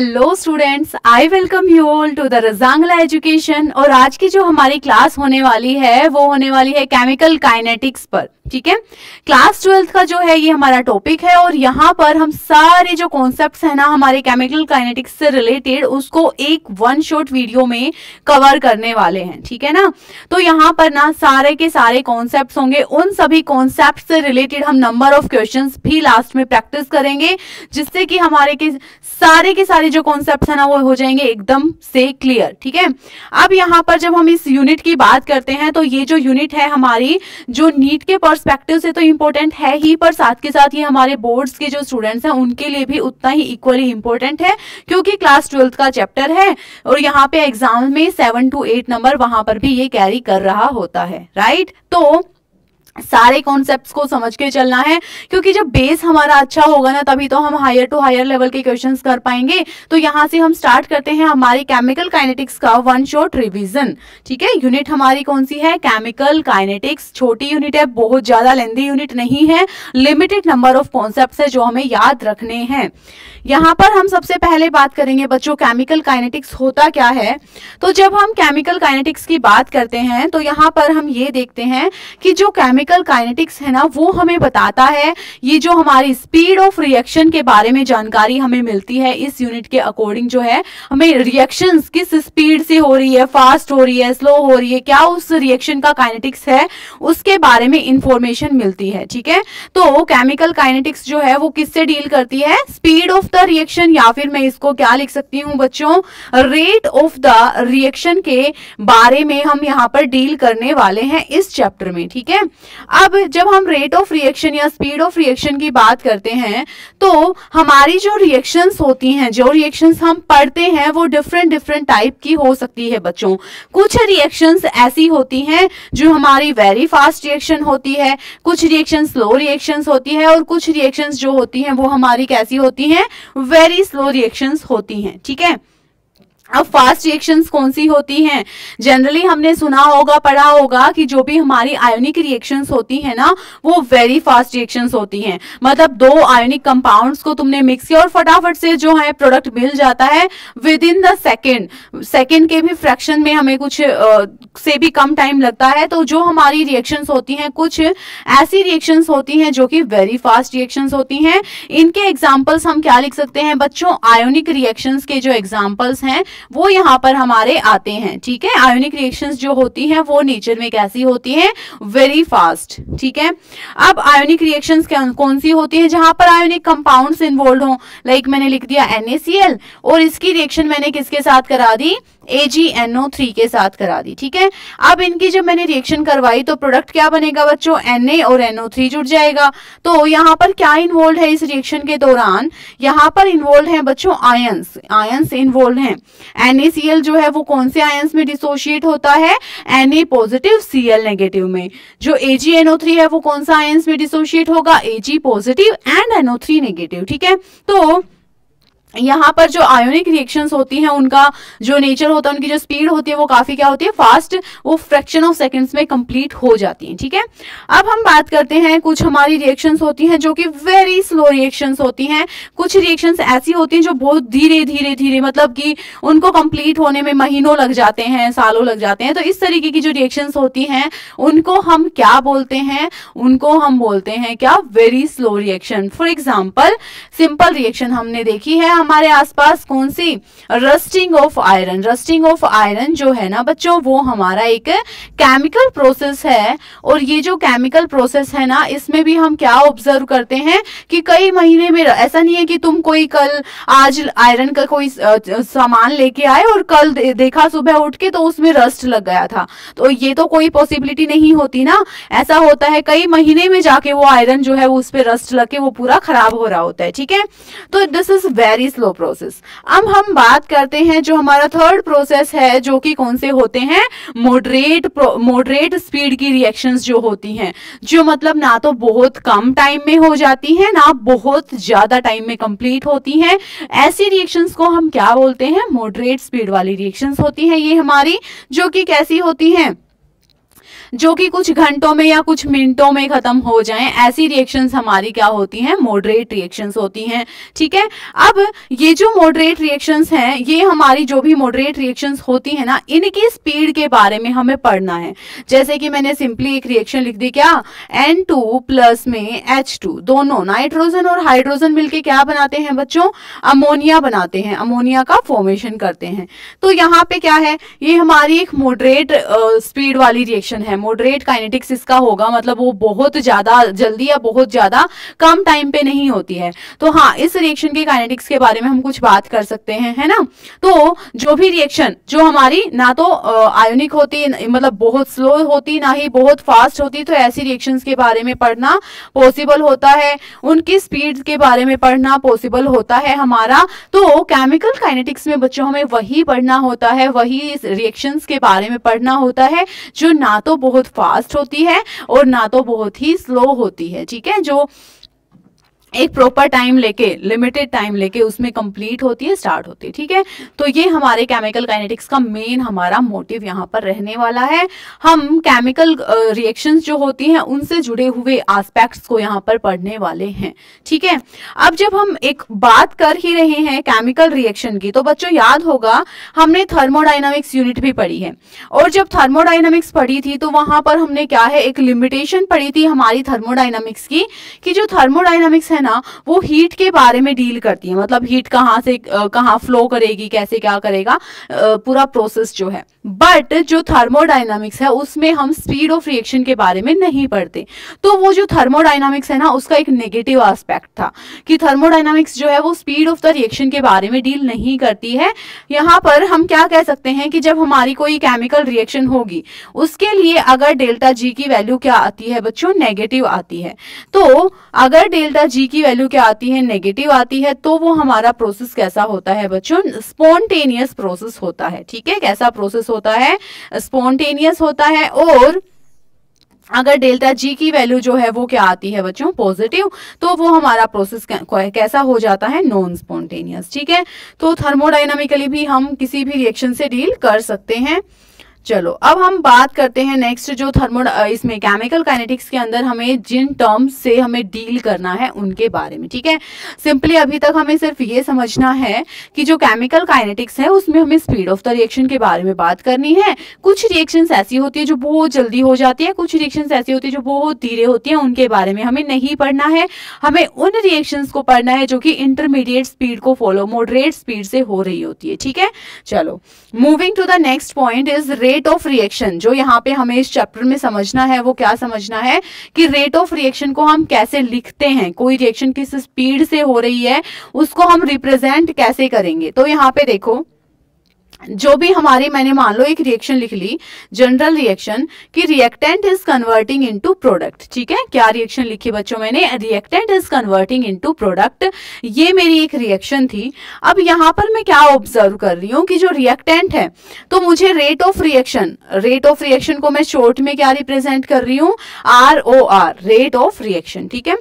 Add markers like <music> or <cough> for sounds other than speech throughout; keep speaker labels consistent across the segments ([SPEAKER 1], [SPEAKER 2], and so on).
[SPEAKER 1] Hello students I welcome you all to the Rajangla education और आज की जो हमारी क्लास होने वाली है वो होने वाली है केमिकल काइनेटिक्स पर ठीक है क्लास ट्वेल्थ का जो है ये हमारा टॉपिक है और यहाँ पर हम सारे जो कॉन्सेप्ट है ना हमारे केमिकल काइनेटिक्स से रिलेटेड उसको एक वन शॉट वीडियो में कवर करने वाले हैं ठीक है ना तो यहाँ पर ना सारे के सारे कॉन्सेप्ट होंगे उन सभी कॉन्सेप्ट से रिलेटेड हम नंबर ऑफ क्वेश्चन भी लास्ट में प्रैक्टिस करेंगे जिससे कि हमारे के सारे के सारे जो कॉन्सेप्ट है ना वो हो जाएंगे एकदम से क्लियर ठीक है अब यहाँ पर जब हम इस यूनिट की बात करते हैं तो ये जो यूनिट है हमारी जो नीट के पर्सन परस्पेक्टिव से तो इम्पोर्टेंट है ही पर साथ के साथ ये हमारे बोर्ड्स के जो स्टूडेंट्स हैं उनके लिए भी उतना ही इक्वली इम्पोर्टेंट है क्योंकि क्लास ट्वेल्थ का चैप्टर है और यहाँ पे एग्जाम में सेवन टू एट नंबर वहां पर भी ये कैरी कर रहा होता है राइट तो सारे कॉन्सेप्ट्स को समझ के चलना है क्योंकि जब बेस हमारा अच्छा होगा ना तभी तो हम हायर टू हायर लेवल के क्वेश्चंस कर पाएंगे तो यहाँ से हम स्टार्ट करते हैं हमारी केमिकल काइनेटिक्स का वन शॉट रिवीजन ठीक है यूनिट हमारी कौन सी है केमिकल काइनेटिक्स छोटी यूनिट है बहुत ज़्यादा लेंदी यूनिट नहीं है लिमिटेड नंबर ऑफ कॉन्सेप्ट है जो हमें याद रखने हैं यहाँ पर हम सबसे पहले बात करेंगे बच्चों केमिकल काइनेटिक्स होता क्या है तो जब हम केमिकल काइनेटिक्स की बात करते हैं तो यहाँ पर हम ये देखते हैं कि जो केमिकल केमिकल काइनेटिक्स है ना वो हमें बताता है ये जो हमारी स्पीड ऑफ रिएक्शन के बारे में जानकारी हमें मिलती है इस यूनिट के अकॉर्डिंग जो है हमें रिएक्शन किस स्पीड से हो रही है फास्ट हो रही है स्लो हो रही है क्या उस रिएक्शन का काइनेटिक्स है उसके बारे में इंफॉर्मेशन मिलती है ठीक है तो केमिकल काइनेटिक्स जो है वो किससे डील करती है स्पीड ऑफ द रिएक्शन या फिर मैं इसको क्या लिख सकती हूँ बच्चों रेट ऑफ द रिएक्शन के बारे में हम यहाँ पर डील करने वाले हैं इस चैप्टर में ठीक है अब जब हम रेट ऑफ रिएक्शन या स्पीड ऑफ रिएक्शन की बात करते हैं तो हमारी जो रिएक्शंस होती हैं जो रिएक्शंस हम पढ़ते हैं वो डिफरेंट डिफरेंट टाइप की हो सकती है बच्चों कुछ रिएक्शंस ऐसी होती हैं जो हमारी वेरी फास्ट रिएक्शन होती है कुछ रिएक्शन स्लो रिएक्शंस होती है और कुछ रिएक्शंस जो होती हैं वो हमारी कैसी होती हैं वेरी स्लो रिएक्शंस होती हैं ठीक है अब फास्ट रिएक्शंस कौन सी होती हैं जनरली हमने सुना होगा पढ़ा होगा कि जो भी हमारी आयोनिक रिएक्शंस होती हैं ना वो वेरी फास्ट रिएक्शंस होती हैं मतलब दो आयोनिक कंपाउंड्स को तुमने मिक्स किया और फटाफट से जो है प्रोडक्ट मिल जाता है within the second second के भी फ्रैक्शन में हमें कुछ आ, से भी कम टाइम लगता है तो जो हमारी रिएक्शंस होती हैं कुछ ऐसी रिएक्शंस होती हैं जो कि वेरी फास्ट रिएक्शंस होती हैं इनके एग्जाम्पल्स हम क्या लिख सकते हैं बच्चों आयोनिक रिएक्शंस के जो एग्जाम्पल्स हैं वो यहाँ पर हमारे आते हैं ठीक है आयोनिक रिएक्शंस जो होती हैं वो नेचर में कैसी होती हैं वेरी फास्ट ठीक है अब आयोनिक रिएक्शंस कौन सी होती हैं जहां पर आयोनिक कंपाउंड्स इन्वॉल्व हों लाइक मैंने लिख दिया NaCl और इसकी रिएक्शन मैंने किसके साथ करा दी AgNO3 के साथ करा दी ठीक है अब इनकी जब मैंने रिएक्शन करवाई तो प्रोडक्ट क्या बनेगा बच्चों Na और NO3 जुड़ जाएगा तो यहाँ पर क्या इन्वॉल्व है इस रिएक्शन के दौरान यहाँ पर इन्वॉल्व है बच्चों आयंस आयंस इन्वॉल्व हैं NaCl जो है वो कौन से आयंस में डिसोशिएट होता है Na पॉजिटिव Cl नेगेटिव में जो AgNO3 है वो कौन सा आयंस में डिसोशिएट होगा Ag positive and NO3 negative ठीक है तो यहाँ पर जो आयोनिक रिएक्शंस होती हैं उनका जो नेचर होता है उनकी जो स्पीड होती है वो काफी क्या होती है फास्ट वो फ्रैक्शन ऑफ सेकंड्स में कंप्लीट हो जाती हैं ठीक है थीके? अब हम बात करते हैं कुछ हमारी रिएक्शंस होती हैं जो कि वेरी स्लो रिएक्शंस होती हैं कुछ रिएक्शंस ऐसी होती हैं जो बहुत धीरे धीरे धीरे मतलब कि उनको कंप्लीट होने में महीनों लग जाते हैं सालों लग जाते हैं तो इस तरीके की जो रिएक्शन होती हैं उनको हम क्या बोलते हैं उनको हम बोलते हैं क्या very slow reaction for example simple reaction हमने देखी है हमारे आसपास कौन सी rusting of iron rusting of iron जो है ना बच्चों वो हमारा एक केमिकल प्रोसेस है और ये जो केमिकल प्रोसेस है ना इसमें भी हम क्या ऑब्जर्व करते हैं कि कई महीने में ऐसा नहीं है कि तुम कोई कल आज आयरन का कोई सामान लेके आए और कल दे, देखा सुबह उठ के तो उसमें रस्ट लग गया था तो ये तो कोई पॉसिबिलिटी नहीं होती ना ऐसा होता है कई महीने में जाके वो आयरन जो है उस पर रस्ट लग के वो पूरा खराब हो रहा होता है ठीक है तो this is very very slow process अब हम बात करते हैं जो हमारा थर्ड प्रोसेस है जो कि कौन से होते हैं मोडरेट मोडरेट स्पीड की रिएक्शंस जो होती हैं जो मतलब ना तो बहुत कम टाइम में हो जाती हैं ना बहुत ज़्यादा टाइम में कंप्लीट होती हैं ऐसी रिएक्शंस को हम क्या बोलते हैं मोडरेट स्पीड वाली रिएक्शंस होती हैं ये हमारी जो कि कैसी होती हैं जो कि कुछ घंटों में या कुछ मिनटों में खत्म हो जाए ऐसी रिएक्शन हमारी क्या होती हैं मॉडरेट रिएक्शन होती हैं ठीक है अब ये जो मॉडरेट रिएक्शन हैं ये हमारी जो भी मॉडरेट रिएक्शन होती है ना इनकी स्पीड के बारे में हमें पढ़ना है जैसे कि मैंने सिंपली एक रिएक्शन लिख दी क्या एन टू प्लस में एच टू दोनों नाइट्रोजन और हाइड्रोजन मिलकर क्या बनाते हैं बच्चों अमोनिया बनाते हैं अमोनिया का फॉर्मेशन करते हैं तो यहाँ पे क्या है ये हमारी एक मॉडरेट स्पीड वाली रिएक्शन है मॉडरेट काइनेटिक्स इसका होगा मतलब वो बहुत ज़्यादा जल्दी या बहुत ज़्यादा कम टाइम पे नहीं होती है तो हाँ इस रिएक्शन के काइनेटिक्स के बारे में हम कुछ बात कर सकते हैं है ना तो जो भी रिएक्शन जो हमारी ना तो आयोनिक होती मतलब बहुत स्लो होती ना ही बहुत फास्ट होती तो ऐसी रिएक्शन के बारे में पढ़ना पॉसिबल होता है उनकी स्पीड के बारे में पढ़ना पॉसिबल होता है हमारा तो केमिकल काइनेटिक्स में बच्चों हमें वही पढ़ना होता है वही रिएक्शंस के बारे में पढ़ना होता है जो ना तो बहुत फास्ट होती है और ना तो बहुत ही स्लो होती है ठीक है जो एक प्रॉपर टाइम लेके लिमिटेड टाइम लेके उसमें कंप्लीट होती है स्टार्ट होती है ठीक है तो ये हमारे केमिकल काइनेटिक्स का मेन हमारा मोटिव यहाँ पर रहने वाला है हम केमिकल रिएक्शंस जो होती हैं उनसे जुड़े हुए एस्पेक्ट्स को यहाँ पर पढ़ने वाले हैं ठीक है अब जब हम एक बात कर ही रहे हैं केमिकल रिएक्शन की तो बच्चों याद होगा हमने थर्मोडाइनमिक्स यूनिट भी पढ़ी है और जब थर्मोडाइनमिक्स पढ़ी थी तो वहां पर हमने क्या है एक लिमिटेशन पढ़ी थी हमारी थर्मोडाइनमिक्स की कि जो थर्मोडाइनमिक्स है है ना वो हीट के बारे में डील करती है मतलब हीट कहाँ से कहाँ फ्लो करेगी कैसे क्या करेगा पूरा प्रोसेस जो है बट जो थर्मोडाइनमिक्स है उसमें हम स्पीड ऑफ रिएक्शन के बारे में नहीं पढ़ते तो वो जो थर्मोडाइनमिक्स है ना उसका एक नेगेटिव एस्पेक्ट था कि थर्मोडाइनमिक्स जो है वो स्पीड ऑफ द रिएक्शन के बारे में डील नहीं करती है यहाँ पर हम क्या कह सकते हैं कि जब हमारी कोई केमिकल रिएक्शन होगी उसके लिए अगर डेल्टा जी की वैल्यू क्या आती है बच्चों नेगेटिव आती है तो अगर डेल्टा जी की वैल्यू क्या आती है नेगेटिव आती है तो वो हमारा प्रोसेस कैसा होता है बच्चों स्पॉन्टेनियस प्रोसेस होता है ठीक है कैसा प्रोसेस होता है स्पॉन्टेनियस होता है और अगर डेल्टा जी की वैल्यू जो है वो क्या आती है बच्चों पॉजिटिव तो वो हमारा प्रोसेस कैसा हो जाता है नॉन स्पॉन्टेनियस ठीक है तो थर्मोडाइनमिकली भी हम किसी भी रिएक्शन से डील कर सकते हैं चलो अब हम बात करते हैं नेक्स्ट जो थर्मो इसमें केमिकल काइनेटिक्स के अंदर हमें जिन टर्म्स से हमें डील करना है उनके बारे में ठीक है सिंपली अभी तक हमें सिर्फ ये समझना है कि जो केमिकल काइनेटिक्स है उसमें हमें स्पीड ऑफ द रिएक्शन के बारे में बात करनी है कुछ रिएक्शन ऐसी होती है जो बहुत जल्दी हो जाती है कुछ रिएक्शन ऐसी होती है जो बहुत धीरे होती है उनके बारे में हमें नहीं पढ़ना है हमें उन रिएक्शन को पढ़ना है जो कि इंटरमीडिएट स्पीड को फॉलो मोडरेट स्पीड से हो रही होती है ठीक है चलो moving to the next point is rate of reaction जो यहाँ पे हमें इस चैप्टर में समझना है वो क्या समझना है कि रेट ऑफ रिएक्शन को हम कैसे लिखते हैं कोई रिएक्शन किस स्पीड से हो रही है उसको हम रिप्रेजेंट कैसे करेंगे तो यहाँ पे देखो जो भी हमारी मैंने मान लो एक रिएक्शन लिख ली जनरल रिएक्शन कि reactant is converting into product ठीक है क्या रिएक्शन लिखी बच्चों मैंने reactant is converting into product ये मेरी एक रिएक्शन थी अब यहाँ पर मैं क्या ऑब्जर्व कर रही हूँ कि जो रिएक्टेंट है तो मुझे rate of reaction rate of reaction को मैं शोर्ट में क्या रिप्रेजेंट कर रही हूँ R O R rate of reaction ठीक है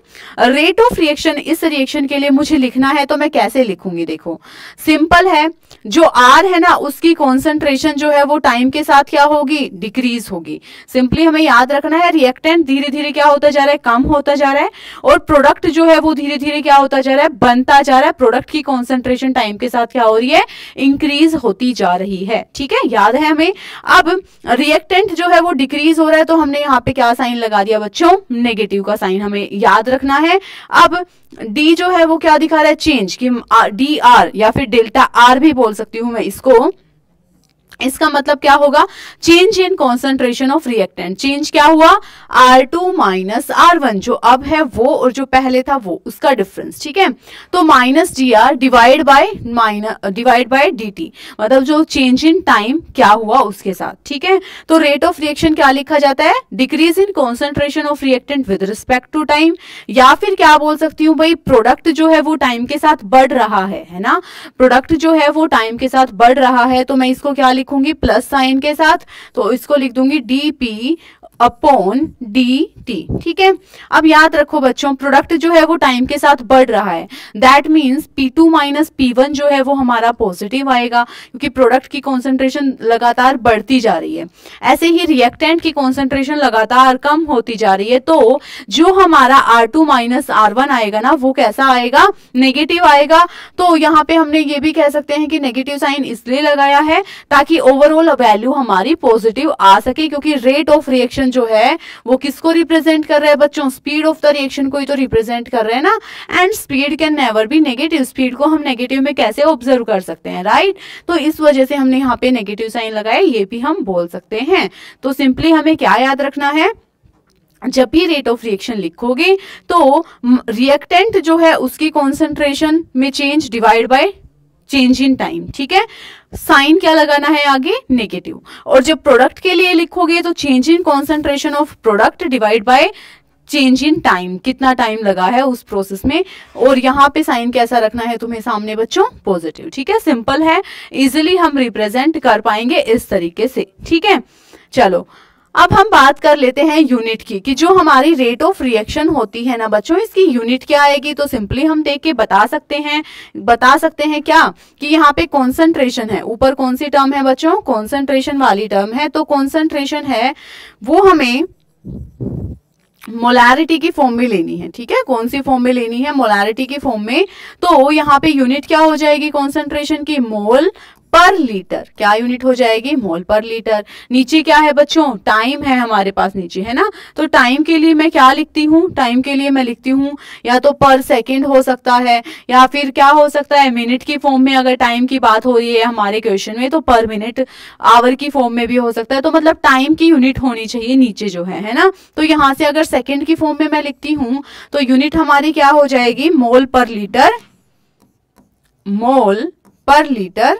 [SPEAKER 1] रेट ऑफ रिएक्शन इस रिएक्शन के लिए मुझे लिखना है तो मैं कैसे लिखूंगी देखो सिंपल है जो आर है ना उसकी कॉन्सेंट्रेशन जो है वो टाइम के साथ क्या होगी डिक्रीज होगी सिंपली हमें याद रखना है रिएक्टेंट धीरे धीरे क्या होता जा रहा है कम होता जा रहा है और प्रोडक्ट जो है वो धीरे धीरे क्या होता जा रहा है बनता जा रहा है प्रोडक्ट की कॉन्सेंट्रेशन टाइम के साथ क्या हो रही है इंक्रीज होती जा रही है ठीक है याद है हमें अब रिएक्टेंट जो है वो डिक्रीज हो रहा है तो हमने यहाँ पे क्या साइन लगा दिया बच्चों नेगेटिव का साइन हमें याद रखना है अब डी जो है वो क्या दिखा रहा है चेंज कि डी आर या फिर डेल्टा आर भी बोल सकती हूँ मैं इसको इसका मतलब क्या होगा change in concentration of reactant change क्या हुआ R two minus R one जो अब है वो और जो पहले था वो उसका डिफरेंस ठीक है तो minus D R divide by minus divide by D T मतलब जो चेंज इन टाइम क्या हुआ उसके साथ ठीक है तो रेट ऑफ रिएक्शन क्या लिखा जाता है decrease in concentration of reactant with respect to time या फिर क्या बोल सकती हूँ भाई प्रोडक्ट जो है वो टाइम के साथ बढ़ रहा है है ना प्रोडक्ट जो है वो टाइम के साथ बढ़ रहा है तो मैं इसको क्या लिख लिखूंगी प्लस साइन के साथ तो इसको लिख दूंगी D P upon D T ठीक है अब याद रखो बच्चों प्रोडक्ट जो है वो टाइम के साथ बढ़ रहा है that means P two minus P one जो है वो हमारा पॉजिटिव आएगा क्योंकि प्रोडक्ट की कॉन्सेंट्रेशन लगातार बढ़ती जा रही है ऐसे ही रिएक्टेंट की कॉन्सेंट्रेशन लगातार कम होती जा रही है तो जो हमारा R two minus R one आएगा ना वो कैसा आएगा नेगेटिव आएगा तो यहाँ पे हमने ये भी कह सकते हैं कि नेगेटिव साइन इसलिए लगाया है ताकि ओवरऑल वैल्यू हमारी पॉजिटिव आ सके क्योंकि रेट ऑफ रिएक्शन रिएक्शन जो है वो किसको रिप्रेजेंट कर रहा है बच्चों स्पीड ऑफ द रिएक्शन को ही तो रिप्रेजेंट कर रहे हैं ना and speed can never be negative speed को हम नेगेटिव में कैसे ऑब्जर्व कर सकते हैं राइट right? तो इस वजह से हमने यहाँ पे नेगेटिव साइन लगाया ये भी हम बोल सकते हैं तो सिंपली हमें क्या याद रखना है जब भी रेट ऑफ रिएक्शन लिखोगे तो रिएक्टेंट जो है उसकी कॉन्सेंट्रेशन में change divide by change in time ठीक है साइन क्या लगाना है आगे नेगेटिव और जब प्रोडक्ट के लिए लिखोगे तो change in concentration of product divide by change in time कितना टाइम लगा है उस प्रोसेस में और यहाँ पे साइन कैसा रखना है तुम्हें सामने बच्चों पॉजिटिव ठीक है सिंपल है इजिली हम रिप्रेजेंट कर पाएंगे इस तरीके से ठीक है चलो अब हम बात कर लेते हैं यूनिट की कि जो हमारी रेट ऑफ रिएक्शन होती है ना बच्चों इसकी यूनिट क्या आएगी तो सिंपली हम देख के बता सकते हैं बता सकते हैं क्या कि यहाँ पे कॉन्सेंट्रेशन है ऊपर कौन सी टर्म है बच्चों कॉन्सेंट्रेशन वाली टर्म है तो कॉन्सेंट्रेशन है वो हमें मोलैरिटी की फॉर्म में लेनी है ठीक है कौन सी फॉर्म में लेनी है मोलैरिटी की फॉर्म में तो यहाँ पे यूनिट क्या हो जाएगी कॉन्सेंट्रेशन की मोल पर लीटर क्या यूनिट हो जाएगी मोल पर लीटर नीचे क्या है बच्चों टाइम है हमारे पास नीचे है ना तो टाइम के लिए मैं क्या लिखती हूँ टाइम के लिए मैं लिखती हूँ या तो पर सेकेंड हो सकता है या फिर क्या हो सकता है मिनट की फॉर्म में अगर टाइम की बात हो रही है हमारे क्वेश्चन में तो पर मिनट आवर की फॉर्म में भी हो सकता है तो मतलब टाइम की यूनिट होनी चाहिए नीचे जो है है ना तो यहाँ से अगर सेकेंड की फॉर्म में मैं लिखती हूँ तो यूनिट हमारी क्या हो जाएगी मोल पर लीटर मोल पर लीटर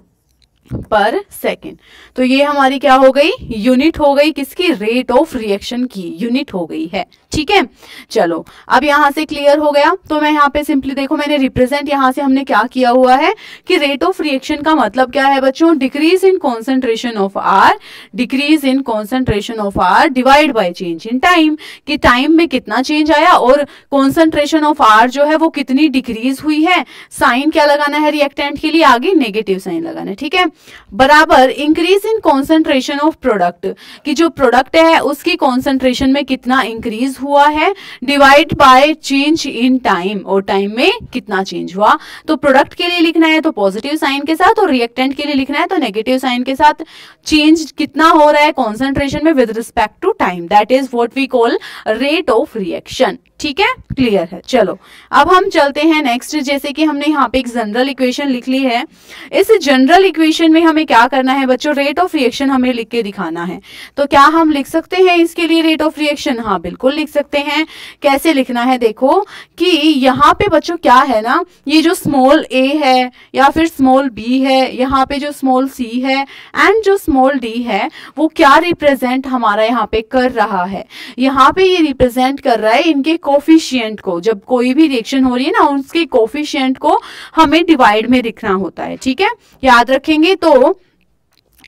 [SPEAKER 1] पर सेकेंड तो ये हमारी क्या हो गई यूनिट हो गई किसकी रेट ऑफ रिएक्शन की यूनिट हो गई है ठीक है चलो अब यहां से क्लियर हो गया तो मैं यहां पे सिंपली देखो मैंने रिप्रेजेंट यहां से हमने क्या किया हुआ है कि रेट ऑफ रिएक्शन का मतलब क्या है बच्चों decrease in concentration of R decrease in concentration of R divide by change in time कि टाइम में कितना चेंज आया और कॉन्सेंट्रेशन ऑफ आर जो है वो कितनी डिक्रीज हुई है साइन क्या लगाना है रिएक्टेंट के लिए आगे नेगेटिव साइन लगाना है ठीक है बराबर increase in concentration of product कि जो प्रोडक्ट है उसकी कॉन्सेंट्रेशन में कितना इंक्रीज हुआ है divide by change in time और टाइम में कितना चेंज हुआ तो प्रोडक्ट के लिए लिखना है तो पॉजिटिव साइन के साथ और रिएक्टेंट के लिए लिखना है तो नेगेटिव साइन के साथ चेंज कितना हो रहा है कॉन्सेंट्रेशन में with respect to time that is what we call rate of reaction ठीक है क्लियर है चलो अब हम चलते हैं नेक्स्ट जैसे कि हमने यहाँ पे एक जनरल इक्वेशन लिख ली है इस जनरल इक्वेशन रिएक्शन में हमें क्या करना है बच्चों रेट ऑफ रिएक्शन हमें लिख के दिखाना है तो क्या हम लिख सकते हैं इसके लिए रेट ऑफ रिएक्शन हाँ बिल्कुल लिख सकते हैं कैसे लिखना है देखो कि यहाँ पे बच्चों क्या है ना ये जो स्मॉल ए है या फिर स्मॉल बी है यहाँ पे जो स्मॉल सी है एंड जो स्मॉल डी है वो क्या रिप्रेजेंट हमारा यहाँ पे कर रहा है यहाँ पे ये रिप्रेजेंट कर रहा है इनके कोफिशियंट को जब कोई भी रिएक्शन हो रही है ना उसके कोफिशियंट को हमें डिवाइड में लिखना होता है ठीक है याद रखेंगे तो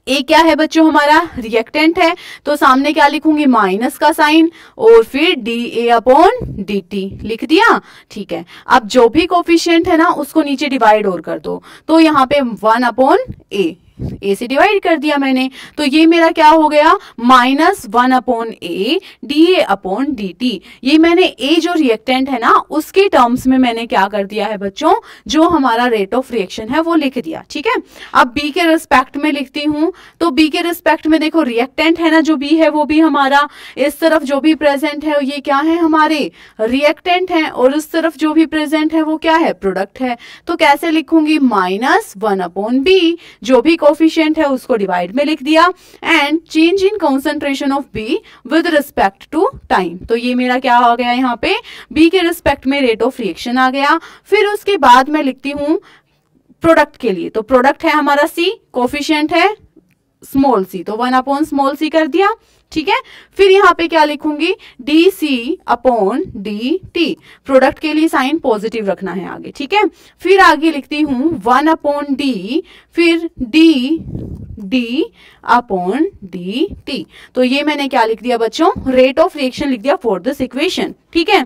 [SPEAKER 1] ए क्या है बच्चों हमारा रिएक्टेंट है तो सामने क्या लिखूंगी माइनस का साइन और फिर D A upon D T लिख दिया ठीक है अब जो भी कोफिशियंट है ना उसको नीचे डिवाइड और कर दो तो यहाँ पे वन अपॉन ए ए से डिवाइड कर दिया मैंने तो ये मेरा क्या हो गया minus one upon A D A upon D T ये मैंने ए जो रिएक्टेंट है ना उसके टर्म्स में मैंने क्या कर दिया है बच्चों जो हमारा रेट ऑफ रिएक्शन है वो लिख दिया ठीक है अब बी के रिस्पेक्ट में लिखती हूँ तो बी के रिस्पेक्ट में देखो रिएक्टेंट है ना जो बी है वो भी हमारा इस तरफ जो भी प्रेजेंट है ये क्या है हमारे रिएक्टेंट है और इस तरफ जो भी प्रेजेंट है वो क्या है प्रोडक्ट है तो कैसे लिखूंगी माइनस वन अपॉन बी जो भी को कोफिशियंट है उसको डिवाइड में लिख दिया and change in concentration of B with respect to time तो ये मेरा क्या हो गया यहाँ पे बी के रिस्पेक्ट में रेट ऑफ रिएक्शन आ गया फिर उसके बाद मैं लिखती हूँ प्रोडक्ट के लिए तो प्रोडक्ट है हमारा सी कोफिशियंट है स्मॉल सी तो वन अपॉन स्मॉल सी कर दिया ठीक है फिर यहाँ पे क्या लिखूंगी D C upon D T product के लिए साइन पॉजिटिव रखना है आगे ठीक है फिर आगे लिखती हूँ वन अपॉन डी फिर D D upon D T तो ये मैंने क्या लिख दिया बच्चों रेट ऑफ रिएक्शन लिख दिया फॉर दिस इक्वेशन ठीक है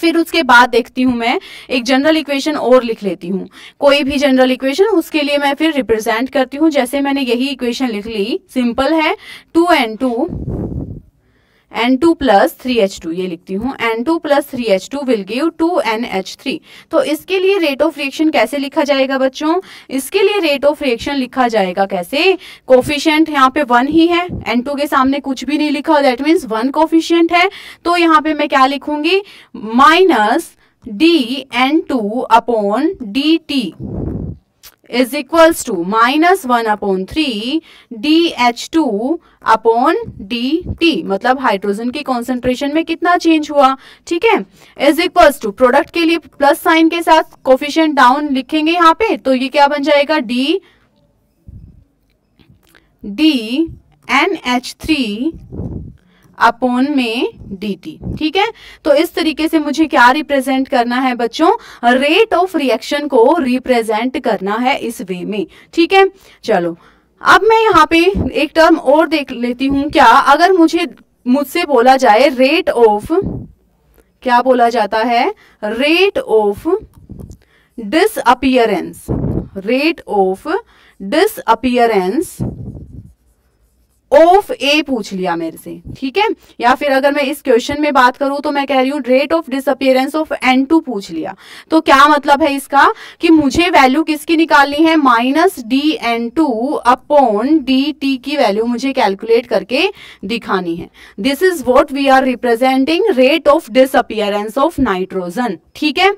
[SPEAKER 1] फिर उसके बाद देखती हूँ मैं एक जनरल इक्वेशन और लिख लेती हूँ कोई भी जनरल इक्वेशन उसके लिए मैं फिर रिप्रेजेंट करती हूँ जैसे मैंने यही इक्वेशन लिख ली सिंपल है two N two N two plus three H two ये लिखती हूँ N two plus three H two will give two N H three तो इसके लिए रेट ऑफ रिएक्शन कैसे लिखा जाएगा बच्चों इसके लिए रेट ऑफ रिएक्शन लिखा जाएगा कैसे कोफिशियंट यहाँ पे वन ही है एन टू के सामने कुछ भी नहीं लिखा दैट मीन्स वन कोफिशियंट है तो यहाँ पे मैं क्या लिखूंगी minus D N two upon D T is equals to minus one upon three D H two upon D T मतलब हाइड्रोजन की कॉन्सेंट्रेशन में कितना चेंज हुआ ठीक है इज इक्वल्स टू प्रोडक्ट के लिए प्लस साइन के साथ कोफिशियंट डाउन लिखेंगे यहाँ पे तो ये क्या बन जाएगा D D N H three upon में डीटी ठीक है तो इस तरीके से मुझे क्या रिप्रेजेंट करना है बच्चों रेट ऑफ रिएक्शन को रिप्रेजेंट करना है इस वे में ठीक है चलो अब मैं यहाँ पे एक टर्म और देख लेती हूं क्या अगर मुझे मुझसे बोला जाए रेट ऑफ क्या बोला जाता है rate of disappearance rate of disappearance of A पूछ लिया मेरे से ठीक है या फिर अगर मैं इस क्वेश्चन में बात करूं तो मैं कह रही हूँ rate of disappearance of N two पूछ लिया तो क्या मतलब है इसका कि मुझे वैल्यू किसकी निकालनी है minus D N two upon D T की वैल्यू मुझे कैलकुलेट करके दिखानी है this is what we are representing rate of disappearance of nitrogen ठीक है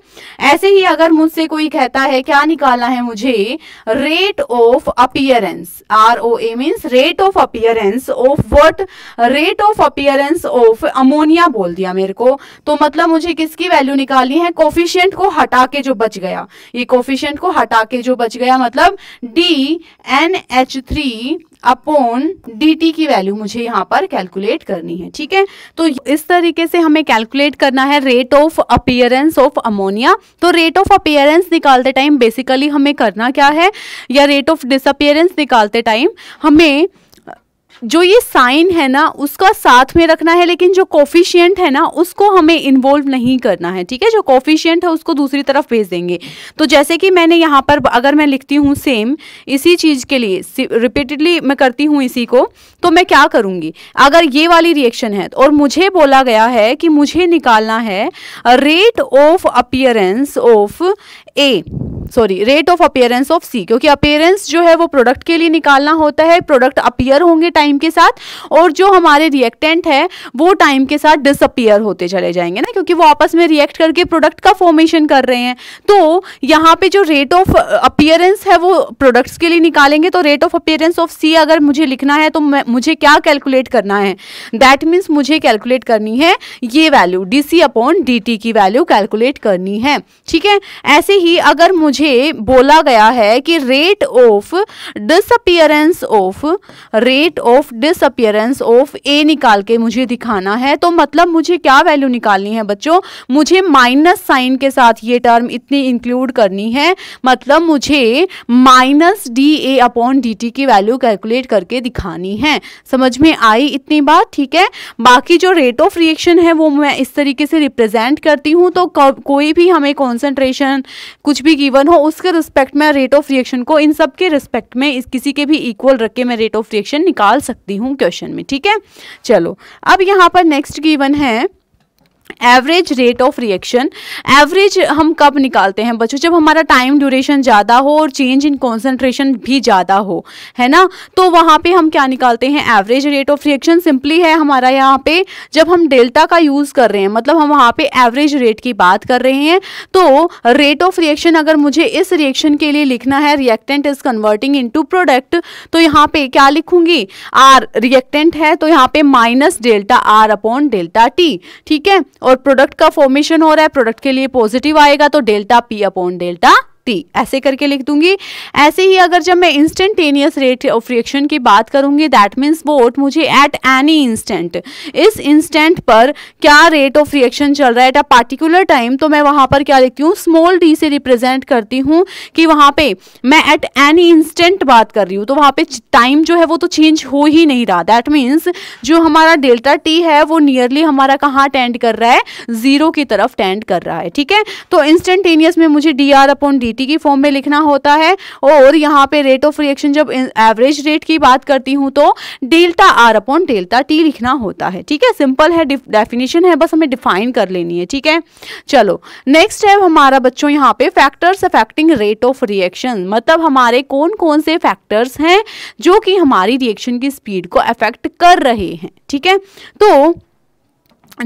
[SPEAKER 1] ऐसे ही अगर मुझसे कोई कहता है क्या निकालना है मुझे rate of appearance R O A means rate of appearance appearance of what rate of appearance of ammonia बोल दिया मेरे को तो मतलब मुझे किसकी वैल्यू निकालनी है कोफिशियंट को हटा के जो बच गया ये कोफिशियंट को हटा के जो बच गया मतलब D N H three upon D की वैल्यू मुझे यहाँ पर कैलकुलेट करनी है ठीक है तो इस तरीके से हमें कैलकुलेट करना है rate of appearance of ammonia तो रेट ऑफ अपियरेंस निकालते टाइम बेसिकली हमें करना क्या है या रेट ऑफ डिसअपियरेंस निकालते टाइम हमें जो ये साइन है ना उसका साथ में रखना है लेकिन जो कोफिशियंट है ना उसको हमें इन्वॉल्व नहीं करना है ठीक है जो कोफिशियंट है उसको दूसरी तरफ भेज देंगे तो जैसे कि मैंने यहाँ पर अगर मैं लिखती हूँ सेम इसी चीज़ के लिए रिपीटेडली मैं करती हूँ इसी को तो मैं क्या करूँगी अगर ये वाली रिएक्शन है और मुझे बोला गया है कि मुझे निकालना है rate of appearance of A sorry rate of appearance of C क्योंकि अपेयरेंस जो है वो प्रोडक्ट के लिए निकालना होता है प्रोडक्ट अपियर होंगे टाइम के साथ और जो हमारे रिएक्टेंट है वो टाइम के साथ डिसअपियर होते चले जाएंगे ना क्योंकि वो आपस में रिएक्ट करके प्रोडक्ट का फॉर्मेशन कर रहे हैं तो यहाँ पे जो रेट ऑफ अपियरेंस है वो प्रोडक्ट्स के लिए निकालेंगे तो rate of appearance of C अगर मुझे लिखना है तो मुझे क्या कैलकुलेट करना है दैट मीन्स मुझे कैलकुलेट करनी है ये value D C upon D T की वैल्यू कैलकुलेट करनी है ठीक है ऐसे ही अगर मुझे मुझे बोला गया है कि rate of disappearance of rate of disappearance of A निकाल के मुझे दिखाना है तो मतलब मुझे क्या वैल्यू निकालनी है बच्चों मुझे माइनस साइन के साथ ये टर्म इतनी इंक्लूड करनी है मतलब मुझे minus D A upon D T की वैल्यू कैलकुलेट करके दिखानी है समझ में आई इतनी बात ठीक है बाकी जो रेट ऑफ रिएक्शन है वो मैं इस तरीके से रिप्रेजेंट करती हूँ तो कोई भी हमें कॉन्सेंट्रेशन कुछ भी गिवन गिवन हो उसके रिस्पेक्ट में रेट ऑफ रिएक्शन को इन सब के रिस्पेक्ट में इस किसी के भी इक्वल रख के मैं रेट ऑफ रिएक्शन निकाल सकती हूँ क्वेश्चन में ठीक है चलो अब यहाँ पर नेक्स्ट गिवन है average rate of reaction average हम कब निकालते हैं बच्चों जब हमारा टाइम ड्यूरेशन ज़्यादा हो और चेंज इन कॉन्सेंट्रेशन भी ज़्यादा हो है ना तो वहाँ पे हम क्या निकालते हैं average rate of reaction simply है हमारा यहाँ पे जब हम डेल्टा का यूज़ कर रहे हैं मतलब हम वहाँ पे एवरेज रेट की बात कर रहे हैं तो रेट ऑफ रिएक्शन अगर मुझे इस रिएक्शन के लिए लिखना है reactant is converting to product तो यहाँ पे क्या लिखूंगी आर रिएक्टेंट है तो यहाँ पे minus delta R upon delta T ठीक है और प्रोडक्ट का फॉर्मेशन हो रहा है प्रोडक्ट के लिए पॉजिटिव आएगा तो delta P upon delta T ऐसे करके लिख दूंगी ऐसे ही अगर जब मैं इंस्टेंटेनियस रेट ऑफ रिएक्शन की बात करूंगी दैट मीन्स वोट मुझे एट एनी इंस्टेंट इस इंस्टेंट पर क्या रेट ऑफ रिएक्शन चल रहा है एट अ पार्टिकुलर टाइम तो मैं वहां पर क्या लिखती हूँ स्मॉल डी से रिप्रेजेंट करती हूँ कि वहां पे मैं एट एनी इंस्टेंट बात कर रही हूँ तो वहां पे टाइम जो है वो तो चेंज हो ही नहीं रहा दैट मीन्स जो हमारा डेल्टा टी है वो नियरली हमारा कहाँ टेंड कर रहा है जीरो की तरफ टेंड कर रहा है ठीक है तो इंस्टेंटेनियस में मुझे D are upon D D T की फॉर्म में लिखना होता है और यहाँ पे रेट ऑफ रिएक्शन जब एवरेज रेट की बात करती हूँ तो delta R upon delta T लिखना होता है ठीक है सिंपल है डेफिनेशन है बस हमें डिफाइन कर लेनी है ठीक है चलो नेक्स्ट है हमारा बच्चों यहाँ पे factors affecting rate of reaction मतलब हमारे कौन कौन से फैक्टर्स हैं जो कि हमारी रिएक्शन की स्पीड को अफेक्ट कर रहे हैं ठीक है तो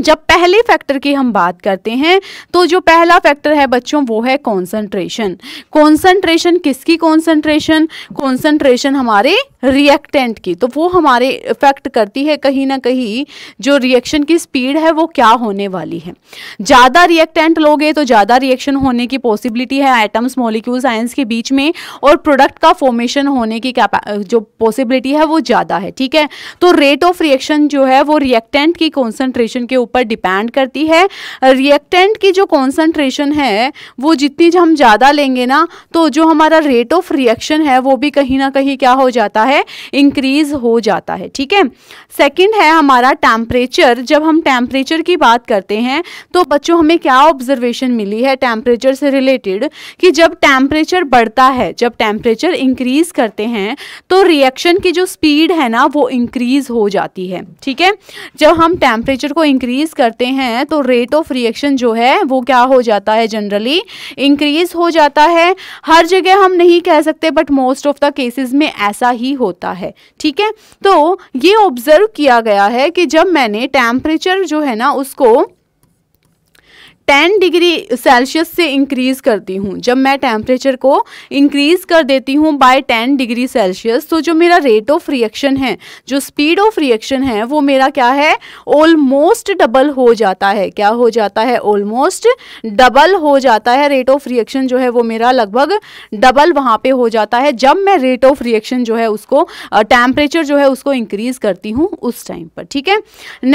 [SPEAKER 1] जब पहले फैक्टर की हम बात करते हैं तो जो पहला फैक्टर है बच्चों वो है कंसंट्रेशन कंसंट्रेशन किसकी कंसंट्रेशन कंसंट्रेशन हमारे रिएक्टेंट की तो वो हमारे इफेक्ट करती है कहीं ना कहीं जो रिएक्शन की स्पीड है वो क्या होने वाली है ज़्यादा रिएक्टेंट लोगे तो ज़्यादा रिएक्शन होने की पॉसिबिलिटी है एटम्स मोलिक्यूल्स साइंस के बीच में और प्रोडक्ट का फॉर्मेशन होने की जो पॉसिबिलिटी है वो ज़्यादा है ठीक है तो रेट ऑफ रिएक्शन जो है वो रिएक्टेंट की कॉन्सेंट्रेशन के ऊपर डिपेंड करती है रिएक्टेंट की जो कॉन्सेंट्रेशन है वो जितनी हम ज़्यादा लेंगे ना तो जो हमारा रेट ऑफ रिएक्शन है वो भी कहीं ना कहीं क्या हो जाता है है इंक्रीज हो जाता है ठीक है सेकेंड है हमारा टेम्परेचर जब हम टेम्परेचर की बात करते हैं तो बच्चों हमें क्या ऑब्जर्वेशन मिली है टेम्परेचर से रिलेटेड कि जब टेम्परेचर बढ़ता है जब टेम्परेचर इंक्रीज करते हैं तो रिएक्शन की जो स्पीड है ना वो इंक्रीज हो जाती है ठीक है जब हम टेम्परेचर को इंक्रीज करते हैं तो रेट ऑफ रिएक्शन जो है वो क्या हो जाता है जनरली इंक्रीज हो जाता है हर जगह हम नहीं कह सकते but most of the cases में ऐसा ही होता है ठीक है तो ये ऑब्जर्व किया गया है कि जब मैंने टेम्परेचर जो है ना उसको टेन डिग्री सेल्सियस से इंक्रीज़ करती हूँ जब मैं टेम्परेचर को इंक्रीज़ कर देती हूँ बाय टेन डिग्री सेल्सियस तो जो मेरा रेट ऑफ रिएक्शन है जो स्पीड ऑफ रिएक्शन है वो मेरा क्या है ऑलमोस्ट डबल हो जाता है क्या हो जाता है ऑलमोस्ट डबल हो जाता है रेट ऑफ रिएक्शन जो है वो मेरा लगभग डबल वहाँ पे हो जाता है जब मैं रेट ऑफ रिएक्शन जो है उसको टेम्परेचर जो है उसको इंक्रीज़ करती हूँ उस टाइम पर ठीक है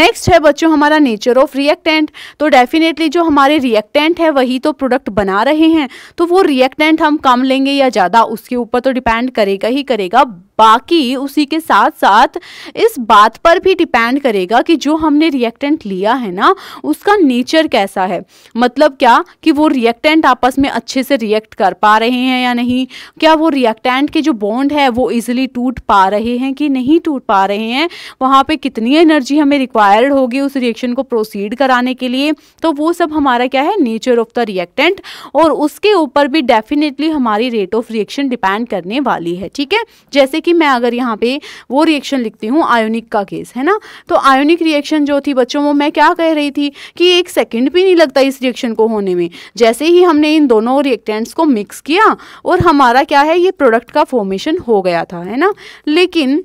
[SPEAKER 1] नेक्स्ट है बच्चों हमारा नेचर ऑफ रिएक्टेंट तो डेफिनेटली जो हमारा हमारे रिएक्टेंट है वही तो प्रोडक्ट बना रहे हैं तो वो रिएक्टेंट हम कम लेंगे या ज़्यादा उसके ऊपर तो डिपेंड करेगा ही करेगा बाकी उसी के साथ साथ इस बात पर भी डिपेंड करेगा कि जो हमने रिएक्टेंट लिया है ना उसका नेचर कैसा है मतलब क्या कि वो रिएक्टेंट आपस में अच्छे से रिएक्ट कर पा रहे हैं या नहीं क्या वो रिएक्टेंट के जो बॉन्ड है वो इजिली टूट पा रहे हैं कि नहीं टूट पा रहे हैं वहाँ पर कितनी एनर्जी हमें रिक्वायर्ड होगी उस रिएक्शन को प्रोसीड कराने के लिए तो वो सब हमारा क्या है नेचर ऑफ द रिएक्टेंट और उसके ऊपर भी डेफिनेटली हमारी रेट ऑफ रिएक्शन डिपेंड करने वाली है ठीक है जैसे कि कि मैं अगर यहाँ पे वो रिएक्शन लिखती हूँ आयोनिक का केस है ना तो आयोनिक रिएक्शन जो थी बच्चों वो मैं क्या कह रही थी कि एक सेकेंड भी नहीं लगता इस रिएक्शन को होने में जैसे ही हमने इन दोनों रिएक्टेंट्स को मिक्स किया और हमारा क्या है ये प्रोडक्ट का फॉर्मेशन हो गया था है ना लेकिन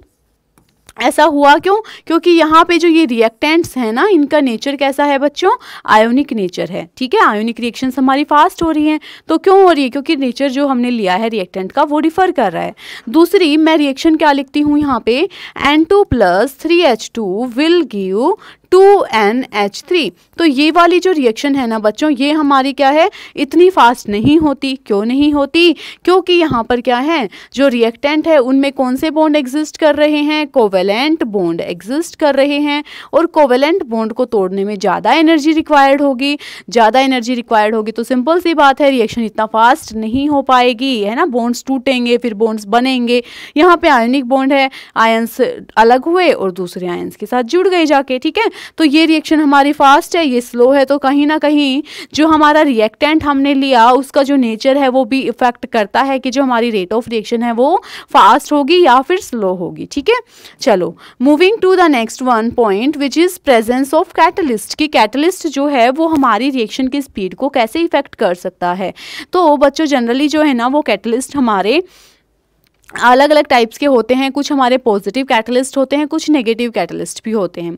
[SPEAKER 1] ऐसा हुआ क्यों क्योंकि यहाँ पे जो ये रिएक्टेंट्स हैं ना इनका नेचर कैसा है बच्चों आयोनिक नेचर है ठीक है आयोनिक रिएक्शन हमारी फास्ट हो रही हैं तो क्यों हो रही है क्योंकि नेचर जो हमने लिया है रिएक्टेंट का वो डिफर कर रहा है दूसरी मैं रिएक्शन क्या लिखती हूँ यहाँ पे N two plus three H two will give two N H three तो ये वाली जो रिएक्शन है ना बच्चों ये हमारी क्या है इतनी फास्ट नहीं होती क्यों नहीं होती क्योंकि यहाँ पर क्या है जो रिएक्टेंट है उनमें कौन से बॉन्ड एग्जिस्ट कर रहे हैं कोवेलेंट बॉन्ड एग्जिस्ट कर रहे हैं और कोवेलेंट बॉन्ड को तोड़ने में ज़्यादा एनर्जी रिक्वायर्ड होगी ज़्यादा एनर्जी रिक्वायर्ड होगी तो सिंपल सी बात है रिएक्शन इतना फास्ट नहीं हो पाएगी है ना बॉन्ड्स टूटेंगे फिर बॉन्ड्स बनेंगे यहाँ पर आयोनिक बॉन्ड है आयन्स अलग हुए और दूसरे आयन्स के साथ जुड़ गए जाके ठीक है तो ये रिएक्शन हमारी फास्ट है ये स्लो है तो कहीं ना कहीं जो हमारा रिएक्टेंट हमने लिया उसका जो नेचर है वो भी इफेक्ट करता है कि जो हमारी रेट ऑफ रिएक्शन है वो फास्ट होगी या फिर स्लो होगी ठीक है चलो moving to the next one point which is presence of catalyst कि कैटलिस्ट जो है वो हमारी रिएक्शन की स्पीड को कैसे इफेक्ट कर सकता है तो बच्चों जनरली जो है ना वो कैटलिस्ट हमारे अलग अलग टाइप्स के होते हैं कुछ हमारे पॉजिटिव कैटलिस्ट होते हैं कुछ नेगेटिव कैटलिस्ट भी होते हैं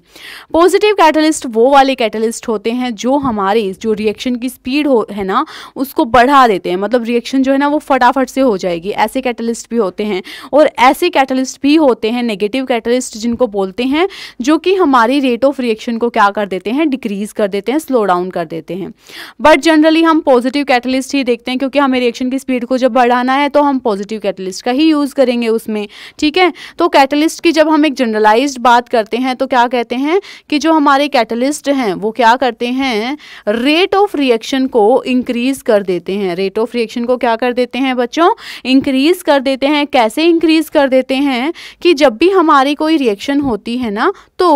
[SPEAKER 1] पॉजिटिव कैटलिस्ट वो वाले कैटलिस्ट होते हैं जो हमारे जो रिएक्शन की स्पीड हो है ना उसको बढ़ा देते हैं मतलब रिएक्शन जो है ना वो फटाफट से हो जाएगी ऐसे कैटलिस्ट भी होते हैं और ऐसे कैटलिस्ट भी होते हैं नेगेटिव कैटलिस्ट जिनको बोलते हैं जो कि हमारी रेट ऑफ रिएक्शन को क्या कर देते हैं डिक्रीज़ कर देते हैं स्लो डाउन कर देते हैं बट जनरली हम पॉजिटिव कैटलिस्ट ही देखते हैं क्योंकि हमें रिएक्शन की स्पीड को जब बढ़ाना है तो हम पॉजिटिव कैटलिस्ट का ही यूज़ यूज़ करेंगे उसमें ठीक है तो कैटलिस्ट की जब हम एक जनरलाइज बात करते हैं तो क्या कहते हैं कि जो हमारे कैटलिस्ट हैं वो क्या करते हैं रेट ऑफ रिएक्शन को इंक्रीज़ कर देते हैं रेट ऑफ रिएक्शन को क्या कर देते हैं बच्चों इंक्रीज़ कर देते हैं कैसे इंक्रीज़ कर देते हैं कि जब भी हमारी कोई रिएक्शन होती है ना तो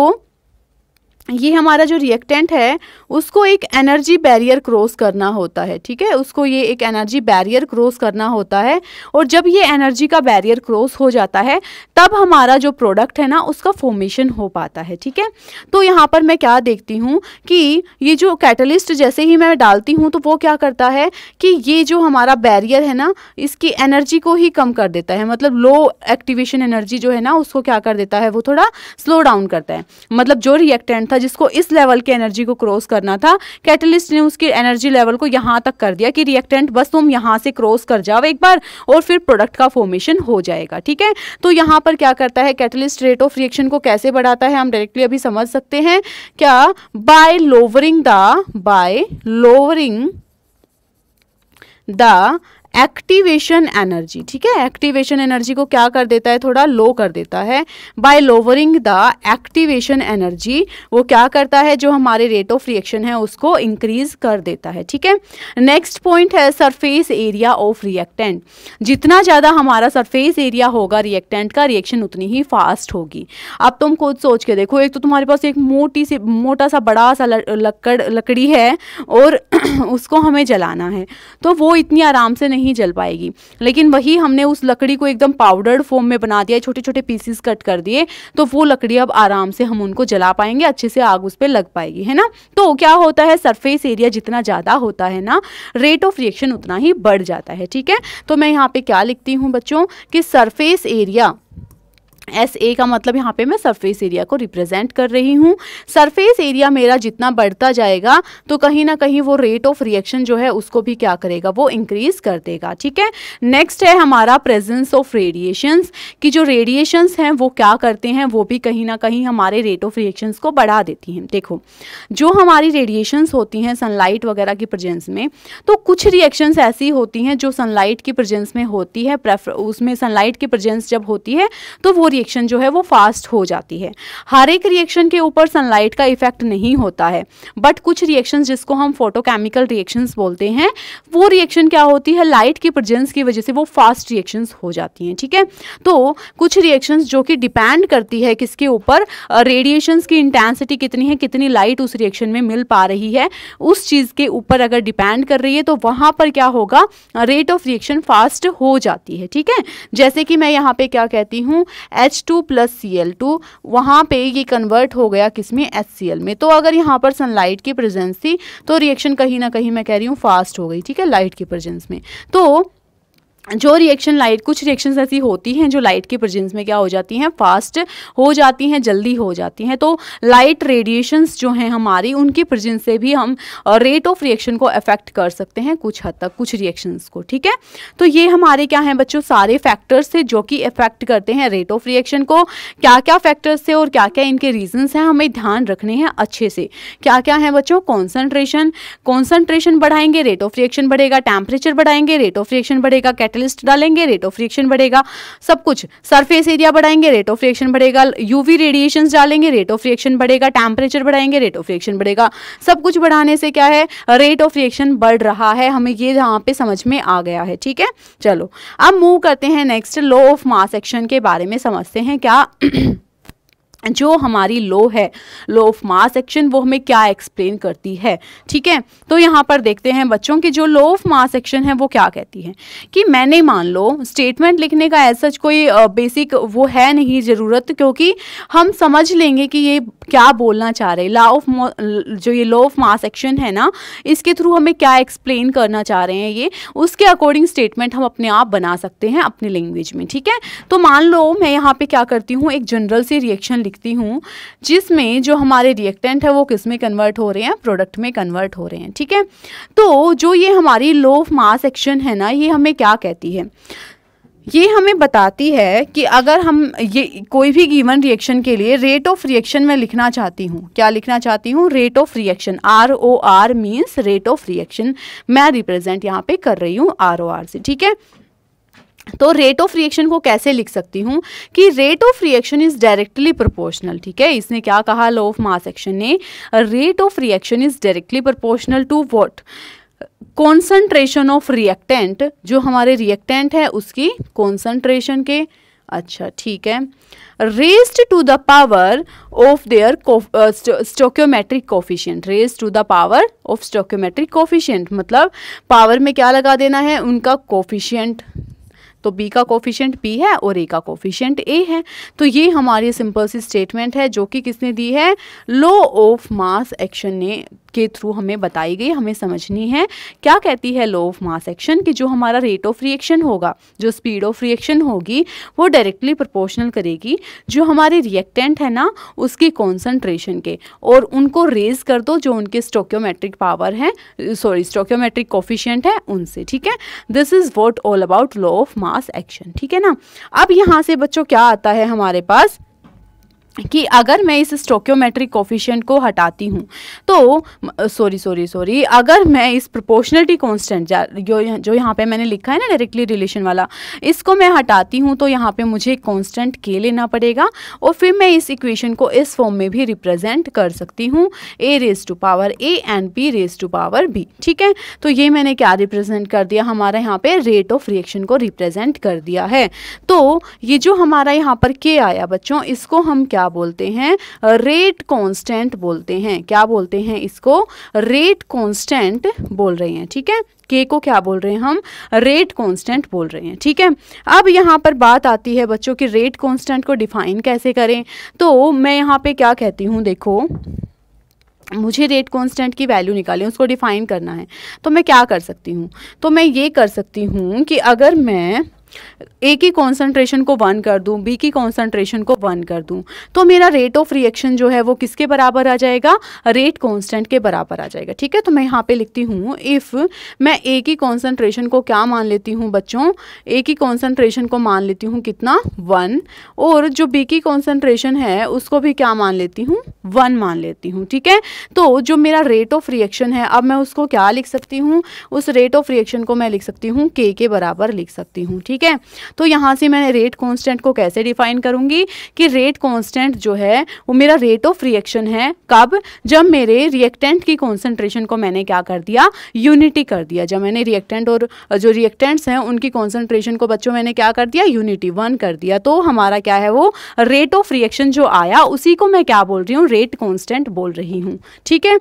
[SPEAKER 1] ये हमारा जो रिएक्टेंट है उसको एक एनर्जी बैरियर क्रॉस करना होता है ठीक है उसको ये एक एनर्जी बैरियर क्रॉस करना होता है और जब ये एनर्जी का बैरियर क्रॉस हो जाता है तब हमारा जो प्रोडक्ट है ना उसका फॉर्मेशन हो पाता है ठीक है तो यहाँ पर मैं क्या देखती हूँ कि ये जो कैटलिस्ट जैसे ही मैं डालती हूँ तो वो क्या करता है कि ये जो हमारा बैरियर है ना इसकी एनर्जी को ही कम कर देता है मतलब लो एक्टिवेशन एनर्जी जो है ना उसको क्या कर देता है वो थोड़ा स्लो डाउन करता है मतलब जो रिएक्टेंट था जिसको इस लेवल की एनर्जी को क्रॉस करना था कैटलिस्ट ने उसकी एनर्जी लेवल को यहाँ तक कर दिया कि रिएक्टेंट बस तुम यहाँ से क्रॉस कर जाओ एक बार और फिर प्रोडक्ट का फॉर्मेशन हो जाएगा ठीक है तो यहाँ पर क्या करता है कैटलिस्ट रेट ऑफ रिएक्शन को कैसे बढ़ाता है हम डायरेक्टली अभी समझ सकते हैं क्या by lowering the by lowering the activation energy ठीक है एक्टिवेशन एनर्जी को क्या कर देता है थोड़ा लो कर देता है by lowering the activation energy वो क्या करता है जो हमारे रेट ऑफ रिएक्शन है उसको इंक्रीज कर देता है ठीक है नेक्स्ट पॉइंट है सरफेस एरिया ऑफ रिएक्टेंट जितना ज़्यादा हमारा सरफेस एरिया होगा रिएक्टेंट का रिएक्शन उतनी ही फास्ट होगी अब तुम खुद सोच के देखो एक तो तुम्हारे पास एक मोटी सी मोटा सा बड़ा सा लकड़ लकड़ी है और <clears throat> उसको हमें जलाना है तो वो इतनी आराम से नहीं नहीं जल पाएगी लेकिन वही हमने उस लकड़ी को एकदम पाउडर्ड फॉर्म में बना दिया छोटे छोटे पीसीस कट कर दिए तो वो लकड़ी अब आराम से हम उनको जला पाएंगे अच्छे से आग उस पर लग पाएगी है ना तो क्या होता है सरफेस एरिया जितना ज़्यादा होता है ना रेट ऑफ रिएक्शन उतना ही बढ़ जाता है ठीक है तो मैं यहाँ पे क्या लिखती हूँ बच्चों कि सरफेस एरिया एस ए का मतलब यहाँ पे मैं सरफेस एरिया को रिप्रेजेंट कर रही हूँ सरफेस एरिया मेरा जितना बढ़ता जाएगा तो कहीं ना कहीं वो रेट ऑफ रिएक्शन जो है उसको भी क्या करेगा वो इंक्रीज कर देगा ठीक है नेक्स्ट है हमारा प्रेजेंस ऑफ रेडिएशंस कि जो रेडिएशंस हैं वो क्या करते हैं वो भी कहीं ना कहीं हमारे रेट ऑफ रिएक्शंस को बढ़ा देती हैं देखो जो हमारी रेडिएशंस होती हैं सनलाइट वगैरह की प्रजेंस में तो कुछ रिएक्शंस ऐसी होती हैं जो सनलाइट की प्रजेंस में होती है उसमें सनलाइट की प्रजेंस जब होती है तो वो रिएक्शन जो है वो फास्ट हो जाती है हर एक रिएक्शन के ऊपर सनलाइट का इफेक्ट नहीं होता है बट कुछ रिएक्शन जिसको हम फोटोकेमिकल रिएक्शन बोलते हैं वो रिएक्शन क्या होती है लाइट की प्रजेंस की वजह से वो फास्ट रिएक्शन हो जाती हैं ठीक है तो कुछ रिएक्शन जो कि डिपेंड करती है किसके ऊपर रेडिएशन की इंटेंसिटी कितनी है कितनी लाइट उस रिएक्शन में मिल पा रही है उस चीज़ के ऊपर अगर डिपेंड कर रही है तो वहाँ पर क्या होगा रेट ऑफ रिएक्शन फास्ट हो जाती है ठीक है जैसे कि मैं यहाँ पे क्या कहती हूँ H two plus C L two वहाँ पर ये कन्वर्ट हो गया किस में एच सी एल में तो अगर यहाँ पर सनलाइट की प्रेजेंस थी तो रिएक्शन कहीं ना कहीं मैं कह रही हूँ फास्ट हो गई ठीक है लाइट की प्रेजेंस में तो जो रिएक्शन लाइट कुछ रिएक्शंस ऐसी होती हैं जो लाइट के प्रजेंस में क्या हो जाती हैं फास्ट हो जाती हैं जल्दी हो जाती हैं तो लाइट रेडिएशंस जो हैं हमारी उनके प्रजेंस से भी हम रेट ऑफ रिएक्शन को अफेक्ट कर सकते हैं कुछ हद तक कुछ रिएक्शंस को ठीक है तो ये हमारे क्या हैं बच्चों सारे फैक्टर्स थे जो कि अफेक्ट करते हैं रेट ऑफ रिएक्शन को क्या क्या फैक्टर्स थे और क्या क्या इनके रीजन्स हैं हमें ध्यान रखने हैं अच्छे से क्या क्या है बच्चों कॉन्सेंट्रेशन कॉन्सेंट्रेशन बढ़ाएंगे रेट ऑफ रिएक्शन बढ़ेगा टेम्परेचर बढ़ाएंगे रेट ऑफ रिएक्शन बढ़ेगा कैट कैटलिस्ट डालेंगे रेट ऑफ रिएक्शन बढ़ेगा सब कुछ सरफेस एरिया बढ़ाएंगे रेट ऑफ रिएक्शन बढ़ेगा यूवी रेडिएशन डालेंगे रेट ऑफ रिएक्शन बढ़ेगा टेम्परेचर बढ़ाएंगे रेट ऑफ रिएक्शन बढ़ेगा सब कुछ बढ़ाने से क्या है रेट ऑफ रिएक्शन बढ़ रहा है हमें ये यहाँ पे समझ में आ गया है ठीक है चलो अब मूव करते हैं next law of mass action के बारे में समझते हैं क्या जो हमारी लो है लो ऑफ मास एक्शन वो हमें क्या एक्सप्लेन करती है ठीक है तो यहाँ पर देखते हैं बच्चों की जो लो ऑफ मास एक्शन है वो क्या कहती है कि मैंने मान लो स्टेटमेंट लिखने का एज सच कोई बेसिक वो है नहीं ज़रूरत क्योंकि हम समझ लेंगे कि ये क्या बोलना चाह रहे ला ऑफ जो ये लो ऑफ मास एक्शन है ना इसके थ्रू हमें क्या एक्सप्लेन करना चाह रहे हैं ये उसके अकॉर्डिंग स्टेटमेंट हम अपने आप बना सकते हैं अपनी लैंग्वेज में ठीक है तो मान लो मैं यहाँ पर क्या करती हूँ एक जनरल सी रिएक्शन लिख लिखती हूँ जिसमें जो हमारे रिएक्टेंट है वो किस में कन्वर्ट हो रहे हैं प्रोडक्ट में कन्वर्ट हो रहे हैं ठीक है तो जो ये हमारी लो ऑफ मास एक्शन है ना ये हमें क्या कहती है ये हमें बताती है कि अगर हम ये कोई भी गिवन रिएक्शन के लिए रेट ऑफ रिएक्शन मैं लिखना चाहती हूँ क्या लिखना चाहती हूँ rate of reaction R O R means rate of reaction मैं रिप्रेजेंट यहाँ पे कर रही हूँ आर ओ आर से ठीक है तो रेट ऑफ रिएक्शन को कैसे लिख सकती हूँ कि rate of reaction is directly proportional ठीक है इसने क्या कहा लॉ ऑफ मास एक्शन ने rate of reaction is directly proportional to what concentration of reactant जो हमारे रिएक्टेंट है उसकी कॉन्सनट्रेशन के अच्छा ठीक है raised to the power of their stoichiometric coefficient raised to the power of stoichiometric coefficient मतलब पावर में क्या लगा देना है उनका कोफिशियंट तो बी का कोफिशियंट बी है और ए का कोफिशियंट ए है तो ये हमारी सिंपल सी स्टेटमेंट है जो कि किसने दी है लॉ ऑफ मास एक्शन ने के थ्रू हमें बताई गई हमें समझनी है क्या कहती है लॉ ऑफ मास एक्शन कि जो हमारा रेट ऑफ रिएक्शन होगा जो स्पीड ऑफ रिएक्शन होगी वो डायरेक्टली प्रोपोर्शनल करेगी जो हमारे रिएक्टेंट है ना उसकी कॉन्सेंट्रेशन के और उनको रेज कर दो जो उनके स्टोक्योमेट्रिक पावर है सॉरी स्टोक्योमेट्रिक कोफिशियंट है उनसे ठीक है this is what all about law of mass action ठीक है ना अब यहाँ से बच्चों क्या आता है हमारे पास कि अगर मैं इस स्टोक्योमेट्रिक कोफिशेंट को हटाती हूँ तो सॉरी सॉरी सॉरी अगर मैं इस प्रोपोर्शनलिटी कांस्टेंट जो जो यहाँ पे मैंने लिखा है ना डायरेक्टली रिलेशन वाला इसको मैं हटाती हूँ तो यहाँ पे मुझे कांस्टेंट के लेना पड़ेगा और फिर मैं इस इक्वेशन को इस फॉर्म में भी रिप्रेजेंट कर सकती हूँ A raise to power A and B raise to power B ठीक है तो ये मैंने क्या रिप्रेजेंट कर दिया हमारा यहाँ पर रेट ऑफ रिएक्शन को रिप्रेजेंट कर दिया है तो ये जो हमारा यहाँ पर के आया बच्चों इसको हम क्या क्या बोलते हैं रेट कांस्टेंट बोलते हैं क्या बोलते हैं इसको रेट कांस्टेंट बोल रहे हैं ठीक है के को क्या बोल रहे हैं हम रेट कांस्टेंट बोल रहे हैं ठीक है अब यहाँ पर बात आती है बच्चों की रेट कांस्टेंट को डिफाइन कैसे करें तो मैं यहाँ पे क्या कहती हूँ देखो मुझे रेट कांस्टेंट की वैल्यू निकालें उसको डिफाइन करना है तो मैं क्या कर सकती हूँ तो मैं ये कर सकती हूँ कि अगर मैं ए की कॉन्सेंट्रेशन को वन कर दूँ बी की कॉन्सेंट्रेशन को वन कर दूँ तो मेरा रेट ऑफ रिएक्शन जो है वो किसके बराबर आ जाएगा रेट कॉन्स्टेंट के बराबर आ जाएगा ठीक है तो मैं यहाँ पे लिखती हूँ इफ़ मैं ए की कॉन्सेंट्रेशन को क्या मान लेती हूँ बच्चों ए की कॉन्सेंट्रेशन को मान लेती हूँ कितना वन और जो बी की कॉन्सेंट्रेशन है उसको भी क्या मान लेती हूँ वन मान लेती हूँ ठीक है तो जो मेरा रेट ऑफ रिएक्शन है अब मैं उसको क्या लिख सकती हूँ उस रेट ऑफ रिएक्शन को मैं लिख सकती हूँ के के बराबर लिख सकती हूँ ठीक है ठीक है तो यहाँ से मैं रेट कॉन्स्टेंट को कैसे डिफाइन करूँगी कि रेट कॉन्स्टेंट जो है वो मेरा रेट ऑफ रिएक्शन है कब जब मेरे रिएक्टेंट की कॉन्सेंट्रेशन को मैंने क्या कर दिया यूनिटी कर दिया जब मैंने रिएक्टेंट और जो रिएक्टेंट्स हैं उनकी कॉन्सेंट्रेशन को बच्चों मैंने क्या कर दिया यूनिटी वन कर दिया तो हमारा क्या है वो रेट ऑफ रिएक्शन जो आया उसी को मैं क्या बोल रही हूँ रेट कॉन्स्टेंट बोल रही हूँ ठीक है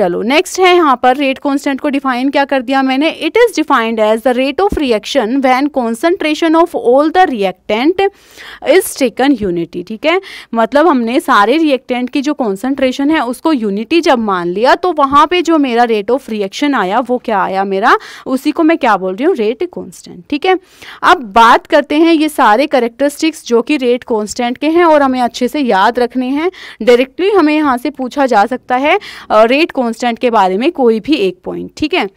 [SPEAKER 1] चलो नेक्स्ट है यहाँ पर रेट कॉन्स्टेंट को डिफाइन क्या कर दिया मैंने it is defined as the rate of reaction when concentrate separation of all the reactant is taken unity ठीक है मतलब हमने सारे रिएक्टेंट की जो कॉन्सेंट्रेशन है उसको यूनिटी जब मान लिया तो वहाँ पे जो मेरा रेट ऑफ रिएक्शन आया वो क्या आया मेरा उसी को मैं क्या बोल रही हूँ रेट कॉन्स्टेंट ठीक है अब बात करते हैं ये सारे करेक्टरिस्टिक्स जो कि रेट कॉन्स्टेंट के हैं और हमें अच्छे से याद रखने हैं डायरेक्टली हमें यहाँ से पूछा जा सकता है रेट कॉन्स्टेंट के बारे में कोई भी एक पॉइंट ठीक है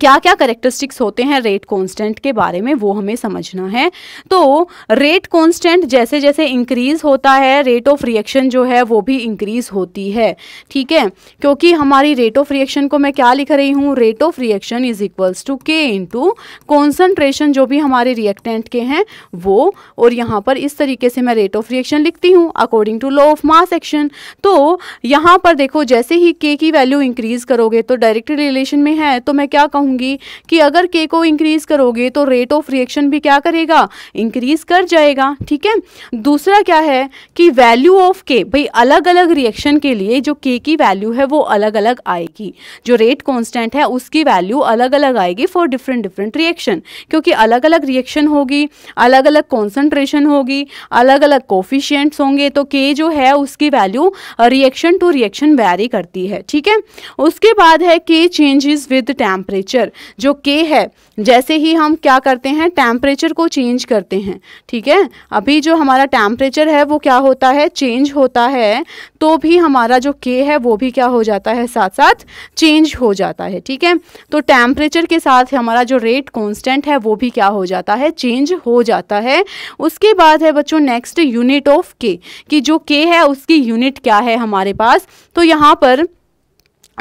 [SPEAKER 1] क्या क्या करेक्टरिस्टिक्स होते हैं रेट कांस्टेंट के बारे में वो हमें समझना है तो रेट कांस्टेंट जैसे जैसे इंक्रीज होता है रेट ऑफ रिएक्शन जो है वो भी इंक्रीज होती है ठीक है क्योंकि हमारी रेट ऑफ रिएक्शन को मैं क्या लिख रही हूँ rate of reaction is equals to के इंटू कॉन्सनट्रेशन जो भी हमारे रिएक्टेंट के हैं वो और यहाँ पर इस तरीके से मैं रेट ऑफ रिएक्शन लिखती हूँ according to law of mass action तो यहाँ पर देखो जैसे ही के की वैल्यू इंक्रीज करोगे तो डायरेक्ट रिलेशन में है तो मैं क्या कहूंगी कि अगर के को इंक्रीज़ करोगे तो रेट ऑफ रिएक्शन भी क्या करेगा इंक्रीज़ कर जाएगा ठीक है दूसरा क्या है कि वैल्यू ऑफ के भाई अलग अलग रिएक्शन के लिए जो के की वैल्यू है वो अलग अलग आएगी जो रेट कॉन्स्टेंट है उसकी वैल्यू अलग अलग आएगी फॉर डिफरेंट डिफरेंट रिएक्शन क्योंकि अलग अलग रिएक्शन होगी अलग अलग कॉन्सेंट्रेशन होगी अलग अलग कोफिशियंट्स होंगे तो के जो है उसकी value reaction to reaction vary करती है ठीक है उसके बाद है के चेंजेस विद टेम्परेचर टेम्परेचर जो के है जैसे ही हम क्या करते हैं टेम्परेचर को चेंज करते हैं ठीक है अभी जो हमारा टेम्परेचर है वो क्या होता है चेंज होता है तो भी हमारा जो के है वो भी क्या हो जाता है साथ साथ चेंज हो जाता है ठीक है तो टेम्परेचर के साथ हमारा जो रेट कॉन्स्टेंट है वो भी क्या हो जाता है चेंज हो जाता है उसके बाद है बच्चों नेक्स्ट यूनिट ऑफ के कि जो के है उसकी यूनिट क्या है हमारे पास तो यहाँ पर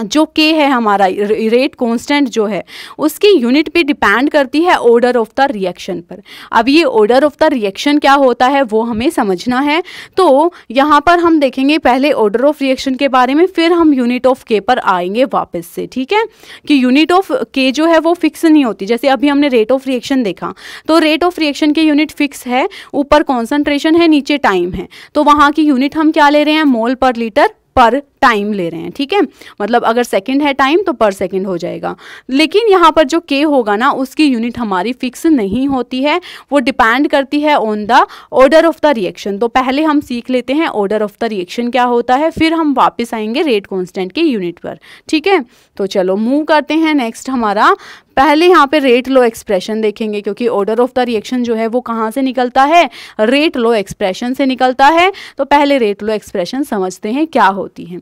[SPEAKER 1] जो के है हमारा रेट कांस्टेंट जो है उसकी यूनिट पे डिपेंड करती है ऑर्डर ऑफ द रिएक्शन पर अब ये ऑर्डर ऑफ द रिएक्शन क्या होता है वो हमें समझना है तो यहाँ पर हम देखेंगे पहले ऑर्डर ऑफ रिएक्शन के बारे में फिर हम यूनिट ऑफ के पर आएंगे वापस से ठीक है कि यूनिट ऑफ के जो है वो फिक्स नहीं होती जैसे अभी हमने रेट ऑफ रिएक्शन देखा तो रेट ऑफ रिएक्शन के यूनिट फिक्स है ऊपर कॉन्सेंट्रेशन है नीचे टाइम है तो वहाँ की यूनिट हम क्या ले रहे हैं मोल पर लीटर पर टाइम ले रहे हैं ठीक है मतलब अगर सेकेंड है टाइम तो पर सेकेंड हो जाएगा लेकिन यहाँ पर जो के होगा ना उसकी यूनिट हमारी फिक्स नहीं होती है वो डिपेंड करती है on the order of the reaction तो पहले हम सीख लेते हैं ऑर्डर ऑफ द रिएक्शन क्या होता है फिर हम वापस आएंगे रेट कॉन्स्टेंट के यूनिट पर ठीक है तो चलो मूव करते हैं नेक्स्ट हमारा पहले यहाँ पे रेट लो एक्सप्रेशन देखेंगे क्योंकि ऑर्डर ऑफ द रिएक्शन जो है वो कहाँ से निकलता है रेट लो एक्सप्रेशन से निकलता है तो पहले रेट लो एक्सप्रेशन समझते हैं क्या होती है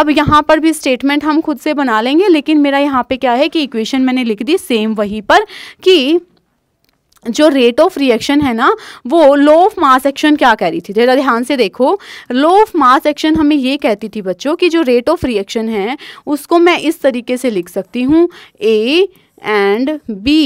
[SPEAKER 1] अब यहाँ पर भी स्टेटमेंट हम खुद से बना लेंगे लेकिन मेरा यहाँ पे क्या है कि इक्वेशन मैंने लिख दी सेम वहीं पर कि जो रेट ऑफ रिएक्शन है ना वो लो ऑफ मास एक्शन क्या कह रही थी जरा ध्यान से देखो लो ऑफ मास एक्शन हमें ये कहती थी बच्चों कि जो रेट ऑफ रिएक्शन है उसको मैं इस तरीके से लिख सकती हूँ A and B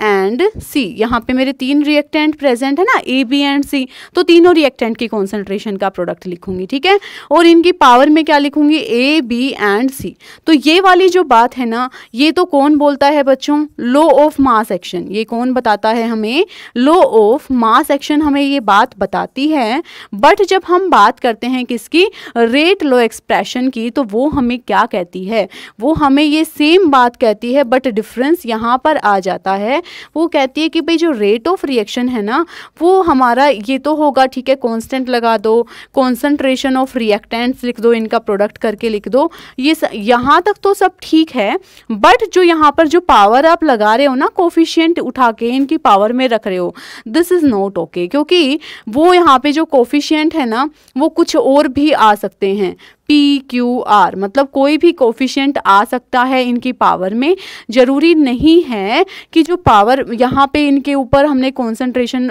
[SPEAKER 1] and C यहाँ पे मेरे तीन रिएक्टेंट प्रेजेंट है ना ए बी एंड सी तो तीनों रिएक्टेंट की कॉन्सेंट्रेशन का प्रोडक्ट लिखूंगी ठीक है और इनकी पावर में क्या लिखूंगी ए बी एंड सी तो ये वाली जो बात है ना ये तो कौन बोलता है बच्चों लो ऑफ मास एक्शन ये कौन बताता है हमें लो ऑफ मास एक्शन हमें ये बात बताती है बट जब हम बात करते हैं किसकी रेट लो एक्सप्रेशन की तो वो हमें क्या कहती है वो हमें ये सेम बात कहती है बट डिफरेंस डिफरेंस यहाँ पर आ जाता है वो कहती है कि भाई जो रेट ऑफ रिएक्शन है ना वो हमारा ये तो होगा ठीक है कॉन्स्टेंट लगा दो कॉन्सेंट्रेशन ऑफ रिएक्टेंट्स लिख दो इनका प्रोडक्ट करके लिख दो ये स, यहाँ तक तो सब ठीक है बट जो यहाँ पर जो पावर आप लगा रहे हो ना कोफिशियंट उठा के इनकी पावर में रख रहे हो दिस इज़ नॉट ओके क्योंकि वो यहाँ पे जो कोफिशियंट है ना वो कुछ और भी आ सकते हैं पी क्यू आर मतलब कोई भी कोफिशेंट आ सकता है इनकी पावर में ज़रूरी नहीं है कि जो पावर यहाँ पे इनके ऊपर हमने कॉन्सेंट्रेशन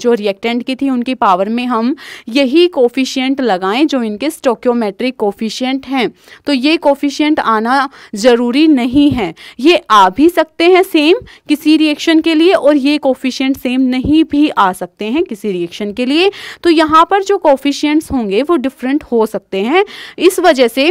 [SPEAKER 1] जो रिएक्टेंट की थी उनकी पावर में हम यही कोफिशियंट लगाएं जो इनके स्टोक्योमेट्रिक कोफिशियंट हैं तो ये कोफिशियंट आना ज़रूरी नहीं है ये आ भी सकते हैं सेम किसी रिएक्शन के लिए और ये कोफिशियंट सेम नहीं भी आ सकते हैं किसी रिएक्शन के लिए तो यहाँ पर जो कोफिशियंट्स होंगे वो डिफरेंट हो सकते हैं इस वजह से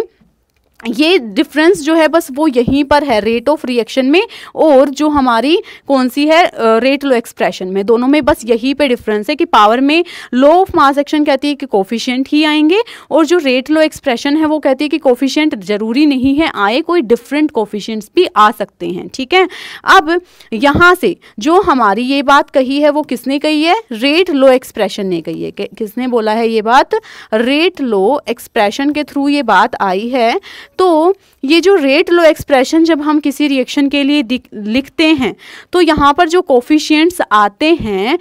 [SPEAKER 1] ये डिफरेंस जो है बस वो यहीं पर है रेट ऑफ रिएक्शन में और जो हमारी कौन सी है रेट लो एक्सप्रेशन में दोनों में बस यही पे डिफरेंस है कि पावर में लो ऑफ मास एक्शन कहती है कि कोफिशियंट ही आएंगे और जो रेट लो एक्सप्रेशन है वो कहती है कि कोफिशियंट ज़रूरी नहीं है आए कोई डिफरेंट कोफिशियंट्स भी आ सकते हैं ठीक है अब यहाँ से जो हमारी ये बात कही है वो किसने कही है रेट लो एक्सप्रेशन ने कही है किसने बोला है ये बात रेट लो एक्सप्रेशन के थ्रू ये बात आई है तो ये जो रेट लो एक्सप्रेशन जब हम किसी रिएक्शन के लिए लिखते हैं तो यहाँ पर जो कोफिशियंट्स आते हैं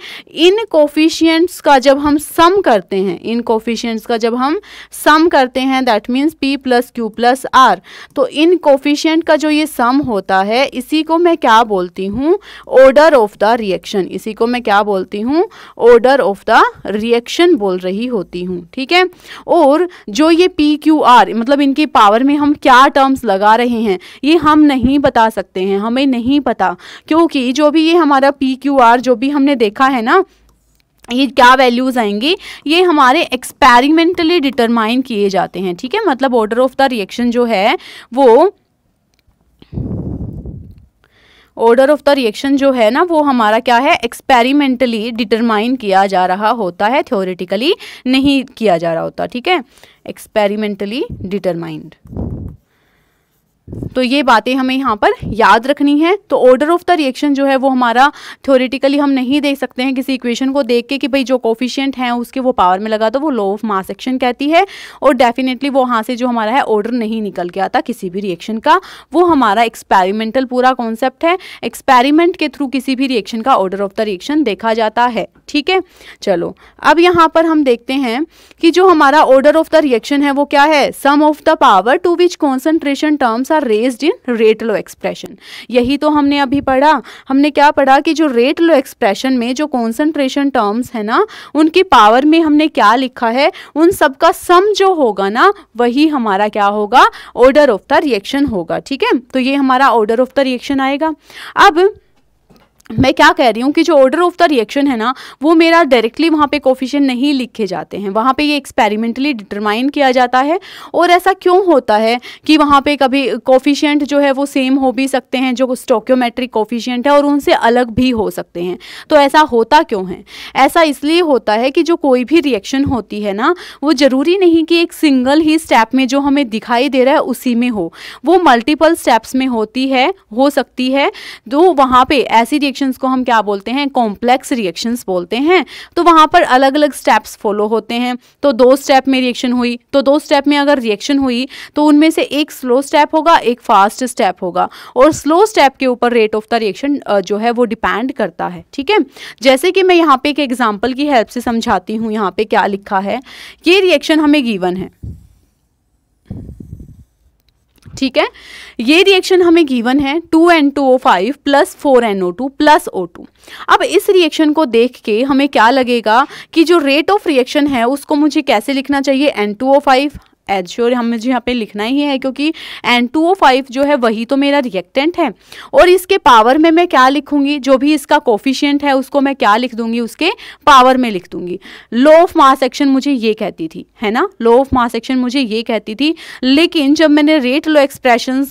[SPEAKER 1] इन कोफिशियंट्स का जब हम सम करते हैं इन कोफिशियंट्स का जब हम सम करते हैं that means P plus Q plus R तो इन कोफिशियंट का जो ये सम होता है इसी को मैं क्या बोलती हूँ ऑर्डर ऑफ द रिएक्शन इसी को मैं क्या बोलती हूँ ऑर्डर ऑफ द रिएक्शन बोल रही होती हूँ ठीक है और जो ये पी क्यू आर मतलब इनकी पावर में हम हम क्या टर्म्स लगा रहे हैं ये हम नहीं बता सकते हैं हमें नहीं पता क्योंकि जो भी ये हमारा पी क्यू आर जो भी हमने देखा है ना ये क्या वैल्यूज़ आएंगी ये हमारे एक्सपेरिमेंटली डिटरमाइन किए जाते हैं ठीक है मतलब ऑर्डर ऑफ द रिएक्शन जो है वो ऑर्डर ऑफ द रिएक्शन जो है ना वो हमारा क्या है एक्सपेरिमेंटली डिटरमाइन किया जा रहा होता है थ्योरेटिकली नहीं किया जा रहा होता ठीक है एक्सपेरिमेंटली डिटरमाइंड तो ये बातें हमें यहाँ पर याद रखनी है तो ऑर्डर ऑफ द रिएक्शन जो है वो हमारा थ्योरेटिकली हम नहीं देख सकते हैं किसी इक्वेशन को देख के कि भाई जो कोफिशियंट हैं उसके वो पावर में लगा तो वो लॉ ऑफ मास एक्शन कहती है और डेफिनेटली वो वहाँ से जो हमारा है ऑर्डर नहीं निकल के आता किसी भी रिएक्शन का वो हमारा एक्सपेरिमेंटल पूरा कॉन्सेप्ट है एक्सपेरिमेंट के थ्रू किसी भी रिएक्शन का ऑर्डर ऑफ द रिएक्शन देखा जाता है ठीक है चलो अब यहाँ पर हम देखते हैं कि जो हमारा ऑर्डर ऑफ द रिएक्शन है वो क्या है sum of the power to which concentration terms are raised in rate law expression यही तो हमने अभी पढ़ा हमने क्या पढ़ा कि जो रेट लो एक्सप्रेशन में जो कॉन्सेंट्रेशन टर्म्स है ना उनकी पावर में हमने क्या लिखा है उन सब का सम जो होगा ना वही हमारा क्या होगा ऑर्डर ऑफ द रिएक्शन होगा ठीक है तो ये हमारा ऑर्डर ऑफ द रिएक्शन आएगा अब मैं क्या कह रही हूँ कि जो ऑर्डर ऑफ द रिएक्शन है ना वो मेरा डायरेक्टली वहाँ पे कोफिशन नहीं लिखे जाते हैं वहाँ पे ये एक्सपेरिमेंटली डिटरमाइन किया जाता है और ऐसा क्यों होता है कि वहाँ पे कभी कोफिशेंट जो है वो सेम हो भी सकते हैं जो स्टोक्योमेट्रिक कोफिशियंट है और उनसे अलग भी हो सकते हैं तो ऐसा होता क्यों है ऐसा इसलिए होता है कि जो कोई भी रिएक्शन होती है ना वो ज़रूरी नहीं कि एक सिंगल ही स्टेप में जो हमें दिखाई दे रहा है उसी में हो वो मल्टीपल स्टेप्स में होती है हो सकती है तो वहाँ पर ऐसी रिएक्शंस को हम क्या बोलते हैं कॉम्प्लेक्स रिएक्शंस बोलते हैं तो वहां पर अलग अलग स्टेप्स फॉलो होते हैं तो दो स्टेप में रिएक्शन हुई तो दो स्टेप में अगर रिएक्शन हुई तो उनमें से एक स्लो स्टेप होगा एक फास्ट स्टेप होगा और स्लो स्टेप के ऊपर रेट ऑफ द रिएक्शन जो है वो डिपेंड करता है ठीक है जैसे कि मैं यहाँ पे एक एग्जाम्पल की हेल्प से समझाती हूँ यहाँ पे क्या लिखा है ये रिएक्शन हमें गीवन है ठीक है ये रिएक्शन हमें गिवन है two N two O five plus four N O two plus O two अब इस रिएक्शन को देख के हमें क्या लगेगा कि जो रेट ऑफ रिएक्शन है उसको मुझे कैसे लिखना चाहिए N two O five as sure हम मुझे यहाँ पे लिखना ही है क्योंकि एन टू ओ फाइव जो है वही तो मेरा रिएक्टेंट है और इसके पावर में मैं क्या लिखूंगी जो भी इसका कोफिशियंट है उसको मैं क्या लिख दूंगी उसके पावर में लिख दूंगी लो ऑफ मास एक्शन मुझे ये कहती थी है ना लो ऑफ मास एक्शन मुझे ये कहती थी लेकिन जब मैंने रेट लो एक्सप्रेशन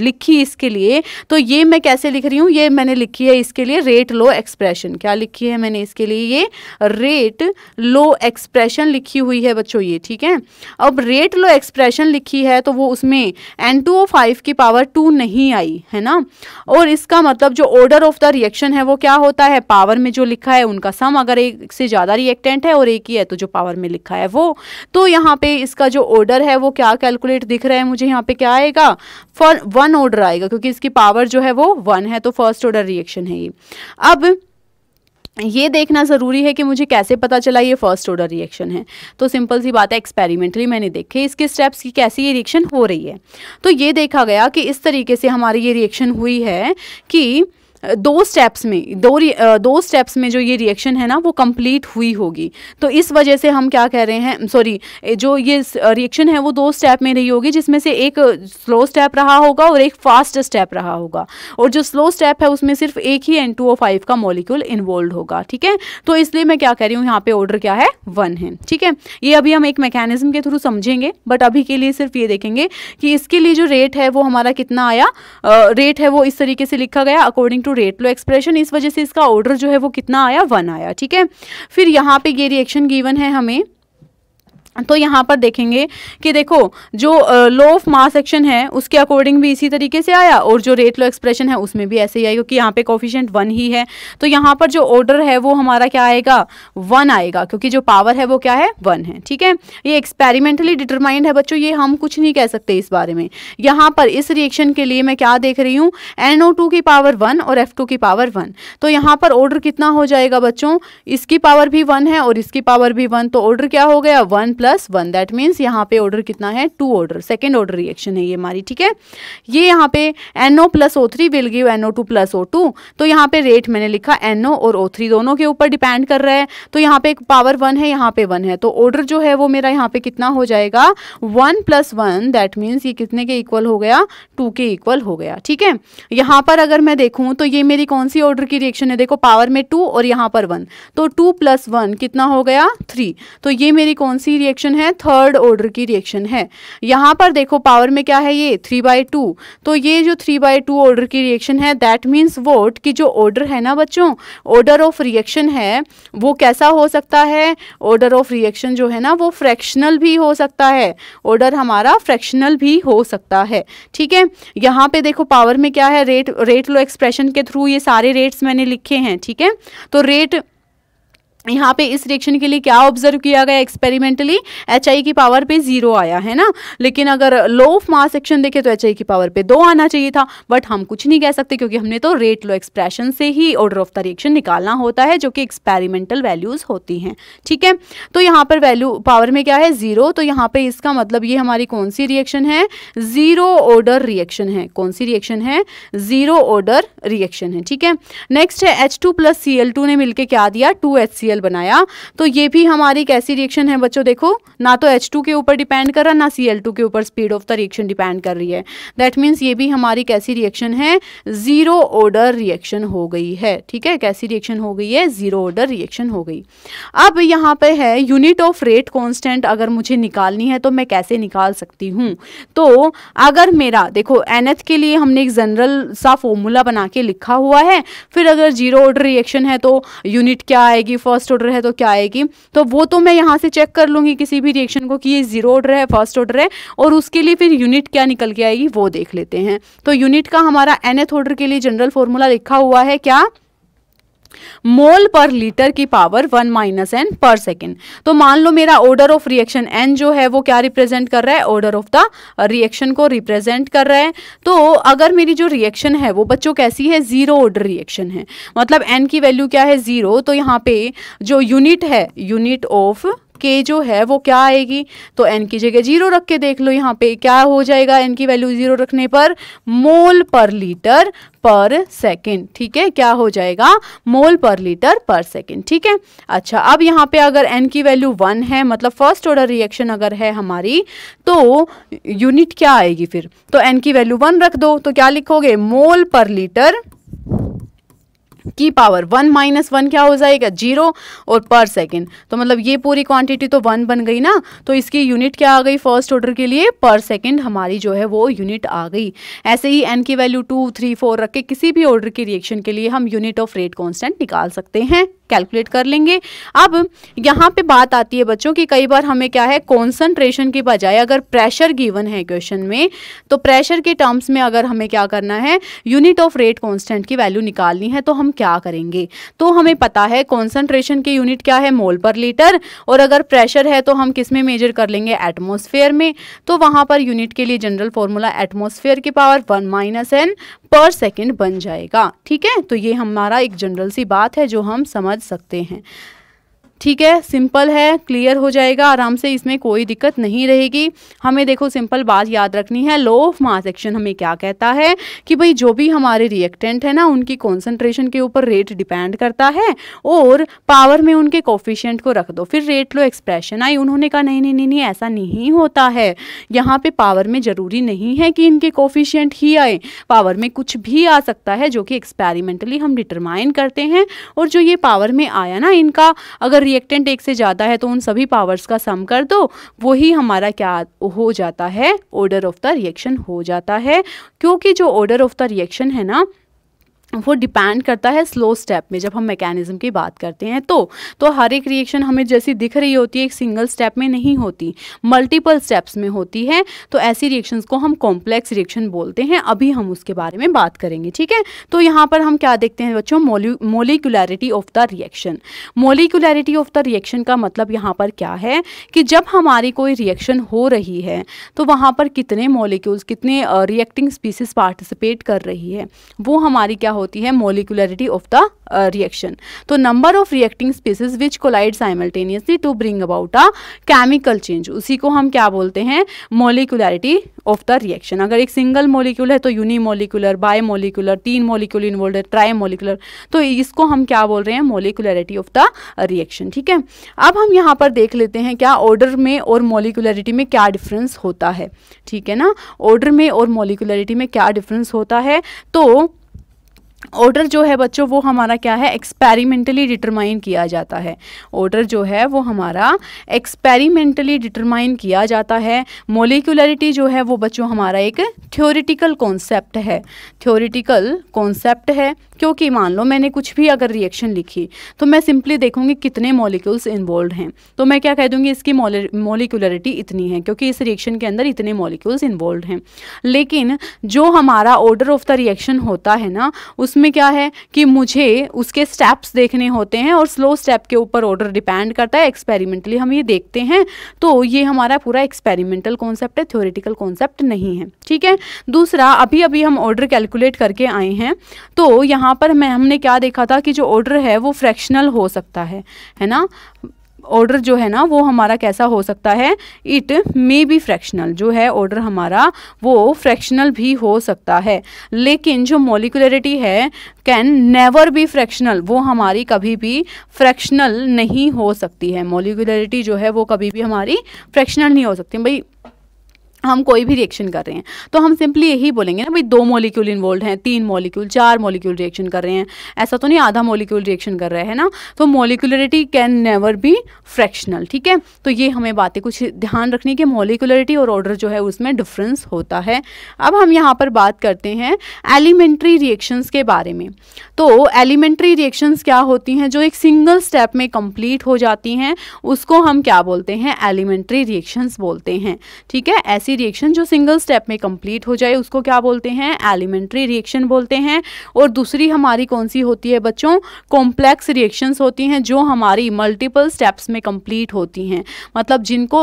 [SPEAKER 1] लिखी इसके लिए तो ये मैं कैसे लिख रही हूँ ये मैंने लिखी है इसके लिए रेट लो एक्सप्रेशन क्या लिखी है मैंने इसके लिए ये रेट लो एक्सप्रेशन लिखी हुई है बच्चों ये ठीक है अब रेट लो एक्सप्रेशन लिखी है तो वो उसमें एन टू ओ फाइव की पावर टू नहीं आई है ना और इसका मतलब जो ऑर्डर ऑफ द रिएक्शन है वो क्या होता है पावर में जो लिखा है उनका सम अगर एक से ज़्यादा रिएक्टेंट है और एक ही है तो जो पावर में लिखा है वो तो यहाँ पे इसका जो ऑर्डर है वो क्या कैलकुलेट दिख रहा है मुझे यहाँ पे क्या आएगा फॉर वन ऑर्डर आएगा क्योंकि इसकी पावर जो है वो वन है तो फर्स्ट ऑर्डर रिएक्शन है ये अब ये देखना ज़रूरी है कि मुझे कैसे पता चला ये फर्स्ट ऑर्डर रिएक्शन है तो सिंपल सी बात है एक्सपेरिमेंटली मैंने देखे इसके स्टेप्स की कैसी ये रिएक्शन हो रही है तो ये देखा गया कि इस तरीके से हमारी ये रिएक्शन हुई है कि दो स्टेप्स में दो दो स्टेप्स में जो ये रिएक्शन है ना वो कंप्लीट हुई होगी तो इस वजह से हम क्या कह रहे हैं सॉरी जो ये रिएक्शन है वो दो स्टेप में रही होगी जिसमें से एक स्लो स्टेप रहा होगा और एक फास्ट स्टेप रहा होगा और जो स्लो स्टेप है उसमें सिर्फ एक ही एन का मॉलिक्यूल इन्वॉल्व होगा ठीक है तो इसलिए मैं क्या कह रही हूँ यहाँ पे ऑर्डर क्या है वन है ठीक है ये अभी हम एक मैकेनिज्म के थ्रू समझेंगे बट अभी के लिए सिर्फ ये देखेंगे कि इसके लिए जो रेट है वो हमारा कितना आया रेट है वो इस तरीके से लिखा गया according to to rate law expression इस वजह से इसका ऑर्डर जो है वो कितना आया वन आया ठीक है फिर यहाँ पे ये रिएक्शन गिवन है हमें तो यहाँ पर देखेंगे कि देखो जो लो ऑफ मास एक्शन है उसके अकॉर्डिंग भी इसी तरीके से आया और जो रेट लो एक्सप्रेशन है उसमें भी ऐसे ही आया क्योंकि यहाँ पे कॉफिशेंट वन ही है तो यहाँ पर जो ऑर्डर है वो हमारा क्या आएगा वन आएगा क्योंकि जो पावर है वो क्या है वन है ठीक है ये एक्सपेरिमेंटली डिटरमाइंड है बच्चों ये हम कुछ नहीं कह सकते इस बारे में यहाँ पर इस रिएक्शन के लिए मैं क्या देख रही हूँ एन की पावर वन और एफ की पावर वन तो यहाँ पर ऑर्डर कितना हो जाएगा बच्चों इसकी पावर भी वन है और इसकी पावर भी वन तो ऑर्डर क्या हो गया one plus plus one that means यहाँ पे ऑर्डर कितना है two order second order reaction है ये हमारी ठीक है ये यहाँ पे N O plus O three will give N O two plus O two तो यहाँ पे रेट मैंने लिखा एन ओ और ओ थ्री दोनों के ऊपर डिपेंड कर रहा है तो यहाँ पे एक पावर वन है यहाँ पे वन है तो ऑर्डर जो है वो मेरा यहाँ पे कितना हो जाएगा one plus one that means ये कितने के इक्वल हो गया टू के इक्वल हो गया ठीक है यहाँ पर अगर मैं देखूँ तो ये मेरी कौन सी ऑर्डर की रिएक्शन है देखो पावर में टू और यहाँ पर वन तो टू प्लस वन कितना हो गया थ्री तो ये मेरी कौन सी रिएक्शन है थर्ड ऑर्डर की रिएक्शन है यहाँ पर देखो पावर में क्या है ये थ्री बाई टू तो ये जो थ्री बाई टू ऑर्डर की रिएक्शन है दैट मीन्स वोट कि जो ऑर्डर है ना बच्चों ऑर्डर ऑफ रिएक्शन है वो कैसा हो सकता है ऑर्डर ऑफ रिएक्शन जो है ना वो फ्रैक्शनल भी हो सकता है ऑर्डर हमारा फ्रैक्शनल भी हो सकता है ठीक है यहाँ पे देखो पावर में क्या है रेट रेट लो एक्सप्रेशन के थ्रू ये सारे रेट्स मैंने लिखे हैं ठीक है तो रेट यहाँ पे इस रिएक्शन के लिए क्या ऑब्जर्व किया गया एक्सपेरिमेंटली एच आई की पावर पे जीरो आया है ना लेकिन अगर लो ऑफ मास एक्शन देखे तो एच आई की पावर पे दो आना चाहिए था बट हम कुछ नहीं कह सकते क्योंकि हमने तो रेट लो एक्सप्रेशन से ही ऑर्डर ऑफ द रिएक्शन निकालना होता है जो कि एक्सपेरिमेंटल वैल्यूज़ होती हैं ठीक है तो यहाँ पर वैल्यू पावर में क्या है ज़ीरो तो यहाँ पर इसका मतलब ये हमारी कौन सी रिएक्शन है ज़ीरो ऑर्डर रिएक्शन है कौन सी रिएक्शन है ज़ीरो ऑर्डर रिएक्शन है ठीक है नेक्स्ट है H two plus C L two ने मिलकर क्या दिया टू एच सी सीएल बनाया तो ये भी हमारी कैसी रिएक्शन है बच्चों देखो ना तो एच के ऊपर डिपेंड कर रहा ना सी के ऊपर speed of the reaction depend कर रही है दैट मीन्स ये भी हमारी कैसी रिएक्शन है ज़ीरो ऑर्डर रिएक्शन हो गई है ठीक है कैसी रिएक्शन हो गई है ज़ीरो ऑर्डर रिएक्शन हो गई अब यहाँ पर है यूनिट ऑफ रेट कॉन्स्टेंट अगर मुझे निकालनी है तो मैं कैसे निकाल सकती हूँ तो अगर मेरा देखो एन के लिए हमने एक जनरल सा फॉर्मूला बना के लिखा हुआ है फिर अगर जीरो ऑर्डर रिएक्शन है तो यूनिट क्या आएगी फॉर फर्स्ट ऑर्डर है तो क्या आएगी तो वो तो मैं यहाँ से चेक कर लूँगी किसी भी रिएक्शन को कि ये ज़ीरो ऑर्डर है फर्स्ट ऑर्डर है और उसके लिए फिर यूनिट क्या निकल के आएगी वो देख लेते हैं तो यूनिट का हमारा एनएथ ऑर्डर के लिए जनरल फॉर्मूला लिखा हुआ है क्या मोल पर लीटर की पावर वन माइनस एन पर सेकेंड तो मान लो मेरा ऑर्डर ऑफ रिएक्शन एन जो है वो क्या रिप्रेजेंट कर रहा है ऑर्डर ऑफ द रिएक्शन को रिप्रेजेंट कर रहा है तो अगर मेरी जो रिएक्शन है वो बच्चों कैसी है जीरो ऑर्डर रिएक्शन है मतलब एन की वैल्यू क्या है जीरो तो यहाँ पे जो यूनिट है यूनिट ऑफ के जो है वो क्या आएगी तो एन की जगह जीरो रख के देख लो यहाँ पे क्या हो जाएगा एन की वैल्यू जीरो रखने पर मोल पर लीटर पर सेकेंड ठीक है क्या हो जाएगा मोल पर लीटर पर सेकेंड ठीक है अच्छा अब यहाँ पे अगर एन की वैल्यू वन है मतलब फर्स्ट ऑर्डर रिएक्शन अगर है हमारी तो यूनिट क्या आएगी फिर तो एन की वैल्यू वन रख दो तो क्या लिखोगे मोल पर लीटर की पावर वन माइनस वन क्या हो जाएगा जीरो और पर सेकेंड तो मतलब ये पूरी क्वांटिटी तो वन बन गई ना तो इसकी यूनिट क्या आ गई फर्स्ट ऑर्डर के लिए पर सेकेंड हमारी जो है वो यूनिट आ गई ऐसे ही एन की वैल्यू टू थ्री फोर रख के किसी भी ऑर्डर के रिएक्शन के लिए हम यूनिट ऑफ रेट कॉन्स्टेंट निकाल सकते हैं कैलकुलेट कर लेंगे अब यहाँ पे बात आती है बच्चों की कई बार हमें क्या है कॉन्सनट्रेशन की बजाय अगर प्रेशर गिवन है क्वेश्चन में तो प्रेशर के टर्म्स में अगर हमें क्या करना है यूनिट ऑफ रेट कॉन्स्टेंट की वैल्यू निकालनी है तो हम क्या करेंगे तो हमें पता है कॉन्सनट्रेशन के यूनिट क्या है मोल पर लीटर और अगर प्रेशर है तो हम किस में मेजर कर लेंगे एटमोसफेयर में तो वहाँ पर यूनिट के लिए जनरल फॉर्मूला एटमोसफेयर की पावर वन माइनस एन पर सेकेंड बन जाएगा ठीक है तो ये हमारा एक जनरल सी बात है जो हम समझ सकते हैं ठीक है सिंपल है क्लियर हो जाएगा आराम से इसमें कोई दिक्कत नहीं रहेगी हमें देखो सिंपल बात याद रखनी है लो ऑफ मास एक्शन हमें क्या कहता है कि भाई जो भी हमारे रिएक्टेंट है ना उनकी कॉन्सेंट्रेशन के ऊपर रेट डिपेंड करता है और पावर में उनके कोफिशेंट को रख दो फिर रेट लो एक्सप्रेशन आई उन्होंने कहा नहीं नहीं नहीं नहीं ऐसा नहीं होता है यहाँ पर पावर में ज़रूरी नहीं है कि इनके कोफ़िशियंट ही आए पावर में कुछ भी आ सकता है जो कि एक्सपेरिमेंटली हम डिटरमाइन करते हैं और जो ये पावर में आया ना इनका अगर रिएक्टेंट एक से ज़्यादा है तो उन सभी पावर्स का सम कर दो वही हमारा क्या हो जाता है ऑर्डर ऑफ द रिएक्शन हो जाता है क्योंकि जो ऑर्डर ऑफ द रिएक्शन है ना वो डिपेंड करता है स्लो स्टेप में जब हम मैकेनिज्म की बात करते हैं तो तो हर एक रिएक्शन हमें जैसी दिख रही होती है एक सिंगल स्टेप में नहीं होती मल्टीपल स्टेप्स में होती है तो ऐसी रिएक्शंस को हम कॉम्प्लेक्स रिएक्शन बोलते हैं अभी हम उसके बारे में बात करेंगे ठीक है तो यहाँ पर हम क्या देखते हैं बच्चों molecularity of the reaction molecularity of the reaction का मतलब यहाँ पर क्या है कि जब हमारी कोई रिएक्शन हो रही है तो वहाँ पर कितने मोलिक्यूल्स कितने रिएक्टिंग स्पीसीज पार्टिसिपेट कर रही है वो हमारी क्या होती है मोलिकुलरिटी ऑफ द रिएक्शन तो number of reacting species which collide simultaneously to bring about a chemical change उसी को हम क्या बोलते हैं मोलिकुलरिटी ऑफ द रिएक्शन अगर एक सिंगल मोलिक्यूल है तो यूनिमोलिकुलर बाई मोलिकुलर तीन मोलिक्यूल इन्वॉल्व है ट्राई मोलिकुलर तो इसको हम क्या बोल रहे हैं मोलिकुलरिटी ऑफ द रिएक्शन ठीक है अब हम यहाँ पर देख लेते हैं क्या ऑर्डर में और मोलिकुलरिटी में क्या डिफरेंस होता है ठीक है ना ऑर्डर में और मोलिकुलरिटी में क्या डिफरेंस होता है तो ऑर्डर जो है बच्चों वो हमारा क्या है एक्सपेरिमेंटली डिटरमाइन किया जाता है ऑर्डर जो है वो हमारा एक्सपेरिमेंटली डिटरमाइन किया जाता है मोलिकुलरिटी जो है वो बच्चों हमारा एक थ्योरिटिकल कॉन्सेप्ट है थ्योरिटिकल कॉन्सेप्ट है क्योंकि मान लो मैंने कुछ भी अगर रिएक्शन लिखी तो मैं सिंपली देखूंगी कितने मॉलिक्यूल्स इन्वॉल्व हैं तो मैं क्या कह दूंगी इसकी मोलिकुलरिटी इतनी है क्योंकि इस रिएक्शन के अंदर इतने मॉलिक्यूल्स इन्वॉल्व हैं लेकिन जो हमारा ऑर्डर ऑफ द रिएक्शन होता है ना उस उसमें क्या है कि मुझे उसके स्टेप्स देखने होते हैं और स्लो स्टेप के ऊपर ऑर्डर डिपेंड करता है एक्सपेरिमेंटली हम ये देखते हैं तो ये हमारा पूरा एक्सपेरिमेंटल कॉन्सेप्ट है थ्योरेटिकल कॉन्सेप्ट नहीं है ठीक है दूसरा अभी अभी हम ऑर्डर कैलकुलेट करके आए हैं तो यहाँ पर मैं हमने क्या देखा था कि जो ऑर्डर है वो फ्रैक्शनल हो सकता है है ना ऑर्डर जो है ना वो हमारा कैसा हो सकता है इट मे बी फ्रैक्शनल जो है ऑर्डर हमारा वो फ्रैक्शनल भी हो सकता है लेकिन जो मोलिकुलरिटी है कैन नेवर बी फ्रैक्शनल वो हमारी कभी भी फ्रैक्शनल नहीं हो सकती है मोलिकुलरिटी जो है वो कभी भी हमारी फ्रैक्शनल नहीं हो सकती भाई हम कोई भी रिएक्शन कर रहे हैं तो हम सिंपली यही बोलेंगे ना भाई दो मॉलिक्यूल इन्वॉल्व हैं तीन मॉलिक्यूल चार मॉलिक्यूल रिएक्शन कर रहे हैं ऐसा तो नहीं आधा मॉलिक्यूल रिएक्शन कर रहा है ना तो molecularity can never be fractional ठीक है तो ये हमें बातें कुछ ध्यान रखनी कि मॉलिकुलरिटी और ऑर्डर जो है उसमें डिफरेंस होता है अब हम यहाँ पर बात करते हैं एलिमेंट्री रिएक्शंस के बारे में तो एलिमेंट्री रिएक्शंस क्या होती हैं जो एक सिंगल स्टेप में कंप्लीट हो जाती हैं उसको हम क्या बोलते हैं एलिमेंट्री रिएक्शंस बोलते हैं ठीक है ऐसी ऐसी रिएक्शन जो सिंगल स्टेप में कंप्लीट हो जाए उसको क्या बोलते हैं एलिमेंट्री रिएक्शन बोलते हैं और दूसरी हमारी कौन सी होती है बच्चों कॉम्प्लेक्स रिएक्शंस होती हैं जो हमारी मल्टीपल स्टेप्स में कंप्लीट होती हैं मतलब जिनको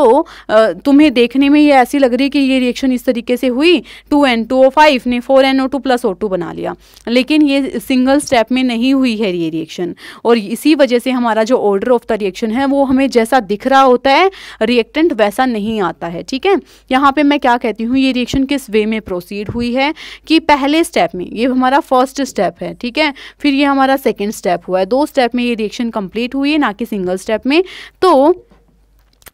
[SPEAKER 1] तुम्हें देखने में ये ऐसी लग रही है कि ये रिएक्शन इस तरीके से हुई two N two O five ने four N O two plus O two बना लिया लेकिन ये सिंगल स्टेप में नहीं हुई है ये रिएक्शन और इसी वजह से हमारा जो ऑर्डर ऑफ द रिएक्शन है वो हमें जैसा दिख रहा होता है रिएक्टेंट वैसा नहीं आता है ठीक है यहाँ पे मैं क्या कहती हूँ ये रिएक्शन किस वे में प्रोसीड हुई है कि पहले स्टेप में ये हमारा फर्स्ट स्टेप है ठीक है फिर ये हमारा सेकेंड स्टेप हुआ है दो स्टेप में ये रिएक्शन कंप्लीट हुई है ना कि सिंगल स्टेप में तो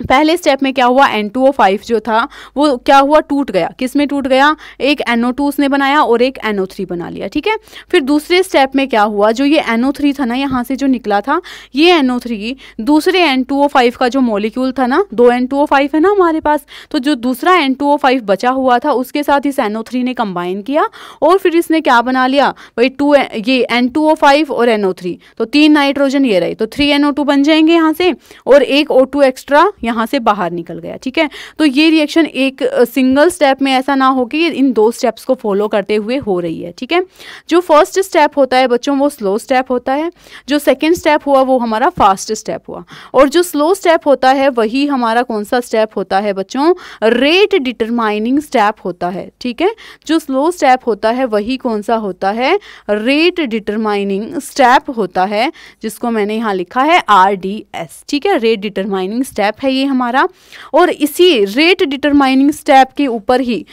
[SPEAKER 1] पहले स्टेप में क्या हुआ एन टू ओ फाइव जो था वो क्या हुआ टूट गया किस में टूट गया एक ओ टू उसने बनाया और एक ओ थ्री बना लिया ठीक है फिर दूसरे स्टेप में क्या हुआ जो ये एनओ थ्री था ना यहाँ से जो निकला था ये एनओ थ्री दूसरे एन टू ओ फाइव का जो मोलिक्यूल था ना दो एन टू ओ फाइव है ना हमारे पास तो जो दूसरा एन टू ओ फाइव बचा हुआ था उसके साथ इस एनओ थ्री ने कंबाइन किया और फिर इसने क्या बना लिया भाई टू ये एन टू ओ फाइव और ओ थ्री तो तीन नाइट्रोजन ये रही तो थ्री ओ टू बन जाएंगे यहाँ से और एक ओ टू एक्स्ट्रा यहाँ से बाहर निकल गया ठीक है तो ये रिएक्शन एक सिंगल स्टेप में ऐसा ना हो कि इन दो स्टेप्स को फॉलो करते हुए हो रही है ठीक है जो फर्स्ट स्टेप होता है बच्चों वो स्लो स्टेप होता है जो सेकेंड स्टेप हुआ वो हमारा फास्ट स्टेप हुआ और जो स्लो स्टेप होता है वही हमारा कौन सा स्टेप होता है बच्चों रेट डिटरमाइनिंग स्टेप होता है ठीक है जो स्लो स्टेप होता है वही कौन सा होता है रेट डिटरमाइनिंग स्टेप होता है जिसको मैंने यहाँ लिखा है आर ठीक है रेट डिटरमाइनिंग स्टेप है चाहिए हमारा और इसी रेट डिटरमाइनिंग स्टेप के ऊपर ही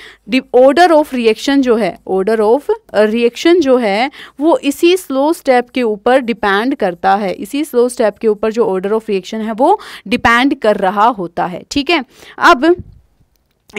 [SPEAKER 1] ऑर्डर ऑफ रिएक्शन जो है ऑर्डर ऑफ रिएक्शन जो है वो इसी स्लो स्टेप के ऊपर डिपेंड करता है इसी स्लो स्टेप के ऊपर जो ऑर्डर ऑफ रिएक्शन है वो डिपेंड कर रहा होता है ठीक है अब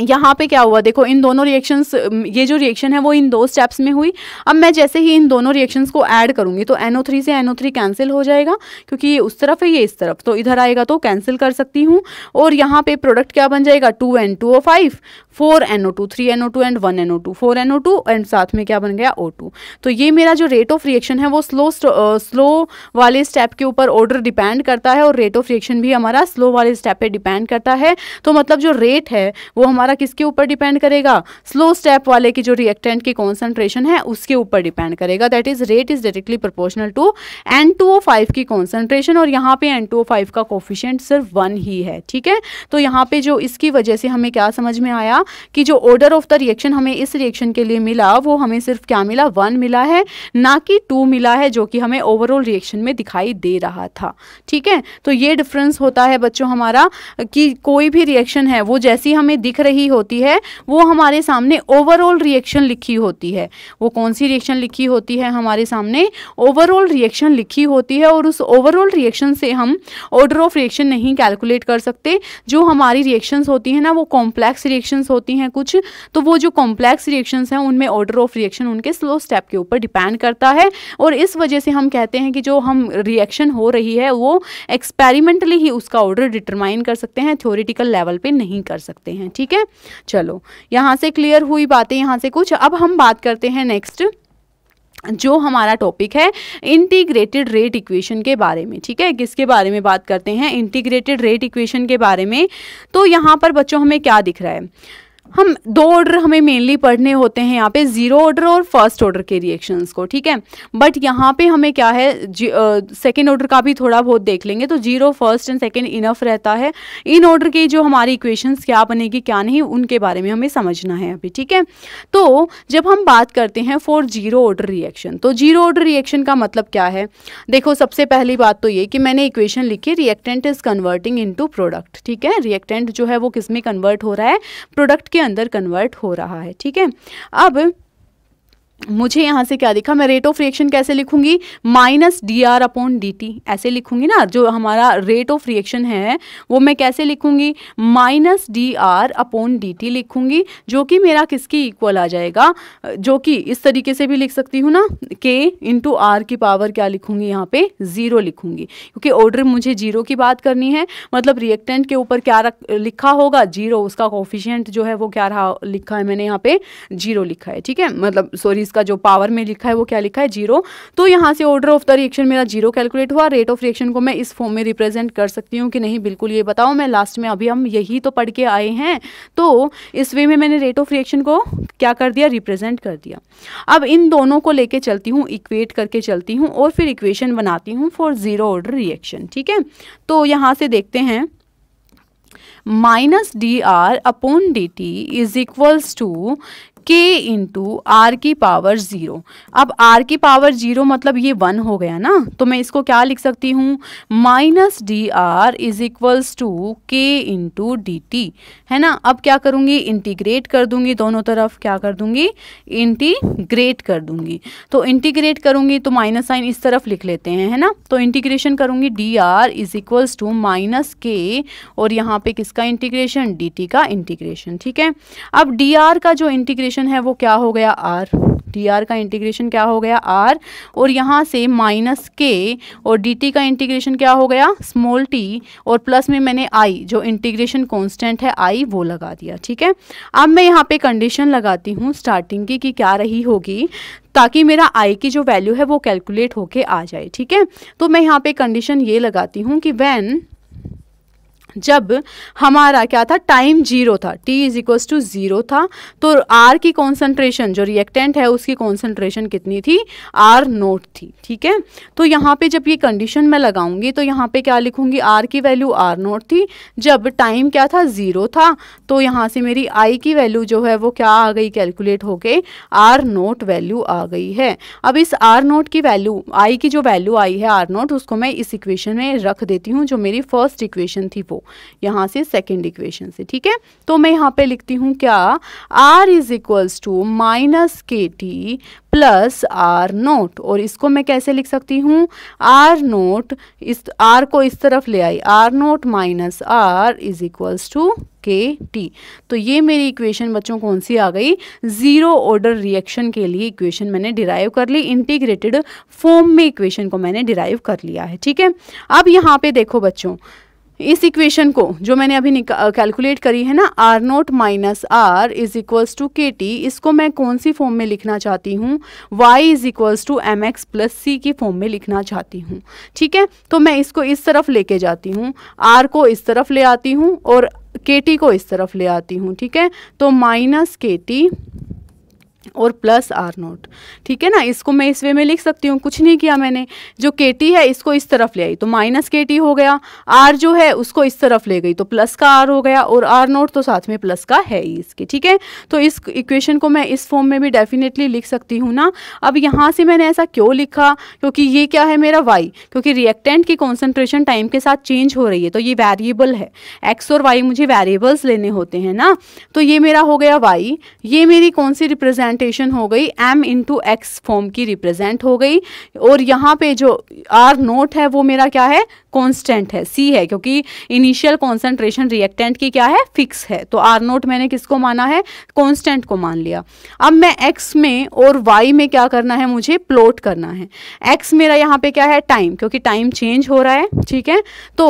[SPEAKER 1] यहाँ पे क्या हुआ देखो इन दोनों रिएक्शंस ये जो रिएक्शन है वो इन दो स्टेप्स में हुई अब मैं जैसे ही इन दोनों रिएक्शंस को ऐड करूँगी तो NO3 से NO3 कैंसिल हो जाएगा क्योंकि ये उस तरफ है ये इस तरफ तो इधर आएगा तो कैंसिल कर सकती हूँ और यहाँ पे प्रोडक्ट क्या बन जाएगा two N two O five four N O two three N O two and one N O two four N O two and साथ में क्या बन गया ओ टू तो ये मेरा जो रेट ऑफ रिएक्शन है वो स्लो स्लो वाले स्टेप के ऊपर ऑर्डर डिपेंड करता है और रेट ऑफ रिएक्शन भी हमारा स्लो वाले स्टेप पर डिपेंड करता है तो मतलब जो रेट है वो हमारा हमारा किसके ऊपर डिपेंड करेगा स्लो स्टेप वाले की जो रिएक्टेंट की कॉन्सेंट्रेशन है उसके ऊपर डिपेंड करेगा that is rate is directly proportional to N की कॉन्सेंट्रेशन और यहाँ पे एन का कोफिशियंट सिर्फ वन ही है ठीक है तो यहाँ पे जो इसकी वजह से हमें क्या समझ में आया कि जो ऑर्डर ऑफ द रिएक्शन हमें इस रिएक्शन के लिए मिला वो हमें सिर्फ क्या मिला वन मिला है ना कि टू मिला है जो कि हमें ओवरऑल रिएक्शन में दिखाई दे रहा था ठीक है तो ये डिफरेंस होता है बच्चों हमारा कि कोई भी रिएक्शन है वो जैसी हमें दिख रही रही होती है वो हमारे सामने ओवरऑल रिएक्शन लिखी होती है वो कौन सी रिएक्शन लिखी होती है हमारे सामने ओवरऑल रिएक्शन लिखी होती है और उस ओवरऑल रिएक्शन से हम ऑर्डर ऑफ रिएक्शन नहीं कैलकुलेट कर सकते जो हमारी रिएक्शंस होती हैं ना वो कॉम्प्लेक्स रिएक्शंस होती हैं कुछ तो वो जो कॉम्प्लेक्स रिएक्शंस हैं उनमें ऑर्डर ऑफ रिएक्शन उनके स्लो स्टेप के ऊपर डिपेंड करता है और इस वजह से हम कहते हैं कि जो हम रिएक्शन हो रही है वो एक्सपेरिमेंटली ही उसका ऑर्डर डिटरमाइन कर सकते हैं थ्योरिटिकल लेवल पर नहीं कर सकते हैं ठीक है है चलो यहाँ से क्लियर हुई बातें यहाँ से कुछ अब हम बात करते हैं नेक्स्ट जो हमारा टॉपिक है इंटीग्रेटेड रेट इक्वेशन के बारे में ठीक है किसके बारे में बात करते हैं इंटीग्रेटेड रेट इक्वेशन के बारे में तो यहाँ पर बच्चों हमें क्या दिख रहा है हम दो ऑर्डर हमें मेनली पढ़ने होते हैं यहाँ पे ज़ीरो ऑर्डर और फर्स्ट ऑर्डर के रिएक्शंस को ठीक है बट यहाँ पे हमें क्या है सेकेंड ऑर्डर का भी थोड़ा बहुत देख लेंगे तो zero first and second enough रहता है इन ऑर्डर की जो हमारी इक्वेशंस क्या बनेगी क्या नहीं उनके बारे में हमें समझना है अभी ठीक है तो जब हम बात करते हैं फॉर जीरो ऑर्डर रिएक्शन तो जीरो ऑर्डर रिएक्शन का मतलब क्या है देखो सबसे पहली बात तो ये कि मैंने इक्वेशन लिखी reactant is converting in product ठीक है रिएक्टेंट जो है वो किस में कन्वर्ट हो रहा है प्रोडक्ट के अंदर कन्वर्ट हो रहा है ठीक है अब मुझे यहाँ से क्या दिखा मैं रेट ऑफ रिएक्शन कैसे लिखूंगी minus D R upon D T ऐसे लिखूंगी ना जो हमारा रेट ऑफ रिएक्शन है वो मैं कैसे लिखूंगी minus D R upon D T लिखूंगी जो कि मेरा किसकी इक्वल आ जाएगा जो कि इस तरीके से भी लिख सकती हूँ ना के इंटू आर की पावर क्या लिखूंगी यहाँ पे ज़ीरो लिखूंगी क्योंकि ऑर्डर मुझे जीरो की बात करनी है मतलब रिएक्टेंट के ऊपर क्या रख लिखा होगा जीरो उसका कोफिशियंट जो है वो क्या रहा लिखा है मैंने यहाँ पे जीरो लिखा है ठीक है मतलब सॉरी इसका जो पावर में लिखा है वो क्या लिखा है जीरो तो यहाँ से ऑर्डर ऑफ द रिएक्शन मेरा जीरो कैलकुलेट हुआ रेट ऑफ रिएक्शन को मैं इस फॉर्म में रिप्रेजेंट कर सकती हूँ कि नहीं बिल्कुल ये बताओ मैं लास्ट में अभी हम यही तो पढ़ के आए हैं तो इस वे में मैंने रेट ऑफ रिएक्शन को क्या कर दिया रिप्रेजेंट कर दिया अब इन दोनों को लेके चलती हूँ इक्वेट करके चलती हूँ और फिर इक्वेशन बनाती हूँ फॉर ज़ीरो ऑर्डर रिएक्शन ठीक है तो यहाँ से देखते हैं minus D R upon D T is equals to के इंटू आर की पावर ज़ीरो अब आर की पावर ज़ीरो मतलब ये वन हो गया ना तो मैं इसको क्या लिख सकती हूँ minus D r is equals to के इंटू डी टी है ना अब क्या करूँगी इंटीग्रेट कर दूँगी दोनों तरफ क्या कर दूँगी इंटीग्रेट कर दूँगी तो इंटीग्रेट करूँगी तो माइनस साइन इस तरफ लिख लेते हैं है ना तो इंटीग्रेशन करूँगी d r is equals to minus k और यहाँ पे किसका इंटीग्रेशन डी टी का इंटीग्रेशन ठीक है अब डी आर का जो इंटीग्रेशन इंटीग्रेशन है वो क्या हो गया आर डी आर का इंटीग्रेशन क्या हो गया आर और यहाँ से माइनस के और डी टी का इंटीग्रेशन क्या हो गया स्मॉल टी और प्लस में मैंने आई जो इंटीग्रेशन कांस्टेंट है आई वो लगा दिया ठीक है अब मैं यहाँ पे कंडीशन लगाती हूँ स्टार्टिंग की कि क्या रही होगी ताकि मेरा आई की जो वैल्यू है वो कैलकुलेट होके आ जाए ठीक है तो मैं यहाँ पे कंडीशन ये लगाती हूँ कि वैन जब हमारा क्या था टाइम जीरो था t is equals to zero था तो आर की कॉन्सेंट्रेशन जो रिएक्टेंट है उसकी कॉन्सेंट्रेशन कितनी थी आर नोट थी ठीक है तो यहाँ पे जब ये कंडीशन मैं लगाऊंगी तो यहाँ पे क्या लिखूंगी आर की वैल्यू आर नोट थी जब टाइम क्या था ज़ीरो था तो यहाँ से मेरी आई की वैल्यू जो है वो क्या आ गई कैलकुलेट होके आर नोट वैल्यू आ गई है अब इस आर नोट की वैल्यू आई की जो वैल्यू आई है आर नोट उसको मैं इस इक्वेशन में रख देती हूँ जो मेरी फर्स्ट इक्वेशन थी वो यहाँ से सेकेंड इक्वेशन से ठीक है तो मैं यहाँ पे लिखती हूँ क्या r is equals to minus k t plus r naught और इसको मैं कैसे लिख सकती हूँ आर नोट इस आर को इस तरफ ले आई r naught minus r is equals to k t तो ये मेरी इक्वेशन बच्चों कौन सी आ गई ज़ीरो ऑर्डर रिएक्शन के लिए इक्वेशन मैंने डिराइव कर ली इंटीग्रेटेड फॉर्म में इक्वेशन को मैंने डिराइव कर लिया है ठीक है अब यहाँ पे देखो बच्चों इस इक्वेशन को जो मैंने अभी कैलकुलेट करी है ना r naught minus r is equals to k t इसको मैं कौन सी फॉर्म में लिखना चाहती हूँ y is equals to M x plus c की फॉर्म में लिखना चाहती हूँ ठीक है तो मैं इसको इस तरफ लेके जाती हूँ आर को इस तरफ ले आती हूँ और के टी को इस तरफ ले आती हूँ ठीक है तो माइनस के टी और प्लस आर नोट ठीक है ना इसको मैं इस वे में लिख सकती हूँ कुछ नहीं किया मैंने जो के टी है इसको इस तरफ ले आई तो माइनस के टी हो गया आर जो है उसको इस तरफ ले गई तो प्लस का आर हो गया और आर नोट तो साथ में प्लस का है ही इसके ठीक है तो इस इक्वेशन को मैं इस फॉर्म में भी डेफिनेटली लिख सकती हूँ ना अब यहाँ से मैंने ऐसा क्यों लिखा क्योंकि ये क्या है मेरा वाई क्योंकि रिएक्टेंट की कॉन्सेंट्रेशन टाइम के साथ चेंज हो रही है तो ये वेरिएबल है एक्स और वाई मुझे वेरिएबल्स लेने होते हैं ना तो ये मेरा हो गया वाई ये मेरी कौन सी रिप्रेजेंट रिप्रेजेंटेशन हो गई एम इंटू एक्स फॉर्म की रिप्रेजेंट हो गई और यहाँ पे जो आर नोट है वो मेरा क्या है कॉन्स्टेंट है सी है क्योंकि इनिशियल कॉन्सेंट्रेशन रिएक्टेंट की क्या है फिक्स है तो आर नोट मैंने किसको माना है कॉन्स्टेंट को मान लिया अब मैं एक्स में और वाई में क्या करना है मुझे प्लॉट करना है एक्स मेरा यहाँ पे क्या है टाइम क्योंकि टाइम चेंज हो रहा है ठीक है तो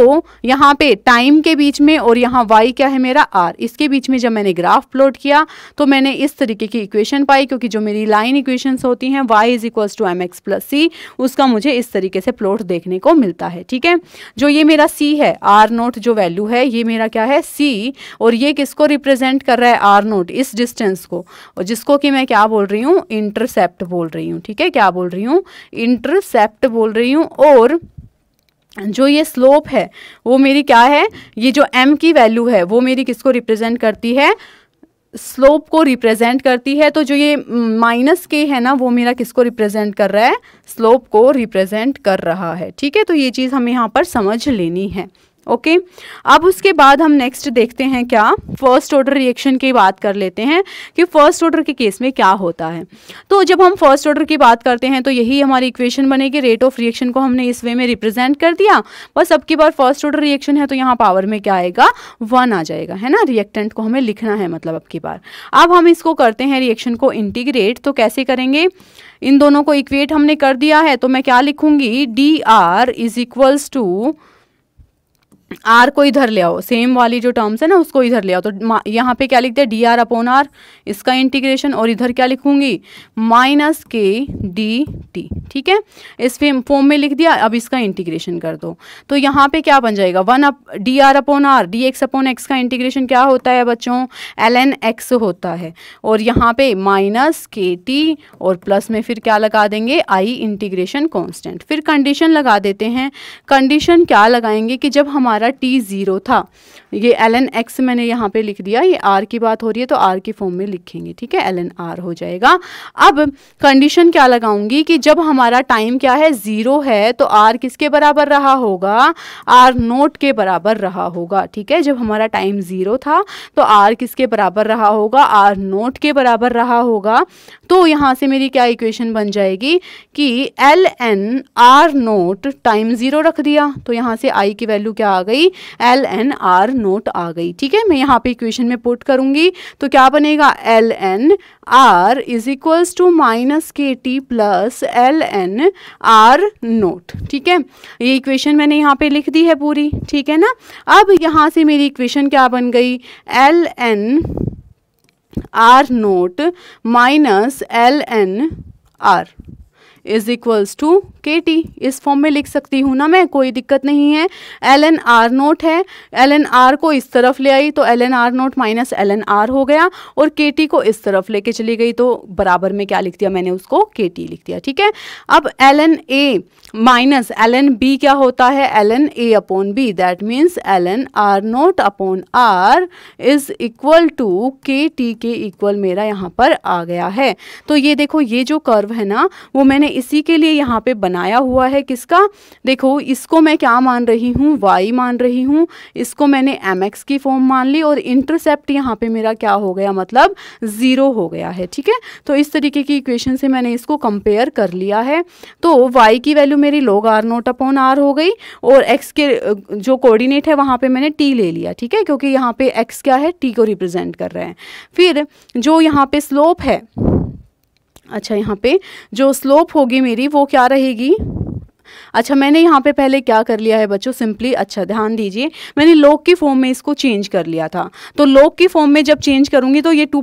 [SPEAKER 1] यहाँ पे टाइम के बीच में और यहाँ वाई क्या है मेरा आर इसके बीच में जब मैंने ग्राफ प्लॉट किया तो मैंने इस तरीके की इक्वेशन पाई क्योंकि जो मेरी लाइन इक्वेशंस होती हैं y is equals to M x plus c उसका मुझे इस तरीके से प्लॉट देखने को मिलता है ठीक है जो ये मेरा c है r नोट जो वैल्यू है ये मेरा क्या है c और ये किसको रिप्रेजेंट कर रहा है r नोट इस डिस्टेंस को और जिसको कि मैं क्या बोल रही हूँ इंटरसेप्ट बोल रही हूँ ठीक है क्या बोल रही हूँ इंटरसेप्ट बोल रही हूँ और जो ये स्लोप है वो मेरी क्या है ये जो m की वैल्यू है वो मेरी किसको रिप्रेजेंट करती है स्लोप को रिप्रेजेंट करती है तो जो ये माइनस के है ना वो मेरा किसको रिप्रेजेंट कर रहा है स्लोप को रिप्रेजेंट कर रहा है ठीक है तो ये चीज़ हमें यहाँ पर समझ लेनी है ओके अब उसके बाद हम नेक्स्ट देखते हैं क्या फर्स्ट ऑर्डर रिएक्शन की बात कर लेते हैं कि फर्स्ट ऑर्डर के केस में क्या होता है तो जब हम फर्स्ट ऑर्डर की बात करते हैं तो यही हमारी इक्वेशन बनेगी रेट ऑफ रिएक्शन को हमने इस वे में रिप्रेजेंट कर दिया बस अब की बार फर्स्ट ऑर्डर रिएक्शन है तो यहाँ पावर में क्या आएगा वन आ जाएगा है ना रिएक्टेंट को हमें लिखना है मतलब अब की बार अब हम इसको करते हैं रिएक्शन को इंटीग्रेट तो कैसे करेंगे इन दोनों को इक्वेट हमने कर दिया है तो मैं क्या लिखूंगी d r is equals to r को इधर ले आओ सेम वाली जो टर्म्स है ना उसको इधर ले आओ तो यहाँ पे क्या लिखते हैं डी आर अपोन आर इसका इंटीग्रेशन और इधर क्या लिखूंगी माइनस के डी टी ठीक है इस फॉर्म में लिख दिया अब इसका इंटीग्रेशन कर दो तो यहाँ पे क्या बन जाएगा one up d r upon r d x upon x का इंटीग्रेशन क्या होता है बच्चों एल एन एक्स होता है और यहाँ पे माइनस के टी और प्लस में फिर क्या लगा देंगे आई इंटीग्रेशन कॉन्स्टेंट फिर कंडीशन लगा देते हैं कंडीशन क्या लगाएंगे कि जब हमारा हमारा टी ज़ीरो था ये एल एन एक्स मैंने यहाँ पे लिख दिया ये आर की बात हो रही है तो आर की फॉर्म में लिखेंगे ठीक है एल एन आर हो जाएगा अब कंडीशन क्या लगाऊंगी कि जब हमारा टाइम क्या है ज़ीरो है तो आर किसके बराबर रहा होगा आर नोट के बराबर रहा होगा ठीक है जब हमारा टाइम ज़ीरो था तो आर किसके बराबर रहा होगा आर नोट के बराबर रहा होगा तो यहाँ से मेरी क्या इक्वेशन बन जाएगी कि l n r naught time zero रख दिया तो यहाँ से आई की वैल्यू क्या आ गई गई एल एन आर नोट आ गई ठीक है मैं यहाँ पे इक्वेशन में पुट करूँगी तो क्या बनेगा l n r is equals to minus k t plus l n r naught ठीक है ये इक्वेशन मैंने यहाँ पे लिख दी है पूरी ठीक है ना अब यहाँ से मेरी इक्वेशन क्या बन गई l n r naught minus l n r is equals to k t इस फॉर्म में लिख सकती हूँ ना मैं कोई दिक्कत नहीं है एल एन आर नोट है एल एन आर को इस तरफ ले आई तो l n r naught minus l n r हो गया और के टी को इस तरफ लेके चली गई तो बराबर में क्या लिख दिया मैंने उसको के टी लिख दिया ठीक है अब l n a minus l n b क्या होता है l n a upon b that means l n r naught upon r is equal to k t k equal मेरा यहाँ पर आ गया है तो ये देखो ये जो कर्व है ना वो मैंने इसी के लिए यहाँ पे बनाया हुआ है किसका देखो इसको मैं क्या मान रही हूँ वाई मान रही हूँ इसको मैंने एम एक्स की फॉर्म मान ली और इंटरसेप्ट यहाँ पे मेरा क्या हो गया मतलब ज़ीरो हो गया है ठीक है तो इस तरीके की इक्वेशन से मैंने इसको कंपेयर कर लिया है तो वाई की वैल्यू मेरी लोग आर नोट अपॉन आर हो गई और एक्स के जो कोऑर्डिनेट है वहाँ पे मैंने टी ले लिया ठीक है क्योंकि यहाँ पे एक्स क्या है टी को रिप्रेजेंट कर रहे हैं फिर जो यहाँ पे स्लोप है अच्छा यहाँ पे जो स्लोप होगी मेरी वो क्या रहेगी अच्छा मैंने यहाँ पे पहले क्या कर लिया है बच्चों सिंपली अच्छा ध्यान दीजिए मैंने लोक की फॉर्म में इसको चेंज कर लिया था तो लोक की फॉर्म में जब चेंज करूँगी तो ये टू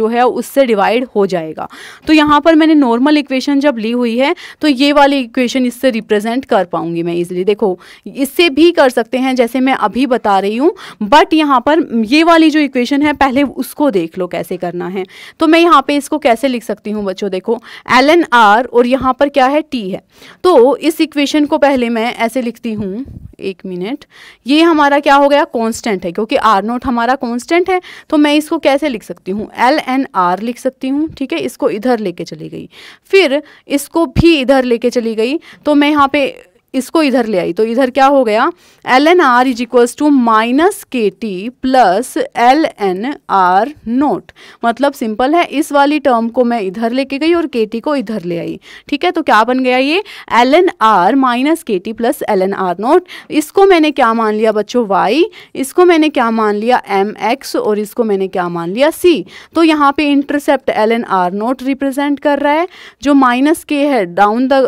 [SPEAKER 1] जो है उससे डिवाइड हो जाएगा तो यहाँ पर मैंने नॉर्मल इक्वेशन जब ली हुई है तो ये वाली इक्वेशन इससे रिप्रेजेंट कर पाऊंगी मैं इजिली देखो इससे भी कर सकते हैं जैसे मैं अभी बता रही हूँ बट यहाँ पर ये वाली जो इक्वेशन है पहले उसको देख लो कैसे करना है तो मैं यहाँ पे इसको कैसे लिख सकती हूँ बच्चों देखो एल एन आर और यहाँ पर क्या है टी है तो तो इस इक्वेशन को पहले मैं ऐसे लिखती हूँ एक मिनट ये हमारा क्या हो गया कांस्टेंट है क्योंकि आर नोट हमारा कांस्टेंट है तो मैं इसको कैसे लिख सकती हूँ एल एन आर लिख सकती हूँ ठीक है इसको इधर लेके चली गई फिर इसको भी इधर लेके चली गई तो मैं यहाँ पे इसको इधर ले आई तो इधर क्या हो गया l n r is equals to minus k t plus l n r naught मतलब सिंपल है इस वाली टर्म को मैं इधर लेके गई और के टी को इधर ले आई ठीक है तो क्या बन गया ये l n r minus k t plus l n r naught इसको मैंने क्या मान लिया बच्चों वाई इसको मैंने क्या मान लिया एम एक्स और इसको मैंने क्या मान लिया सी तो यहाँ पे intercept l n r naught represent कर रहा है जो माइनस के है डाउन द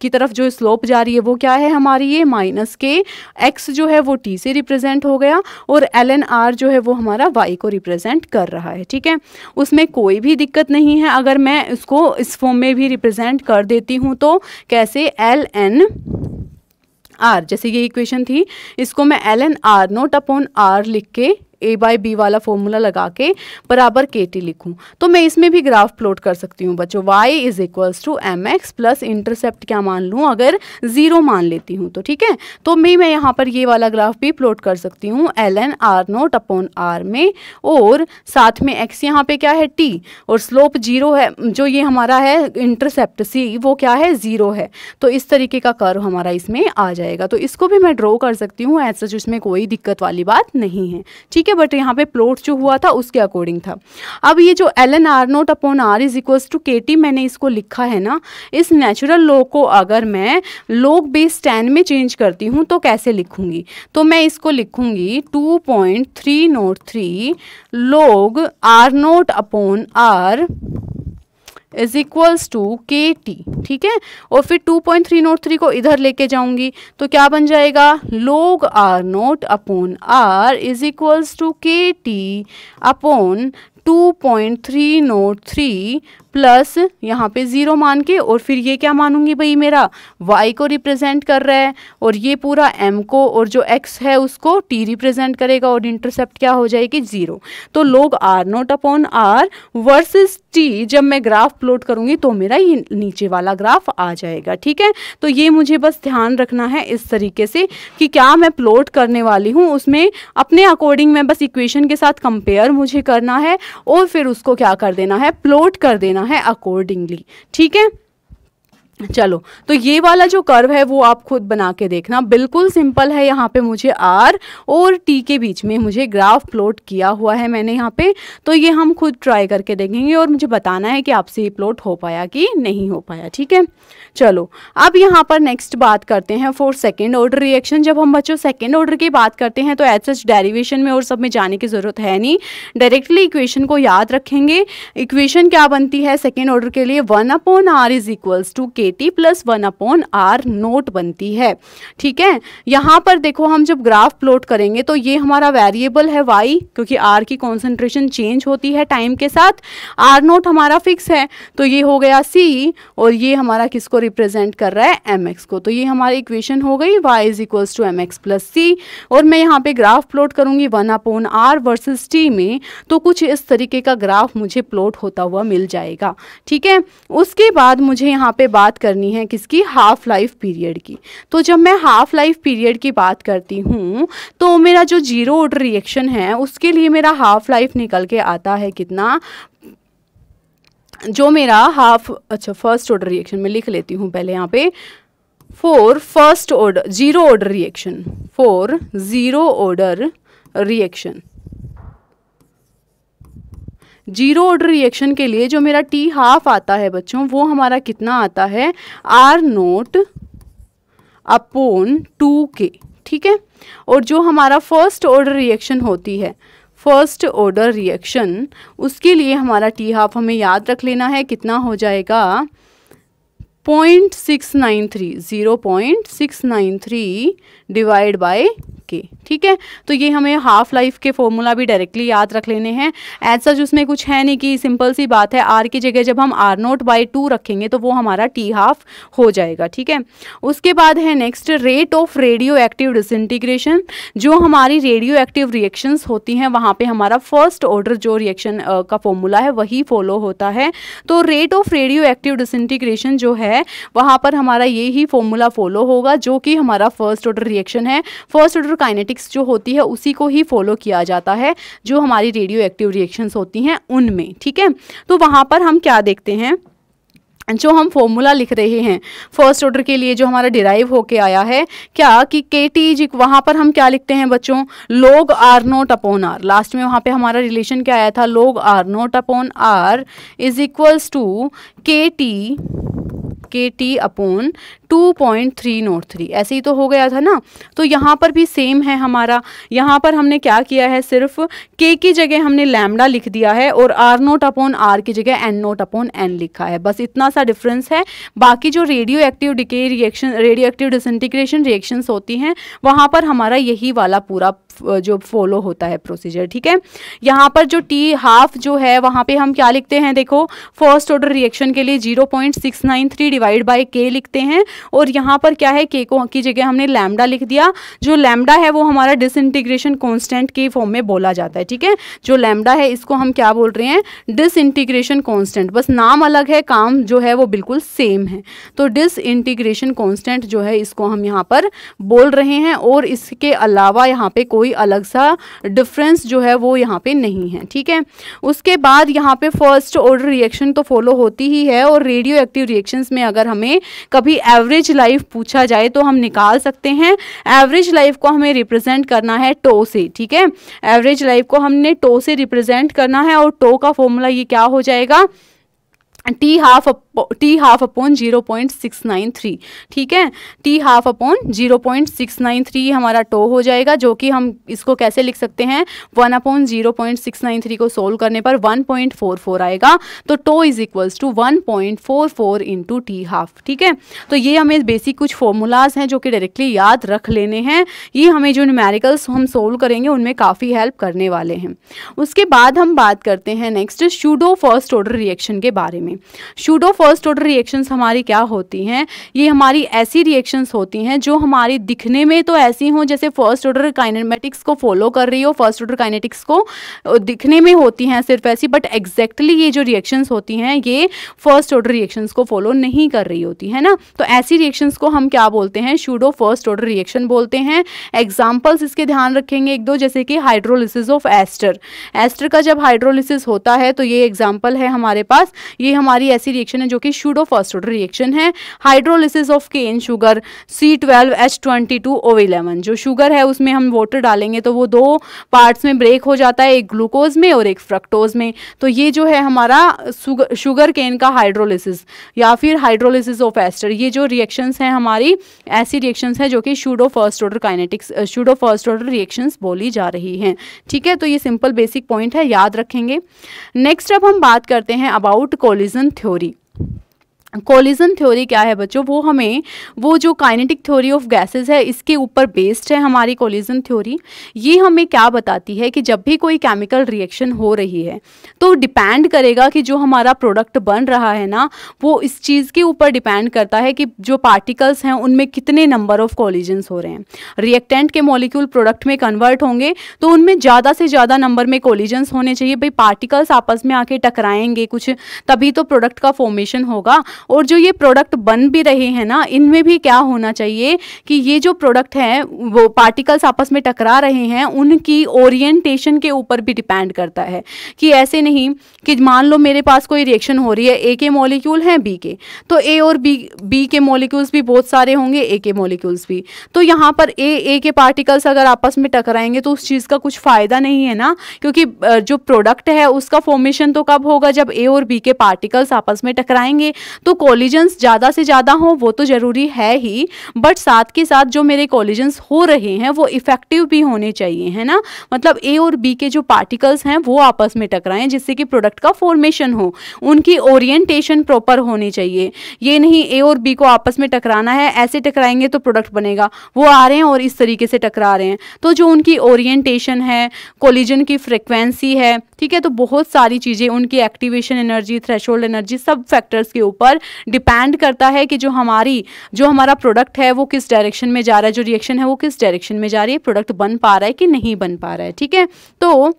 [SPEAKER 1] की तरफ जो स्लोप जा रही है वो क्या क्या है हमारी ये माइनस के एक्स जो है वो टी से रिप्रेजेंट हो गया और एल एन आर जो है वो हमारा वाई को रिप्रेजेंट कर रहा है ठीक है उसमें कोई भी दिक्कत नहीं है अगर मैं इसको इस फॉर्म में भी रिप्रेजेंट कर देती हूँ तो कैसे एल एन आर जैसे ये इक्वेशन थी इसको मैं l n r naught upon r लिख के ए बाई बी वाला फॉर्मूला लगा के बराबर के टी लिखूँ तो मैं इसमें भी ग्राफ प्लॉट कर सकती हूँ बच्चों y is equals to M x plus intercept क्या मान लूँ अगर ज़ीरो मान लेती हूँ तो ठीक है तो मैं मैं यहाँ पर ये वाला ग्राफ भी प्लॉट कर सकती हूँ l n r naught upon r में और साथ में एक्स यहाँ पे क्या है टी और स्लोप जीरो है जो ये हमारा है इंटरसेप्ट सी वो क्या है ज़ीरो है तो इस तरीके का कर्व हमारा इसमें आ जाएगा तो इसको भी मैं ड्रॉ कर सकती हूँ ऐसा सच इसमें कोई दिक्कत वाली बात नहीं है ठीक ठीक है बट यहाँ पे प्लॉट जो हुआ था उसके अकॉर्डिंग था अब ये जो l n r naught upon r is equals to k t मैंने इसको लिखा है ना इस नेचुरल लॉ को अगर मैं लोक बेस टेन में चेंज करती हूँ तो कैसे लिखूंगी तो मैं इसको लिखूंगी two point three note three log are naught upon r is equals to k t ठीक है और फिर two point three note three को इधर लेके जाऊंगी तो क्या बन जाएगा log are naught upon r is equals to k t upon two point three note three plus यहाँ पे ज़ीरो मान के और फिर ये क्या मानूंगी भाई मेरा वाई को रिप्रेजेंट कर रहा है और ये पूरा एम को और जो एक्स है उसको टी रिप्रेजेंट करेगा और इंटरसेप्ट क्या हो जाएगी ज़ीरो तो log are naught upon r versus t जब मैं ग्राफ प्लॉट करूँगी तो मेरा ये नीचे वाला ग्राफ आ जाएगा ठीक है तो ये मुझे बस ध्यान रखना है इस तरीके से कि क्या मैं प्लॉट करने वाली हूँ उसमें अपने अकॉर्डिंग में बस इक्वेशन के साथ कंपेयर मुझे करना है और फिर उसको क्या कर देना है प्लॉट कर देना है अकॉर्डिंगली ठीक है चलो तो ये वाला जो कर्व है वो आप खुद बना के देखना बिल्कुल सिंपल है यहाँ पे मुझे आर और टी के बीच में मुझे ग्राफ प्लॉट किया हुआ है मैंने यहाँ पे तो ये हम खुद ट्राई करके देखेंगे और मुझे बताना है कि आपसे ये प्लॉट हो पाया कि नहीं हो पाया ठीक है चलो अब यहाँ पर नेक्स्ट बात करते हैं फॉर सेकेंड ऑर्डर रिएक्शन जब हम बच्चों सेकेंड ऑर्डर की बात करते हैं तो एज सच डेरीवेशन में और सब में जाने की ज़रूरत है नहीं डायरेक्टली इक्वेशन को याद रखेंगे इक्वेशन क्या बनती है सेकेंड ऑर्डर के लिए one upon r is equals to k t plus one upon r naught बनती है ठीक है यहाँ पर देखो हम जब ग्राफ प्लॉट करेंगे तो ये हमारा वेरिएबल है वाई क्योंकि आर की कॉन्सेंट्रेशन चेंज होती है टाइम के साथ आर नोट हमारा फिक्स है तो ये हो गया सी और ये हमारा किसको रिप्रेजेंट कर रहा है एम एक्स को तो ये हमारी इक्वेशन हो गई y is equals to M x plus c और मैं यहाँ पे ग्राफ प्लॉट करूंगी one upon r versus t में तो कुछ इस तरीके का ग्राफ मुझे प्लॉट होता हुआ मिल जाएगा ठीक है उसके बाद मुझे यहाँ पे बात करनी है किसकी हाफ लाइफ पीरियड की तो जब मैं हाफ लाइफ पीरियड की बात करती हूँ तो मेरा जो जीरो ऑर्डर रिएक्शन है उसके लिए मेरा हाफ लाइफ निकल के आता है कितना जो मेरा हाफ अच्छा फर्स्ट ऑर्डर रिएक्शन में लिख लेती हूँ पहले यहाँ पे for first order zero order reaction for zero order reaction zero order reaction के लिए जो मेरा टी हाफ आता है बच्चों वो हमारा कितना आता है आर नोट अपोन टू के ठीक है और जो हमारा फर्स्ट ऑर्डर रिएक्शन होती है फर्स्ट ऑर्डर रिएक्शन उसके लिए हमारा टी हाफ हमें याद रख लेना है कितना हो जाएगा point six nine three zero point six nine three divide by k ठीक है तो ये हमें हाफ लाइफ के फॉर्मूला भी डायरेक्टली याद रख लेने हैं एज सच उसमें कुछ है नहीं कि सिंपल सी बात है आर की जगह जब हम आर नोट बाई टू रखेंगे तो वो हमारा टी हाफ हो जाएगा ठीक है उसके बाद है next rate of radioactive disintegration जो हमारी रेडियो एक्टिव रिएक्शंस होती हैं वहाँ पे हमारा फर्स्ट ऑर्डर जो रिएक्शन का फॉर्मूला है वही फॉलो होता है तो rate of radioactive disintegration जो है वहाँ पर हमारा यही फॉर्मूला फॉलो होगा जो कि हमारा फर्स्ट ऑर्डर रिएक्शन है फर्स्ट ऑर्डर इलेक्ट्रोकाइनेटिक्स जो होती है उसी को ही फॉलो किया जाता है जो हमारी रेडियो एक्टिव रिएक्शंस होती हैं उनमें ठीक है तो वहाँ पर हम क्या देखते हैं जो हम फॉर्मूला लिख रहे हैं फर्स्ट ऑर्डर के लिए जो हमारा डिराइव होके आया है क्या कि के टी जी वहाँ पर हम क्या लिखते हैं बच्चों log are naught upon r last में वहाँ पे हमारा रिलेशन क्या आया था log are naught upon r is equals to k t k t upon two point three note three ऐसे ही तो हो गया था ना तो यहाँ पर भी सेम है हमारा यहाँ पर हमने क्या किया है सिर्फ के की जगह हमने लैमडा लिख दिया है और आर नोट अपॉन आर की जगह एन नोट अपॉन एन लिखा है बस इतना सा डिफरेंस है बाकी जो radioactive decay reaction radioactive disintegration reactions होती हैं वहाँ पर हमारा यही वाला पूरा जो फॉलो होता है प्रोसीजर ठीक है यहाँ पर जो टी हाफ जो है वहाँ पे हम क्या लिखते हैं देखो फर्स्ट ऑर्डर रिएक्शन के लिए zero point six nine three divide by k लिखते हैं और यहाँ पर क्या है के को की जगह हमने लैमडा लिख दिया जो लैमडा है वो हमारा डिसइंटीग्रेशन कॉन्स्टेंट के फॉर्म में बोला जाता है ठीक है जो लैमडा है इसको हम क्या बोल रहे हैं डिसइंटीग्रेशन कॉन्स्टेंट बस नाम अलग है काम जो है वो बिल्कुल सेम है तो डिसइंटीग्रेशन कॉन्स्टेंट जो है इसको हम यहाँ पर बोल रहे हैं और इसके अलावा यहाँ पर कोई अलग सा डिफ्रेंस जो है वो यहाँ पर नहीं है ठीक है उसके बाद यहाँ पर फर्स्ट ऑर्डर रिएक्शन तो फॉलो होती ही है और रेडियो एक्टिव रिएक्शन में अगर हमें कभी एवरेज एवरेज लाइफ पूछा जाए तो हम निकाल सकते हैं एवरेज लाइफ को हमें रिप्रेजेंट करना है टो से ठीक है एवरेज लाइफ को हमने टो से रिप्रेजेंट करना है और टो का फॉर्मूला ये क्या हो जाएगा t half t half upon zero point six nine three ठीक है t half upon zero point six nine three हमारा टो हो जाएगा जो कि हम इसको कैसे लिख सकते हैं one upon zero point six nine three को सोल्व करने पर वन पॉइंट फोर फोर आएगा तो tau is equals to one point four four into t half ठीक है तो ये हमें बेसिक कुछ फॉर्मूलाज हैं जो कि डायरेक्टली याद रख लेने हैं ये हमें जो न्यूमेरिकल्स हम सोल्व करेंगे उनमें काफ़ी हेल्प करने वाले हैं उसके बाद हम बात करते हैं next pseudo first order reaction के बारे में शूडो फर्स्ट ऑर्डर रिएक्शंस हमारी क्या होती हैं ये हमारी ऐसी रिएक्शंस होती हैं जो हमारी दिखने में तो ऐसी हों जैसे फर्स्ट ऑर्डर काइनेमेटिक्स को फॉलो कर रही हो फर्स्ट ऑर्डर काइनेटिक्स को दिखने में होती हैं सिर्फ ऐसी बट एग्जैक्टली ये जो रिएक्शंस होती हैं ये फर्स्ट ऑर्डर रिएक्शंस को फॉलो नहीं कर रही होती है ना तो ऐसी रिएक्शंस को हम क्या बोलते हैं शूडो फर्स्ट ऑर्डर रिएक्शन बोलते हैं एग्जाम्पल्स इसके ध्यान रखेंगे एक दो जैसे कि हाइड्रोलिसिस ऑफ एस्टर एस्टर का जब हाइड्रोलिसिस होता है तो ये एग्जाम्पल है हमारे पास ये हम हमारी ऐसी रिएक्शन है जो कि शूडो फर्स्ट ऑर्डर रिएक्शन है hydrolysis of cane sugar c twelve h twenty two o eleven जो शुगर है उसमें हम वाटर डालेंगे तो वो दो पार्ट्स में ब्रेक हो जाता है एक ग्लूकोज में और एक फ्रक्टोज में तो ये जो है हमारा शुगर केन का हाइड्रोलिसिस या फिर हाइड्रोलिसिस ऑफ एस्टर ये जो रिएक्शंस हैं हमारी ऐसी रिएक्शंस हैं जो कि pseudo first order kinetics pseudo first order reactions बोली जा रही हैं ठीक है तो ये सिंपल बेसिक पॉइंट है याद रखेंगे नेक्स्ट अब हम बात करते हैं about collision comparison theory collision theory क्या है बच्चों वो हमें वो जो काइनेटिक थ्योरी ऑफ गैसेस है इसके ऊपर बेस्ड है हमारी कोलिजन थ्योरी ये हमें क्या बताती है कि जब भी कोई केमिकल रिएक्शन हो रही है तो डिपेंड करेगा कि जो हमारा प्रोडक्ट बन रहा है ना वो इस चीज़ के ऊपर डिपेंड करता है कि जो पार्टिकल्स हैं उनमें कितने नंबर ऑफ कोलिजन्स हो रहे हैं रिएक्टेंट के मोलिक्यूल प्रोडक्ट में कन्वर्ट होंगे तो उनमें ज़्यादा से ज़्यादा नंबर में कोलिजन्स होने चाहिए भाई पार्टिकल्स आपस में आके टकराएंगे कुछ तभी तो प्रोडक्ट का फॉर्मेशन होगा और जो ये प्रोडक्ट बन भी रहे हैं ना इनमें भी क्या होना चाहिए कि ये जो प्रोडक्ट हैं वो पार्टिकल्स आपस में टकरा रहे हैं उनकी ओरिएंटेशन के ऊपर भी डिपेंड करता है कि ऐसे नहीं कि मान लो मेरे पास कोई रिएक्शन हो रही है ए के मॉलिक्यूल हैं बी के तो ए और बी बी के मॉलिक्यूल्स भी बहुत सारे होंगे ए के मॉलिक्यूल्स भी तो यहाँ पर ए ए के पार्टिकल्स अगर आपस में टकराएंगे तो उस चीज़ का कुछ फ़ायदा नहीं है ना क्योंकि जो प्रोडक्ट है उसका फॉर्मेशन तो कब होगा जब ए और बी के पार्टिकल्स आपस में टकराएंगे तो कॉलिजन्स ज़्यादा से ज़्यादा हों वो तो ज़रूरी है ही बट साथ के साथ जो मेरे कॉलिजन्स हो रहे हैं वो इफ़ेक्टिव भी होने चाहिए है ना मतलब ए और बी के जो पार्टिकल्स हैं वो आपस में टकराएं जिससे कि प्रोडक्ट का फॉर्मेशन हो उनकी ओरिएंटेशन प्रॉपर होनी चाहिए ये नहीं ए और बी को आपस में टकराना है ऐसे टकराएंगे तो प्रोडक्ट बनेगा वो आ रहे हैं और इस तरीके से टकरा रहे हैं तो जो उनकी ओरिएंटेशन है कोलिजन की फ्रिक्वेंसी है ठीक है तो बहुत सारी चीज़ें उनकी एक्टिवेशन एनर्जी थ्रेशोल्ड एनर्जी सब फैक्टर्स के ऊपर पर डिपेंड करता है कि जो हमारी जो हमारा प्रोडक्ट है वो किस डायरेक्शन में जा रहा है जो रिएक्शन है वो किस डायरेक्शन में जा रही है प्रोडक्ट बन पा रहा है कि नहीं बन पा रहा है ठीक है तो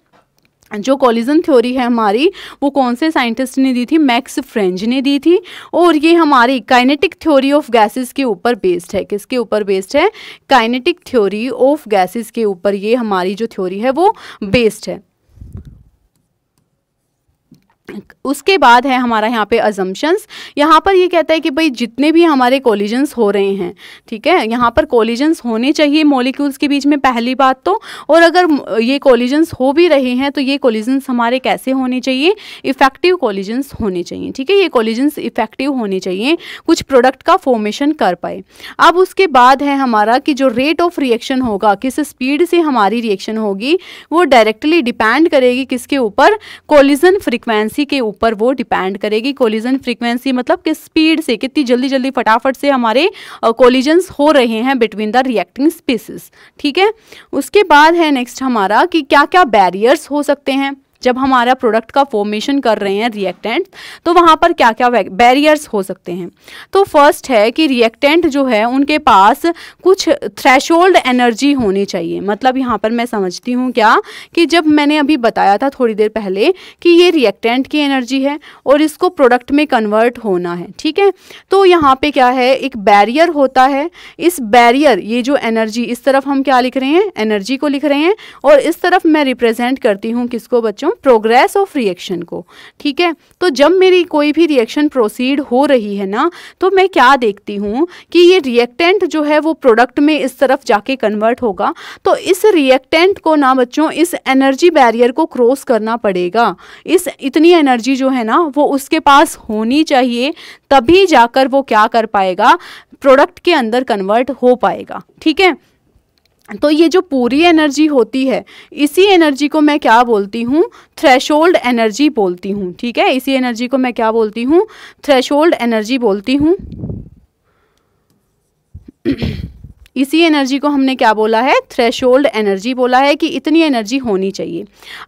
[SPEAKER 1] जो कॉलिजन थ्योरी है हमारी वो कौन से साइंटिस्ट ने दी थी मैक्स फ्रेंज ने दी थी और ये हमारी काइनेटिक थ्योरी ऑफ गैसेस के ऊपर बेस्ड है किसके ऊपर बेस्ड है काइनेटिक थ्योरी ऑफ गैसेस के ऊपर ये हमारी जो थ्योरी है वो बेस्ड है उसके बाद है हमारा यहाँ पे अजम्पन्स यहाँ पर ये यह कहता है कि भाई जितने भी हमारे कोलिजन्स हो रहे हैं ठीक है यहाँ पर कोलिजन्स होने चाहिए मॉलिक्यूल्स के बीच में पहली बात तो और अगर ये कोलिजन्स हो भी रहे हैं तो ये कोलिजन्स हमारे कैसे होने चाहिए इफेक्टिव कोलिजन्स होने चाहिए ठीक है ये कोलिजन्स इफेक्टिव होने चाहिए कुछ प्रोडक्ट का फॉर्मेशन कर पाए अब उसके बाद है हमारा कि जो रेट ऑफ रिएक्शन होगा किस स्पीड से हमारी रिएक्शन होगी वो डायरेक्टली डिपेंड करेगी किसके ऊपर कोलिजन फ्रिक्वेंसी इसी के ऊपर वो डिपेंड करेगी कोलिजन फ्रीक्वेंसी मतलब किस स्पीड से कितनी जल्दी जल्दी फटाफट से हमारे कोलिजन हो रहे हैं बिटवीन द रिएक्टिंग स्पीसीज ठीक है उसके बाद है नेक्स्ट हमारा कि क्या क्या बैरियर्स हो सकते हैं जब हमारा प्रोडक्ट का फॉर्मेशन कर रहे हैं रिएक्टेंट तो वहाँ पर क्या क्या बैरियर्स हो सकते हैं तो फर्स्ट है कि रिएक्टेंट जो है उनके पास कुछ थ्रेशोल्ड एनर्जी होनी चाहिए मतलब यहाँ पर मैं समझती हूँ क्या कि जब मैंने अभी बताया था थोड़ी देर पहले कि ये रिएक्टेंट की एनर्जी है और इसको प्रोडक्ट में कन्वर्ट होना है ठीक है तो यहाँ पर क्या है एक बैरियर होता है इस बैरियर ये जो एनर्जी इस तरफ हम क्या लिख रहे हैं एनर्जी को लिख रहे हैं और इस तरफ मैं रिप्रेजेंट करती हूँ किसको बच्चों बच्चों प्रोग्रेस ऑफ रिएक्शन को ठीक है तो जब मेरी कोई भी रिएक्शन प्रोसीड हो रही है ना तो मैं क्या देखती हूँ कि ये रिएक्टेंट जो है वो प्रोडक्ट में इस तरफ जाके कन्वर्ट होगा तो इस रिएक्टेंट को ना बच्चों इस एनर्जी बैरियर को क्रॉस करना पड़ेगा इस इतनी एनर्जी जो है ना वो उसके पास होनी चाहिए तभी जाकर वो क्या कर पाएगा प्रोडक्ट के अंदर कन्वर्ट हो पाएगा ठीक है तो ये जो पूरी एनर्जी होती है इसी एनर्जी को मैं क्या बोलती हूँ थ्रेशोल्ड एनर्जी बोलती हूँ ठीक है इसी एनर्जी को मैं क्या बोलती हूँ थ्रेशोल्ड एनर्जी बोलती हूँ <clears throat> <clears throat> इसी एनर्जी को हमने क्या बोला है थ्रेशोल्ड एनर्जी बोला है कि इतनी एनर्जी होनी चाहिए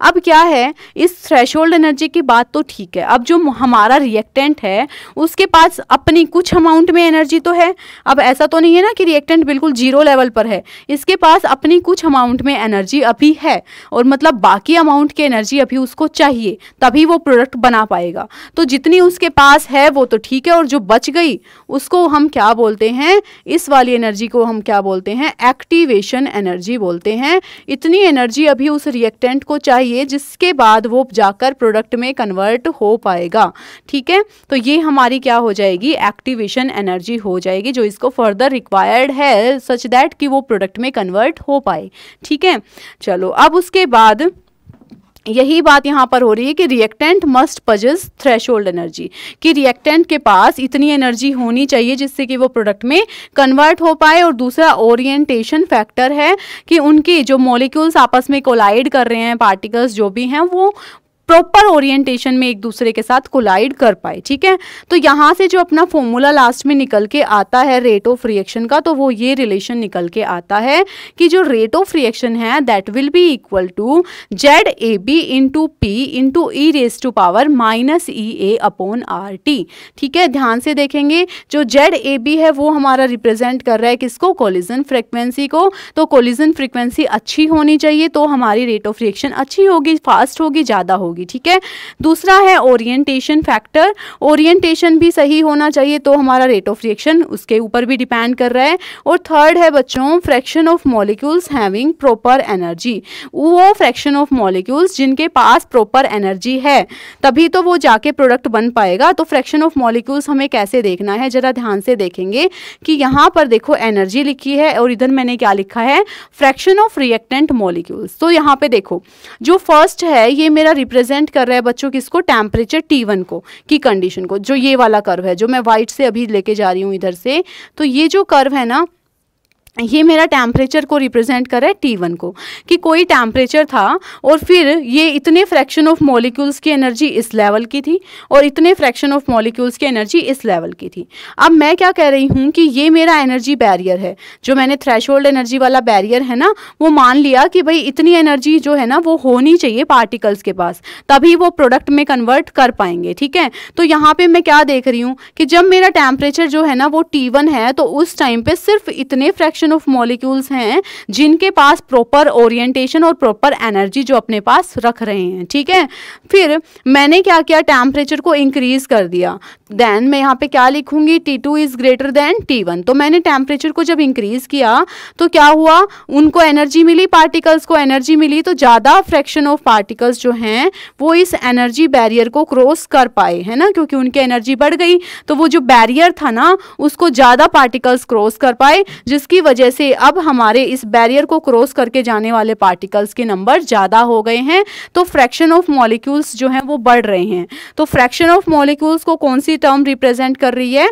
[SPEAKER 1] अब क्या है इस थ्रेशोल्ड एनर्जी की बात तो ठीक है अब जो हमारा रिएक्टेंट है उसके पास अपनी कुछ अमाउंट में एनर्जी तो है अब ऐसा तो नहीं है ना कि रिएक्टेंट बिल्कुल जीरो लेवल पर है इसके पास अपनी कुछ अमाउंट में एनर्जी अभी है और मतलब बाकी अमाउंट की एनर्जी अभी उसको चाहिए तभी वो प्रोडक्ट बना पाएगा तो जितनी उसके पास है वो तो ठीक है और जो बच गई उसको हम क्या बोलते हैं इस वाली एनर्जी को हम क्या क्या बोलते हैं एक्टिवेशन एनर्जी बोलते हैं इतनी एनर्जी अभी उस रिएक्टेंट को चाहिए जिसके बाद वो जाकर प्रोडक्ट में कन्वर्ट हो पाएगा ठीक है तो ये हमारी क्या हो जाएगी एक्टिवेशन एनर्जी हो जाएगी जो इसको फर्दर रिक्वायर्ड है सच दैट कि वो प्रोडक्ट में कन्वर्ट हो पाए ठीक है चलो अब उसके बाद यही बात यहाँ पर हो रही है कि reactant must possess threshold energy कि रिएक्टेंट के पास इतनी एनर्जी होनी चाहिए जिससे कि वो प्रोडक्ट में कन्वर्ट हो पाए और दूसरा ओरिएंटेशन फैक्टर है कि उनके जो मॉलिक्यूल्स आपस में कोलाइड कर रहे हैं पार्टिकल्स जो भी हैं वो प्रॉपर ओरिएंटेशन में एक दूसरे के साथ कोलाइड कर पाए ठीक है तो यहाँ से जो अपना फॉर्मूला लास्ट में निकल के आता है रेट ऑफ रिएक्शन का तो वो ये रिलेशन निकल के आता है कि जो रेट ऑफ रिएक्शन है that will be equal to z a b into p into e raise to power minus E A upon R T ठीक है ध्यान से देखेंगे जो जेड ए बी है वो हमारा रिप्रेजेंट कर रहा है किसको कोलिजन फ्रिक्वेंसी को तो कोलिजन फ्रिक्वेंसी अच्छी होनी चाहिए तो हमारी रेट ऑफ रिएक्शन अच्छी होगी फास्ट होगी ज़्यादा होगी होगी ठीक है दूसरा है ओरिएंटेशन फैक्टर ओरिएंटेशन भी सही होना चाहिए तो हमारा रेट ऑफ रिएक्शन उसके ऊपर भी डिपेंड कर रहा है और थर्ड है बच्चों fraction of molecules having proper energy वो फ्रैक्शन ऑफ मॉलिक्यूल्स जिनके पास प्रॉपर एनर्जी है तभी तो वो जाके प्रोडक्ट बन पाएगा तो फ्रैक्शन ऑफ मॉलिक्यूल्स हमें कैसे देखना है ज़रा ध्यान से देखेंगे कि यहाँ पर देखो एनर्जी लिखी है और इधर मैंने क्या लिखा है फ्रैक्शन ऑफ रिएक्टेंट मॉलिक्यूल्स तो यहाँ पे देखो जो फर्स्ट है ये मेरा रिप्रेजेंट रिप्रेजेंट कर रहा है बच्चों किसको टेम्परेचर टी वन को की कंडीशन को जो ये वाला कर्व है जो मैं वाइट से अभी लेके जा रही हूँ इधर से तो ये जो कर्व है ना ये मेरा टेम्परेचर को रिप्रेजेंट करे है टी वन को कि कोई टेम्परेचर था और फिर ये इतने फ्रैक्शन ऑफ मॉलिक्यूल्स की एनर्जी इस लेवल की थी और इतने फ्रैक्शन ऑफ मॉलिक्यूल्स की एनर्जी इस लेवल की थी अब मैं क्या कह रही हूँ कि ये मेरा एनर्जी बैरियर है जो मैंने थ्रेश एनर्जी वाला बैरियर है ना वो मान लिया कि भाई इतनी एनर्जी जो है ना वो होनी चाहिए पार्टिकल्स के पास तभी वो प्रोडक्ट में कन्वर्ट कर पाएंगे ठीक है तो यहाँ पर मैं क्या देख रही हूँ कि जब मेरा टेम्परेचर जो है ना वो टी है तो उस टाइम पर सिर्फ इतने फ्रैक्शन सिलेक्शन ऑफ मॉलिक्यूल्स हैं जिनके पास प्रॉपर ओरिएंटेशन और प्रॉपर एनर्जी जो अपने पास रख रहे हैं ठीक है फिर मैंने क्या किया टेम्परेचर को इंक्रीज कर दिया देन मैं यहाँ पे क्या लिखूंगी t two is greater than t one तो मैंने टेम्परेचर को जब इंक्रीज किया तो क्या हुआ उनको एनर्जी मिली पार्टिकल्स को एनर्जी मिली तो ज़्यादा फ्रैक्शन ऑफ पार्टिकल्स जो हैं वो इस एनर्जी बैरियर को क्रॉस कर पाए है ना क्योंकि उनकी एनर्जी बढ़ गई तो वो जो बैरियर था ना उसको ज़्यादा पार्टिकल्स क्रॉस कर पाए जिसकी वजह से अब हमारे इस बैरियर को क्रॉस करके जाने वाले पार्टिकल्स के नंबर ज़्यादा हो गए हैं तो फ्रैक्शन ऑफ मॉलिक्यूल्स जो हैं वो बढ़ रहे हैं तो फ्रैक्शन ऑफ मॉलिक्यूल्स को कौन सी टर्म रिप्रेजेंट कर रही है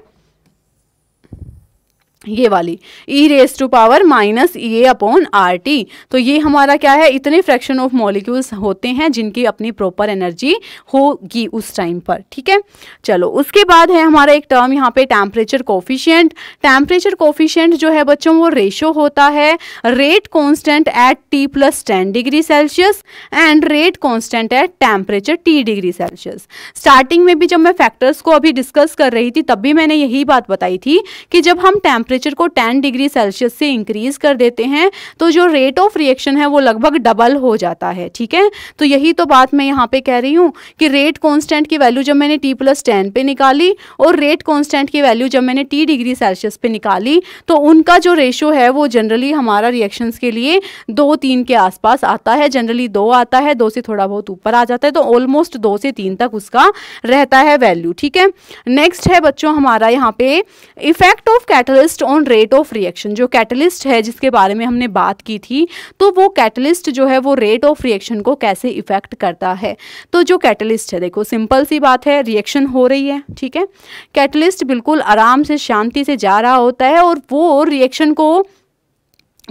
[SPEAKER 1] ये वाली e raise to power minus E A upon R T तो ये हमारा क्या है इतने फ्रैक्शन ऑफ मॉलिक्यूल्स होते हैं जिनकी अपनी प्रॉपर एनर्जी होगी उस टाइम पर ठीक है चलो उसके बाद है हमारा एक टर्म यहाँ पे टेम्परेचर कोफिशियंट टेम्परेचर कोफिशियंट जो है बच्चों वो रेशो होता है rate constant at t plus ten degree Celsius and rate constant at temperature t degree Celsius starting में भी जब मैं फैक्टर्स को अभी डिस्कस कर रही थी तब भी मैंने यही बात बताई थी कि जब हम टेम्परेचर टेम्परेचर को टेन डिग्री सेल्सियस से इंक्रीज़ कर देते हैं तो जो रेट ऑफ रिएक्शन है वो लगभग डबल हो जाता है ठीक है तो यही तो बात मैं यहाँ पे कह रही हूँ कि रेट कॉन्स्टेंट की वैल्यू जब मैंने टी प्लस टेन पे निकाली और रेट कॉन्स्टेंट की वैल्यू जब मैंने टी डिग्री सेल्सियस पे निकाली तो उनका जो रेशो है वो जनरली हमारा रिएक्शन के लिए दो तीन के आसपास आता है जनरली दो आता है दो से थोड़ा बहुत ऊपर आ जाता है तो ऑलमोस्ट दो से तीन तक उसका रहता है वैल्यू ठीक है नेक्स्ट है बच्चों हमारा यहाँ पे effect of catalyst based on rate of reaction जो कैटलिस्ट है जिसके बारे में हमने बात की थी तो वो कैटलिस्ट जो है वो रेट ऑफ रिएक्शन को कैसे इफेक्ट करता है तो जो कैटलिस्ट है देखो सिंपल सी बात है रिएक्शन हो रही है ठीक है कैटलिस्ट बिल्कुल आराम से शांति से जा रहा होता है और वो रिएक्शन को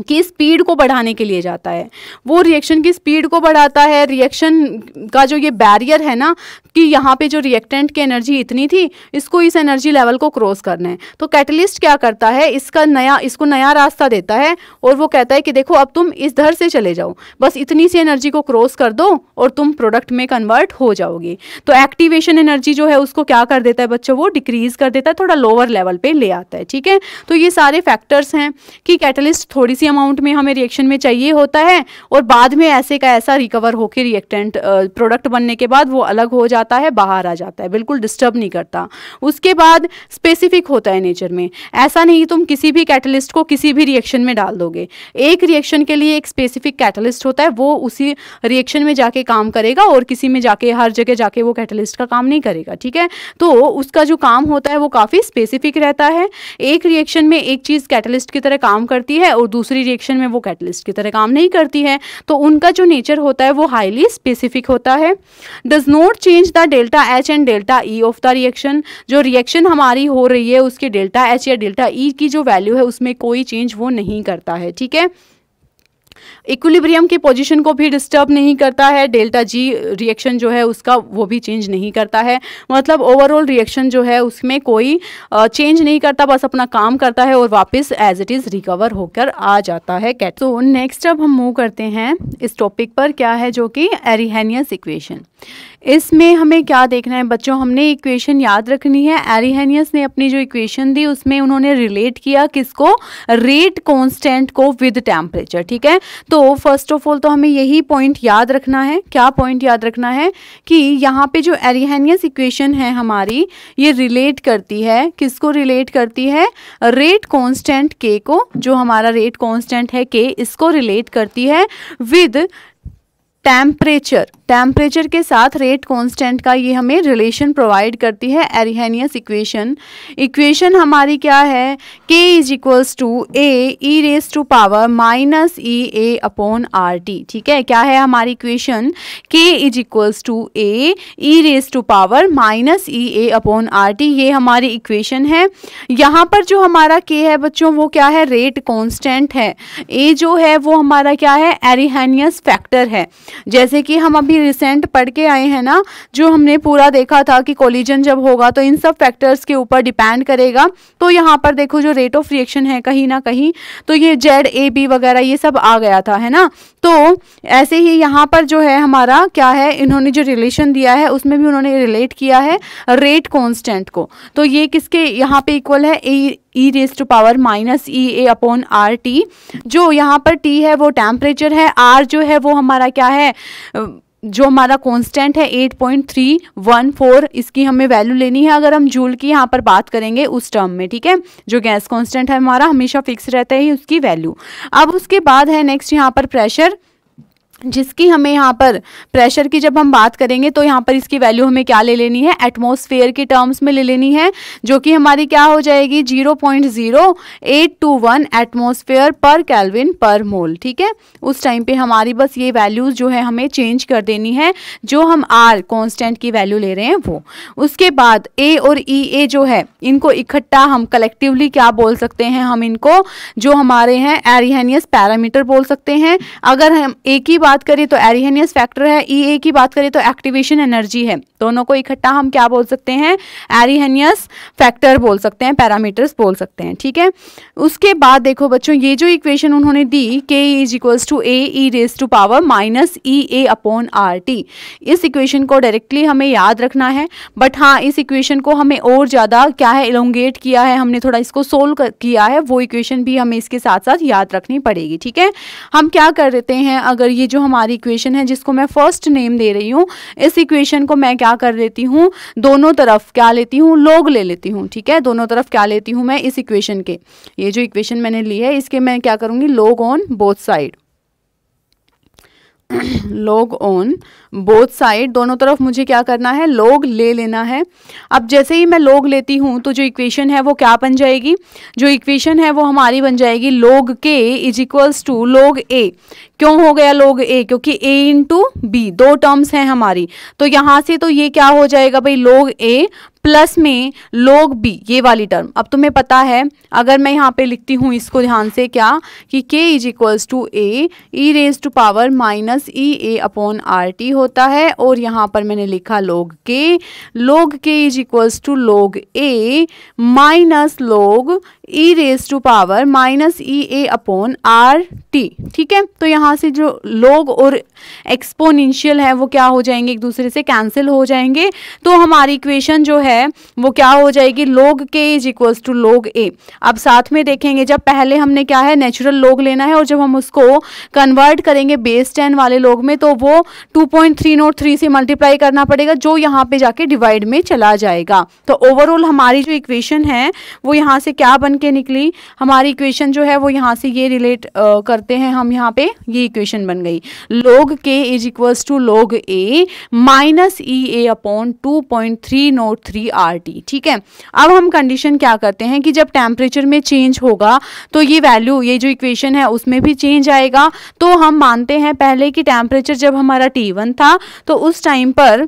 [SPEAKER 1] की स्पीड को बढ़ाने के लिए जाता है वो रिएक्शन की स्पीड को बढ़ाता है रिएक्शन का जो ये बैरियर है ना कि यहाँ पे जो रिएक्टेंट की एनर्जी इतनी थी इसको इस एनर्जी लेवल को क्रॉस करना है तो कैटलिस्ट क्या करता है इसका नया इसको नया रास्ता देता है और वो कहता है कि देखो अब तुम इस धर से चले जाओ बस इतनी सी एनर्जी को क्रॉस कर दो और तुम प्रोडक्ट में कन्वर्ट हो जाओगी तो एक्टिवेशन एनर्जी जो है उसको क्या कर देता है बच्चों वो डिक्रीज कर देता है थोड़ा लोअर लेवल पर ले आता है ठीक है तो ये सारे फैक्टर्स हैं कि कैटलिस्ट थोड़ी सी सी अमाउंट में हमें रिएक्शन में चाहिए होता है और बाद में ऐसे का ऐसा रिकवर होकर रिएक्टेंट प्रोडक्ट बनने के बाद वो अलग हो जाता है बाहर आ जाता है बिल्कुल डिस्टर्ब नहीं करता उसके बाद स्पेसिफिक होता है नेचर में ऐसा नहीं तुम किसी भी कैटलिस्ट को किसी भी रिएक्शन में डाल दोगे एक रिएक्शन के लिए एक स्पेसिफिक कैटलिस्ट होता है वो उसी रिएक्शन में जाके काम करेगा और किसी में जाके हर जगह जाके वो कैटलिस्ट का काम नहीं करेगा ठीक है तो उसका जो काम होता है वो काफ़ी स्पेसिफिक रहता है एक रिएक्शन में एक चीज़ कैटलिस्ट की तरह काम करती है और दूसरी दूसरी रिएक्शन में वो कैटलिस्ट की तरह काम नहीं करती है तो उनका जो नेचर होता है वो हाईली स्पेसिफिक होता है does not change the delta H and delta E of the reaction जो रिएक्शन हमारी हो रही है उसके डेल्टा एच या डेल्टा ई e की जो वैल्यू है उसमें कोई चेंज वो नहीं करता है ठीक है इक्विलिब्रियम की पोजीशन को भी डिस्टर्ब नहीं करता है डेल्टा जी रिएक्शन जो है उसका वो भी चेंज नहीं करता है मतलब ओवरऑल रिएक्शन जो है उसमें कोई चेंज नहीं करता बस अपना काम करता है और वापस एज इट इज़ रिकवर होकर आ जाता है कैट तो नेक्स्ट अब हम मूव करते हैं इस टॉपिक पर क्या है जो कि एरिहेनियस इक्वेशन इसमें हमें क्या देखना है बच्चों हमने इक्वेशन याद रखनी है एरिहेनियस ने अपनी जो इक्वेशन दी उसमें उन्होंने रिलेट किया किसको रेट कॉन्स्टेंट को विद टेम्परेचर ठीक है तो फर्स्ट ऑफ ऑल तो हमें यही पॉइंट याद रखना है क्या पॉइंट याद रखना है कि यहाँ पे जो एरिहेनियस इक्वेशन है हमारी ये रिलेट करती है किसको रिलेट करती है रेट कॉन्स्टेंट के को जो हमारा रेट कॉन्स्टेंट है के इसको रिलेट करती है विद टेम्परेचर टेम्परेचर के साथ रेट कांस्टेंट का ये हमें रिलेशन प्रोवाइड करती है एरिहेनियस इक्वेशन इक्वेशन हमारी क्या है के is equals to A E raise to power minus E A upon R T ठीक है क्या है हमारी equation K is equals to A E raise to power minus E A upon are T ये हमारी इक्वेशन है यहाँ पर जो हमारा के है बच्चों वो क्या है रेट कॉन्स्टेंट है ए जो है वो हमारा क्या है एरिहेनियस फैक्टर है जैसे कि हम अभी रिसेंट पढ़ के आए हैं ना जो हमने पूरा देखा था कि कोलिजन जब होगा तो इन सब फैक्टर्स के ऊपर डिपेंड करेगा तो यहाँ पर देखो जो रेट ऑफ रिएक्शन है कहीं ना कहीं तो ये जेड ए बी वगैरह ये सब आ गया था है ना तो ऐसे ही यहाँ पर जो है हमारा क्या है इन्होंने जो रिलेशन दिया है उसमें भी उन्होंने रिलेट किया है रेट कॉन्स्टेंट को तो ये किसके यहाँ पे इक्वल है A E raise to power minus E A upon are T जो यहाँ पर टी है वो टेम्परेचर है आर जो है वो हमारा क्या है जो हमारा कांस्टेंट है 8.314 इसकी हमें वैल्यू लेनी है अगर हम जूल की यहाँ पर बात करेंगे उस टर्म में ठीक है जो गैस कांस्टेंट है हमारा हमेशा फिक्स रहता है उसकी वैल्यू अब उसके बाद है नेक्स्ट यहाँ पर प्रेशर जिसकी हमें यहाँ पर प्रेशर की जब हम बात करेंगे तो यहाँ पर इसकी वैल्यू हमें क्या ले लेनी है एटमॉस्फेयर के टर्म्स में ले लेनी है जो कि हमारी क्या हो जाएगी zero point zero eight two one atmosphere पर कैलविन पर मोल ठीक है उस टाइम पे हमारी बस ये वैल्यूज़ जो है हमें चेंज कर देनी है जो हम आर कॉन्स्टेंट की वैल्यू ले रहे हैं वो उसके बाद ए और ई e, ए जो है इनको इकट्ठा हम कलेक्टिवली क्या बोल सकते हैं हम इनको जो हमारे हैं एरिहेनियस पैरामीटर बोल सकते हैं अगर हम एक ही बात करें तो एरिहेनियस फैक्टर है ई e की बात करें तो एक्टिवेशन एनर्जी है दोनों को इकट्ठा हम क्या बोल सकते हैं एरिहेनियस फैक्टर बोल सकते हैं पैरामीटर्स बोल सकते हैं ठीक है उसके बाद देखो बच्चों ये जो इक्वेशन उन्होंने दी K is equals to A E raise to power minus E A upon are T इस इक्वेशन को डायरेक्टली हमें याद रखना है बट हाँ इस इक्वेशन को हमें और ज़्यादा क्या है इलोंगेट किया है हमने थोड़ा इसको सोल्व किया है वो इक्वेशन भी हमें इसके साथ साथ याद रखनी पड़ेगी ठीक है हम क्या कर देते हैं अगर ये जो हमारी इक्वेशन है जिसको मैं फर्स्ट नेम दे रही हूँ इस इक्वेशन को मैं क्या कर लेती हूँ दोनों तरफ क्या लेती हूँ लोग ले लेती हूँ ठीक है दोनों तरफ क्या लेती हूँ मैं इस इक्वेशन के ये जो इक्वेशन मैंने ली है इसके मैं क्या करूँगी log on both side log on both side दोनों तरफ मुझे क्या करना है लोग ले लेना है अब जैसे ही मैं लोग लेती हूँ तो जो इक्वेशन है वो क्या बन जाएगी जो इक्वेशन है वो हमारी बन जाएगी लोग के इज इक्वल्स टू लोग ए क्यों हो गया लोग ए क्योंकि ए इंटू बी दो टर्म्स हैं हमारी तो यहाँ से तो ये क्या हो जाएगा भाई लोग ए प्लस में लोग बी ये वाली टर्म अब तुम्हें पता है अगर मैं यहाँ पे लिखती हूँ इसको ध्यान से क्या कि K is equals to A E raise to power minus E A upon are T होता है और यहाँ पर मैंने लिखा लोग के लोग के is equals to log A minus log e raise to power minus E A upon R T ठीक है तो यहाँ से जो लोग और एक्सपोनशियल है वो क्या हो जाएंगे एक दूसरे से कैंसिल हो जाएंगे तो हमारी इक्वेशन जो है वो क्या हो जाएगी लोग के इज इक्वल्स टू लोग ए अब साथ में देखेंगे जब पहले हमने क्या है नेचुरल लोग लेना है और जब हम उसको कन्वर्ट करेंगे बेस टेन वाले लोग में तो वो two point three note three से मल्टीप्लाई करना पड़ेगा जो यहाँ पे जाके डिवाइड में चला जाएगा तो ओवरऑल हमारी जो इक्वेशन है वो यहाँ से क्या बन के निकली हमारी इक्वेशन जो है वो यहाँ से ये रिलेट uh, करते हैं हम यहाँ पे ये इक्वेशन बन गई लोग के is equals to log A minus E A upon two point three note three R T ठीक है अब हम कंडीशन क्या करते हैं कि जब टेम्परेचर में चेंज होगा तो ये वैल्यू ये जो इक्वेशन है उसमें भी चेंज आएगा तो हम मानते हैं पहले कि टेम्परेचर जब हमारा टी था तो उस टाइम पर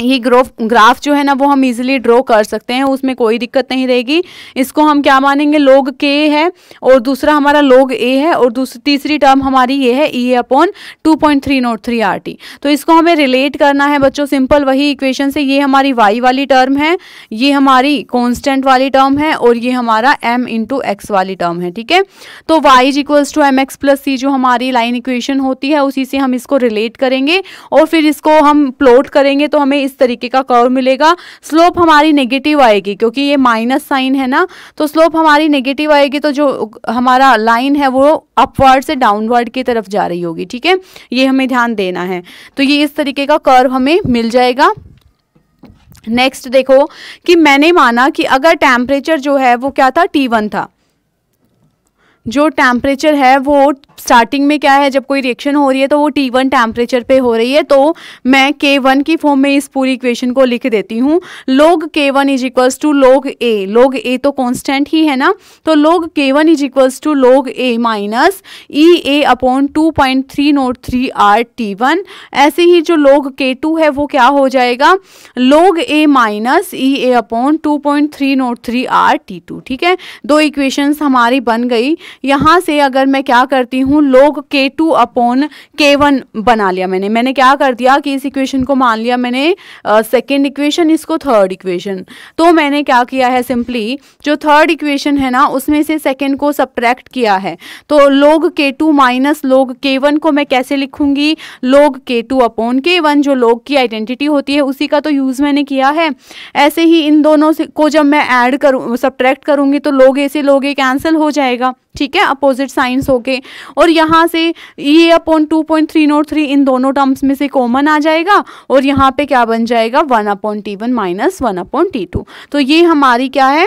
[SPEAKER 1] ये ग्रोफ ग्राफ जो है ना वो हम इजीली ड्रॉ कर सकते हैं उसमें कोई दिक्कत नहीं रहेगी इसको हम क्या मानेंगे लोग के है और दूसरा हमारा लोग ए है और दूसरी तीसरी टर्म हमारी ये है E upon two point three note three R T तो इसको हमें रिलेट करना है बच्चों सिंपल वही इक्वेशन से ये हमारी वाई वाली टर्म है ये हमारी कॉन्स्टेंट वाली टर्म है और ये हमारा एम इंटू एक्स वाली टर्म है ठीक है तो Y is equals to M x plus C जो हमारी लाइन इक्वेशन होती है उसी से हम इसको रिलेट करेंगे और फिर इसको हम प्लॉट करेंगे तो हमें इस तरीके का कर्व मिलेगा स्लोप हमारी नेगेटिव आएगी क्योंकि ये माइनस साइन है ना तो स्लोप हमारी नेगेटिव आएगी तो जो हमारा लाइन है वो अपवर्ड से डाउनवर्ड की तरफ जा रही होगी ठीक है ये हमें ध्यान देना है तो ये इस तरीके का कर्व हमें मिल जाएगा नेक्स्ट देखो कि मैंने माना कि अगर टेम्परेचर जो है वो क्या था टी वन था जो टेम्परेचर है वो स्टार्टिंग में क्या है जब कोई रिएक्शन हो रही है तो वो टी वन टेम्परेचर पर हो रही है तो मैं के वन की फॉर्म में इस पूरी इक्वेशन को लिख देती हूँ लोग के one is equals to log ए लोग ए तो कॉन्स्टेंट ही है ना तो लोग के one is equals to log A minus E A upon two point three note three R T one ऐसे ही जो लोग के टू है वो क्या हो जाएगा log A minus E A upon two point three note three R T two ठीक है दो इक्वेशंस हमारी बन गई यहाँ से अगर मैं क्या करती हूँ लोग k two upon k one बना लिया मैंने मैंने क्या कर दिया कि इस इक्वेशन को मान लिया मैंने सेकेंड इक्वेशन इसको थर्ड इक्वेशन तो मैंने क्या किया है सिंपली जो थर्ड इक्वेशन है ना उसमें से सेकेंड को सप्रैक्ट किया है तो लोग के टू माइनस लोग के वन को मैं कैसे लिखूंगी लोग k two upon k one जो लोग की आइडेंटिटी होती है उसी का तो यूज़ मैंने किया है ऐसे ही इन दोनों को जब मैं ऐड करूँ सब्ट्रैक्ट करूँगी तो लोग ऐसे लोग कैंसिल हो जाएगा ठीक है अपोजिट साइंस हो के और यहाँ से ये upon two point three note three इन दोनों टर्म्स में से कॉमन आ जाएगा और यहाँ पे क्या बन जाएगा one upon T one minus one upon T two तो ये हमारी क्या है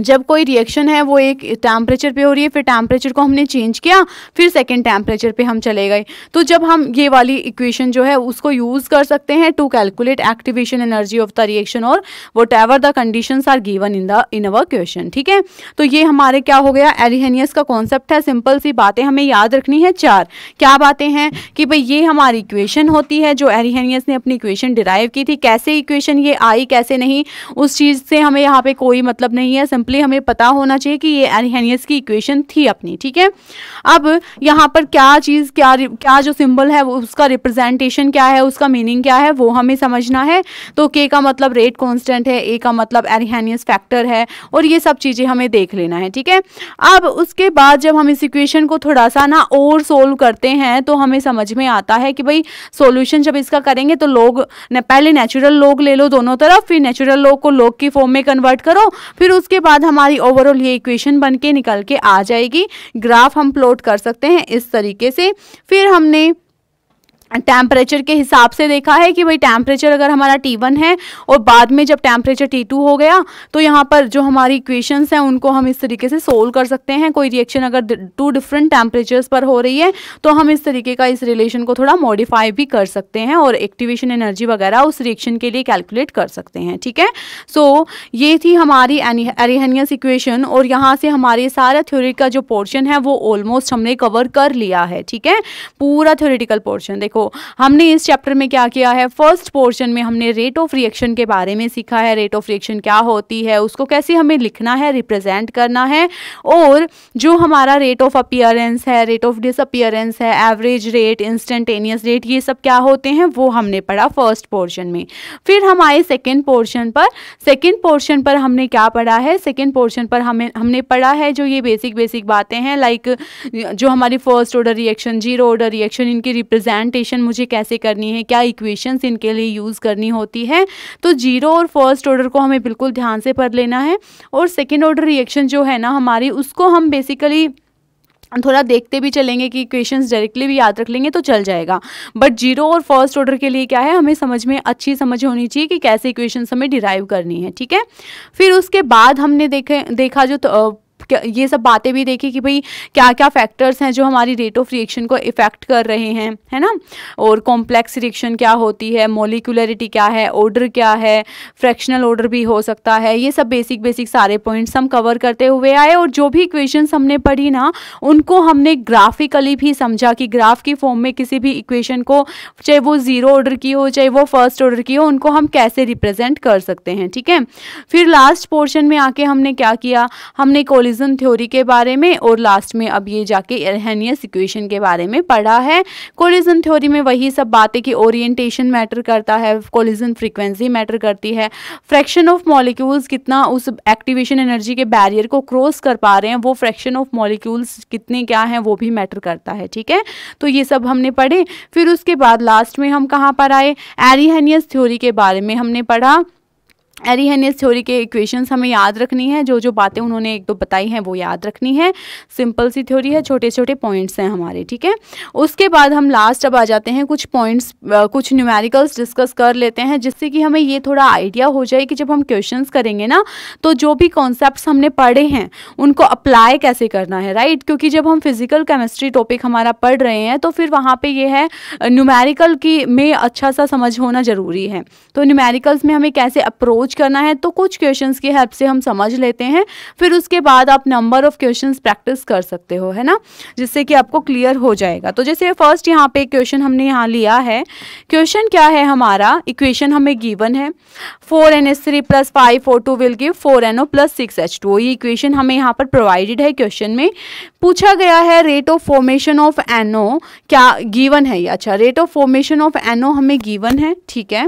[SPEAKER 1] जब कोई रिएक्शन है वो एक टेम्परेचर पे हो रही है फिर टेम्परेचर को हमने चेंज किया फिर सेकेंड टेम्परेचर पे हम चले गए तो जब हम ये वाली इक्वेशन जो है उसको यूज़ कर सकते हैं to calculate activation energy of the reaction और whatever the condition are given in the in our question ठीक है तो ये हमारे क्या हो गया एलिहेनियस का कॉन्सेप्ट है सिंपल सी बातें हमें याद रखनी है चार क्या बातें हैं कि भाई ये हमारी इक्वेशन होती है जो एलिहेनियस ने अपनी इक्वेशन डिराइव की थी कैसे इक्वेशन ये आई कैसे नहीं उस चीज़ से हमें यहाँ पर कोई मतलब नहीं है सिंपली हमें पता होना चाहिए कि ये एनहेनियस की इक्वेशन थी अपनी ठीक है अब यहाँ पर क्या चीज़ क्या क्या जो सिंबल है वो उसका रिप्रेजेंटेशन क्या है उसका मीनिंग क्या है वो हमें समझना है तो के का मतलब रेट कॉन्स्टेंट है ए का मतलब एनहेनियस फैक्टर है और ये सब चीज़ें हमें देख लेना है ठीक है अब उसके बाद जब हम इस इक्वेशन को थोड़ा सा ना और सोल्व करते हैं तो हमें समझ में आता है कि भाई सोल्यूशन जब इसका करेंगे तो लोग पहले नेचुरल लोग ले लो दोनों तरफ फिर नेचुरल लोग को लोग की फॉर्म में कन्वर्ट करो फिर उसके बाद बाद हमारी ओवरऑल ये इक्वेशन बनके निकल के आ जाएगी ग्राफ हम प्लॉट कर सकते हैं इस तरीके से फिर हमने टेम्परेचर के हिसाब से देखा है कि भाई टेम्परेचर अगर हमारा टी वन है और बाद में जब टेम्परेचर टी टू हो गया तो यहाँ पर जो हमारी इक्वेशंस हैं उनको हम इस तरीके से सोल्व कर सकते हैं कोई रिएक्शन अगर टू डिफरेंट टेम्परेचर्स पर हो रही है तो हम इस तरीके का इस रिलेशन को थोड़ा मॉडिफाई भी कर सकते हैं और एक्टिवेशन एनर्जी वगैरह उस रिएक्शन के लिए कैलकुलेट कर सकते हैं ठीक है सो so, ये थी हमारी एरिहनियस इक्वेशन और यहाँ से हमारे सारा थ्योरी का जो पोर्शन है वो ऑलमोस्ट हमने कवर कर लिया है ठीक है पूरा थ्योरिटिकल पोर्शन देखो हमने इस चैप्टर में क्या किया है फर्स्ट पोर्शन में हमने रेट ऑफ रिएक्शन के बारे में सीखा है रेट ऑफ रिएक्शन क्या होती है उसको कैसे हमें लिखना है रिप्रेजेंट करना है और जो हमारा रेट ऑफ अपियरेंस है रेट ऑफ डिसअपियरेंस है एवरेज रेट इंस्टेंटेनियस रेट ये सब क्या होते हैं वो हमने पढ़ा फर्स्ट पोर्शन में फिर हम आए सेकेंड पोर्शन पर सेकेंड पोर्शन पर हमने क्या पढ़ा है सेकेंड पोर्शन पर हमें हमने पढ़ा है जो ये बेसिक बेसिक बातें हैं लाइक like, जो हमारी first order reaction zero order reaction इनकी रिप्रेजेंटेशन कैलकुलेशन मुझे कैसे करनी है क्या इक्वेशंस इनके लिए यूज़ करनी होती है तो जीरो और फर्स्ट ऑर्डर को हमें बिल्कुल ध्यान से पढ़ लेना है और सेकेंड ऑर्डर रिएक्शन जो है ना हमारी उसको हम बेसिकली थोड़ा देखते भी चलेंगे कि इक्वेशंस डायरेक्टली भी याद रख लेंगे तो चल जाएगा बट जीरो और फर्स्ट ऑर्डर के लिए क्या है हमें समझ में अच्छी समझ होनी चाहिए कि कैसे इक्वेशंस हमें डिराइव करनी है ठीक है फिर उसके बाद हमने देखे देखा जो तो, ये सब बातें भी देखी कि भाई क्या क्या फैक्टर्स हैं जो हमारी रेट ऑफ रिएक्शन को इफ़ेक्ट कर रहे हैं है ना और कॉम्प्लेक्स रिएक्शन क्या होती है मोलिकुलरिटी क्या है ऑर्डर क्या है फ्रैक्शनल ऑर्डर भी हो सकता है ये सब बेसिक बेसिक सारे पॉइंट्स हम कवर करते हुए आए और जो भी इक्वेशन हमने पढ़ी ना उनको हमने ग्राफिकली भी समझा कि ग्राफ की फॉर्म में किसी भी इक्वेशन को चाहे वो ज़ीरो ऑर्डर की हो चाहे वो फर्स्ट ऑर्डर की हो उनको हम कैसे रिप्रेजेंट कर सकते हैं ठीक है फिर लास्ट पोर्शन में आके हमने क्या किया हमने कोलिज डिवीज़न थ्योरी के बारे में और लास्ट में अब ये जाके एरहनियस इक्वेशन के बारे में पढ़ा है कोलिजन थ्योरी में वही सब बातें कि ओरिएंटेशन मैटर करता है कोलिजन फ्रीक्वेंसी मैटर करती है फ्रैक्शन ऑफ मॉलिक्यूल्स कितना उस एक्टिवेशन एनर्जी के बैरियर को क्रॉस कर पा रहे हैं वो फ्रैक्शन ऑफ मॉलिक्यूल्स कितने क्या हैं वो भी मैटर करता है ठीक है तो ये सब हमने पढ़े फिर उसके बाद लास्ट में हम कहाँ पर आए एरिहेनियस थ्योरी के बारे में हमने पढ़ा इस थ्योरी के इक्वेशंस हमें याद रखनी है जो जो बातें उन्होंने एक दो बताई हैं वो याद रखनी है सिंपल सी थ्योरी है छोटे छोटे पॉइंट्स हैं हमारे ठीक है उसके बाद हम लास्ट अब आ जाते हैं कुछ पॉइंट्स कुछ न्यूमेरिकल्स डिस्कस कर लेते हैं जिससे कि हमें ये थोड़ा आइडिया हो जाए कि जब हम क्वेश्चन करेंगे ना तो जो भी कॉन्सेप्ट हमने पढ़े हैं उनको अप्लाई कैसे करना है राइट क्योंकि जब हम फिजिकल केमिस्ट्री टॉपिक हमारा पढ़ रहे हैं तो फिर वहाँ पर यह है न्यूमेरिकल की में अच्छा सा समझ होना ज़रूरी है तो न्यूमेरिकल्स में हमें कैसे अप्रोच अप्रोच करना है तो कुछ क्वेश्चन की हेल्प से हम समझ लेते हैं फिर उसके बाद आप नंबर ऑफ क्वेश्चन प्रैक्टिस कर सकते हो है ना जिससे कि आपको क्लियर हो जाएगा तो जैसे फर्स्ट यहाँ पे क्वेश्चन हमने यहाँ लिया है क्वेश्चन क्या है हमारा इक्वेशन हमें गिवन है four N S three plus five four two will give four N O plus six H two ये इक्वेशन हमें यहाँ पर प्रोवाइडेड है क्वेश्चन में पूछा गया है rate of formation of NO क्या गिवन है ये अच्छा rate of formation of NO हमें गिवन है ठीक है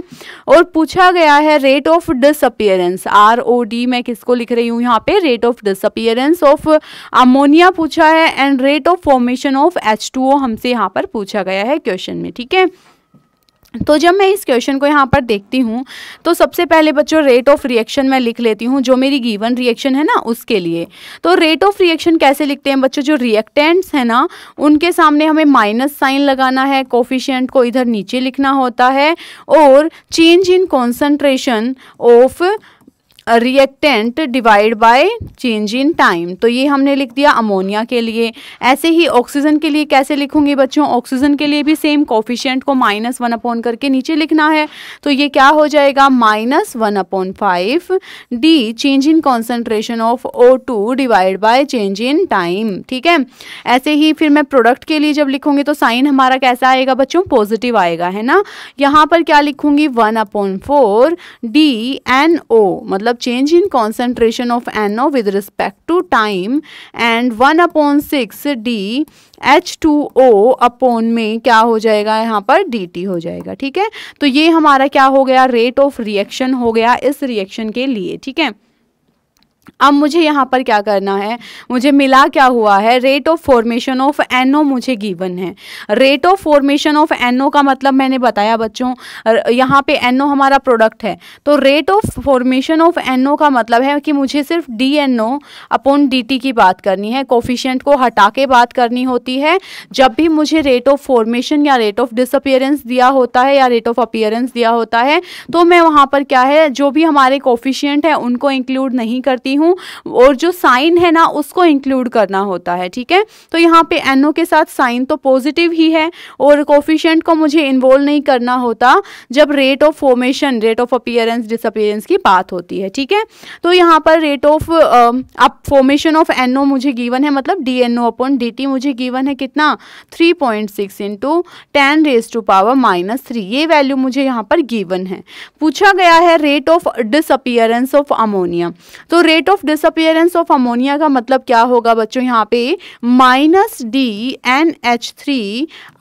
[SPEAKER 1] और पूछा गया है rate of disappearance R O D मैं किसको लिख रही हूँ यहाँ पे rate of disappearance of ammonia पूछा है and rate of formation of H two O हमसे यहाँ पर पूछा गया है क्वेश्चन में ठीक है तो जब मैं इस क्वेश्चन को यहाँ पर देखती हूँ तो सबसे पहले बच्चों रेट ऑफ रिएक्शन मैं लिख लेती हूँ जो मेरी गिवन रिएक्शन है ना उसके लिए तो रेट ऑफ रिएक्शन कैसे लिखते हैं बच्चों जो रिएक्टेंट्स हैं ना उनके सामने हमें माइनस साइन लगाना है कोफिशियंट को इधर नीचे लिखना होता है और change in concentration of reactant divide by change in time तो ये हमने लिख दिया अमोनिया के लिए ऐसे ही ऑक्सीजन के लिए कैसे लिखूंगी बच्चों ऑक्सीजन के लिए भी सेम कॉफिशेंट को माइनस वन अपॉन करके नीचे लिखना है तो ये क्या हो जाएगा minus one upon five D change in concentration of O two divide by change in time ठीक है ऐसे ही फिर मैं प्रोडक्ट के लिए जब लिखूंगी तो साइन हमारा कैसा आएगा बच्चों पॉजिटिव आएगा है ना यहाँ पर क्या लिखूंगी one upon four D N O मतलब change in concentration of NO with respect to time and one upon six D H two O upon में क्या हो जाएगा यहाँ पर डी टी हो जाएगा ठीक है तो ये हमारा क्या हो गया रेट ऑफ रिएक्शन हो गया इस रिएक्शन के लिए ठीक है अब मुझे यहाँ पर क्या करना है मुझे मिला क्या हुआ है rate of formation of NO मुझे गिवन है rate of formation of NO का मतलब मैंने बताया बच्चों यहाँ पे एनओ हमारा प्रोडक्ट है तो rate of formation of NO का मतलब है कि मुझे सिर्फ D N O upon D T की बात करनी है कोफिशियंट को हटा के बात करनी होती है जब भी मुझे रेट ऑफ फॉर्मेशन या रेट ऑफ डिसअपियरेंस दिया होता है या रेट ऑफ अपियरेंस दिया होता है तो मैं वहाँ पर क्या है जो भी हमारे कोफिशियंट हैं उनको इंक्लूड नहीं करती रही हूँ और जो साइन है ना उसको इंक्लूड करना होता है ठीक है तो यहाँ पे एनओ के साथ साइन तो पॉजिटिव ही है और कोफिशेंट को मुझे इन्वॉल्व नहीं करना होता जब rate of formation rate of appearance disappearance की बात होती है ठीक है तो यहाँ पर रेट ऑफ अब फॉर्मेशन ऑफ एनओ मुझे गीवन है मतलब D N O upon D मुझे गीवन है कितना three point six into ten raise to power minus three ये वैल्यू मुझे यहाँ पर गीवन है पूछा गया है rate of disappearance of ammonia तो rate rate of disappearance of ammonia का मतलब क्या होगा बच्चों यहाँ पे minus D N H three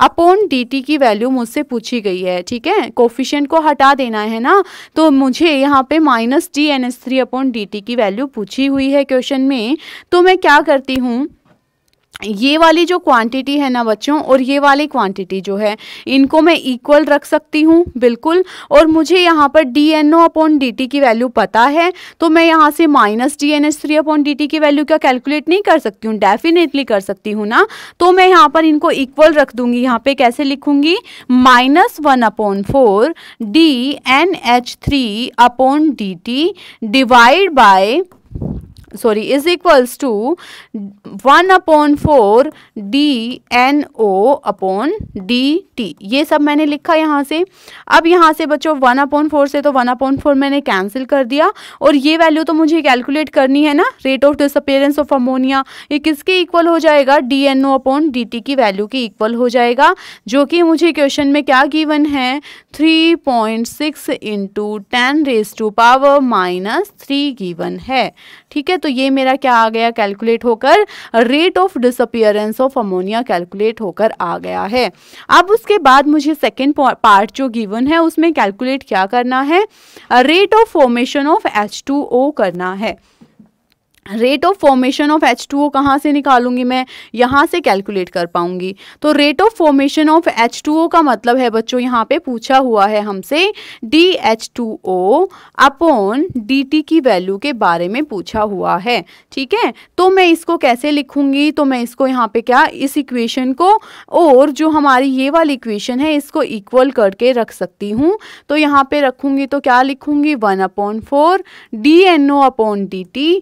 [SPEAKER 1] upon D T की वैल्यू मुझसे पूछी गई है ठीक है कोफिशेंट को हटा देना है ना तो मुझे यहाँ पे minus D N H three upon D T की वैल्यू पूछी हुई है क्वेश्चन में तो मैं क्या करती हूँ ये वाली जो क्वांटिटी है ना बच्चों और ये वाली क्वांटिटी जो है इनको मैं इक्वल रख सकती हूँ बिल्कुल और मुझे यहाँ पर D N O upon D T की वैल्यू पता है तो मैं यहाँ से minus D N S three upon D T की वैल्यू क्या कैलकुलेट नहीं कर सकती हूँ डेफिनेटली कर सकती हूँ ना तो मैं यहाँ पर इनको इक्वल रख दूंगी यहाँ पर कैसे लिखूंगी minus one upon four D N H three upon D T divide by sorry is equals to one upon four D N O upon D T ये सब मैंने लिखा यहाँ से अब यहाँ से बच्चों वन अपॉन फोर से तो वन अपॉन फोर मैंने कैंसिल कर दिया और ये वैल्यू तो मुझे कैलकुलेट करनी है ना rate of disappearance of ammonia ये किसके इक्वल हो जाएगा D N O upon D T की वैल्यू के इक्वल हो जाएगा जो कि मुझे क्वेश्चन में क्या गिवन है three point six into ten raise to power minus three given है ठीक है तो ये मेरा क्या आ गया कैलकुलेट होकर rate of disappearance of ammonia calculate होकर आ गया है अब उसके बाद मुझे सेकेंड पार्ट जो गिवन है उसमें कैलकुलेट क्या करना है rate of formation of H करना है rate of formation of H two O कहाँ से निकालूंगी मैं यहाँ से कैलकुलेट कर पाऊंगी तो rate of formation of H two O का मतलब है बच्चों यहाँ पे पूछा हुआ है हमसे D H two O upon D T की वैल्यू के बारे में पूछा हुआ है ठीक है तो मैं इसको कैसे लिखूंगी तो मैं इसको यहाँ पे क्या इस इक्वेशन को और जो हमारी ये वाली इक्वेशन है इसको इक्वल करके रख सकती हूँ तो यहाँ पे रखूंगी तो क्या लिखूंगी one upon four D N O upon D T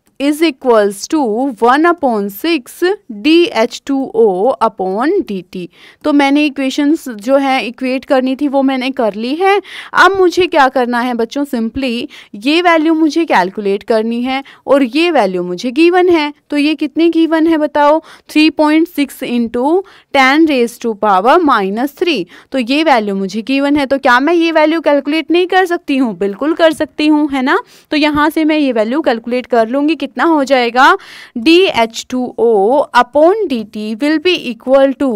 [SPEAKER 1] is equals to one upon six D H two O upon D T तो मैंने इक्वेशंस जो है इक्वेट करनी थी वो मैंने कर ली है अब मुझे क्या करना है बच्चों सिंपली ये वैल्यू मुझे कैलकुलेट करनी है और ये वैल्यू मुझे गिवन है तो ये कितने गिवन है बताओ three point six into ten raise to power minus three तो ये वैल्यू मुझे गिवन है तो क्या मैं ये वैल्यू कैलकुलेट नहीं कर सकती हूँ बिल्कुल कर सकती हूँ है ना तो यहाँ से मैं ये वैल्यू कैलकुलेट कर लूँगी कितना हो जाएगा D H two O upon D T will be equal to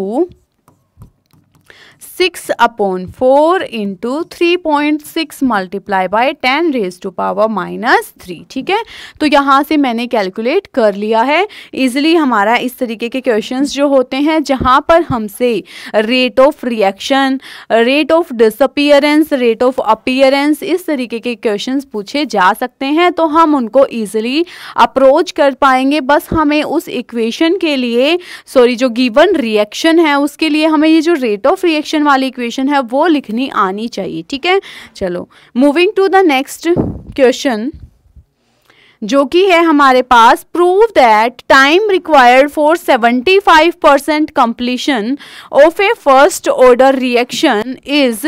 [SPEAKER 1] six upon four into three point six multiply by ten raise to power minus three ठीक है तो यहाँ से मैंने कैलकुलेट कर लिया है ईजिली हमारा इस तरीके के क्वेश्चंस जो होते हैं जहाँ पर हमसे rate of reaction rate of disappearance rate of appearance इस तरीके के क्वेश्चंस पूछे जा सकते हैं तो हम उनको ईजिली अप्रोच कर पाएंगे बस हमें उस इक्वेशन के लिए सॉरी जो गिवन रिएक्शन है उसके लिए हमें ये जो रेट ऑफ रिएक्शन वाली इक्वेशन है वो लिखनी आनी चाहिए ठीक है चलो moving to the next question जो कि है हमारे पास prove that time required for 75 percent completion of a first order reaction is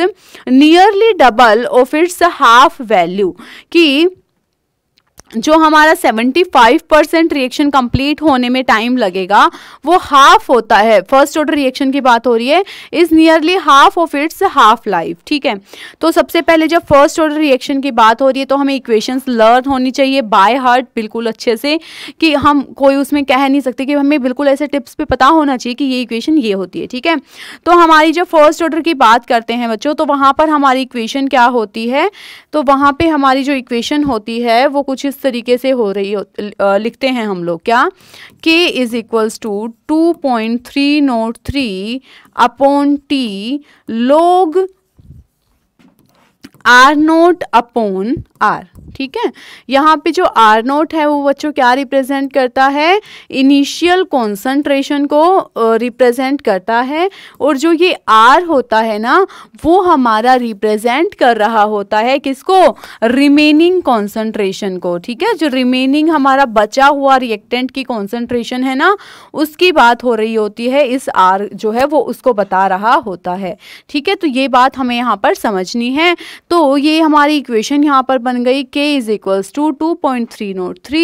[SPEAKER 1] nearly double of its half value कि जो हमारा 75 परसेंट रिएक्शन कंप्लीट होने में टाइम लगेगा वो हाफ होता है फर्स्ट ऑर्डर रिएक्शन की बात हो रही है is nearly half of its half life ठीक है तो सबसे पहले जब फर्स्ट ऑर्डर रिएक्शन की बात हो रही है तो हमें इक्वेशंस लर्न होनी चाहिए बाय हार्ट बिल्कुल अच्छे से कि हम कोई उसमें कह नहीं सकते कि हमें बिल्कुल ऐसे टिप्स पर पता होना चाहिए कि ये इक्वेशन ये होती है ठीक है तो हमारी जब फर्स्ट ऑर्डर की बात करते हैं बच्चों तो वहाँ पर हमारी इक्वेशन क्या होती है तो वहाँ पर हमारी जो इक्वेशन होती है वो कुछ इस इस तरीके से हो रही हो, लिखते हैं हम लोग क्या k is equals to two point three note three upon t log are naught upon R ठीक है यहाँ पे जो आर नोट है वो बच्चों क्या रिप्रेजेंट करता है इनिशियल कॉन्सनट्रेशन को रिप्रेजेंट करता है और जो ये आर होता है ना वो हमारा रिप्रेजेंट कर रहा होता है किसको रिमेनिंग कॉन्सनट्रेशन को ठीक है जो रिमेनिंग हमारा बचा हुआ रिएक्टेंट की कॉन्सनट्रेशन है ना उसकी बात हो रही होती है इस आर जो है वो उसको बता रहा होता है ठीक है तो ये बात हमें यहाँ पर समझनी है तो तो ये हमारी इक्वेशन यहाँ पर बन गई k is equals to two point three note three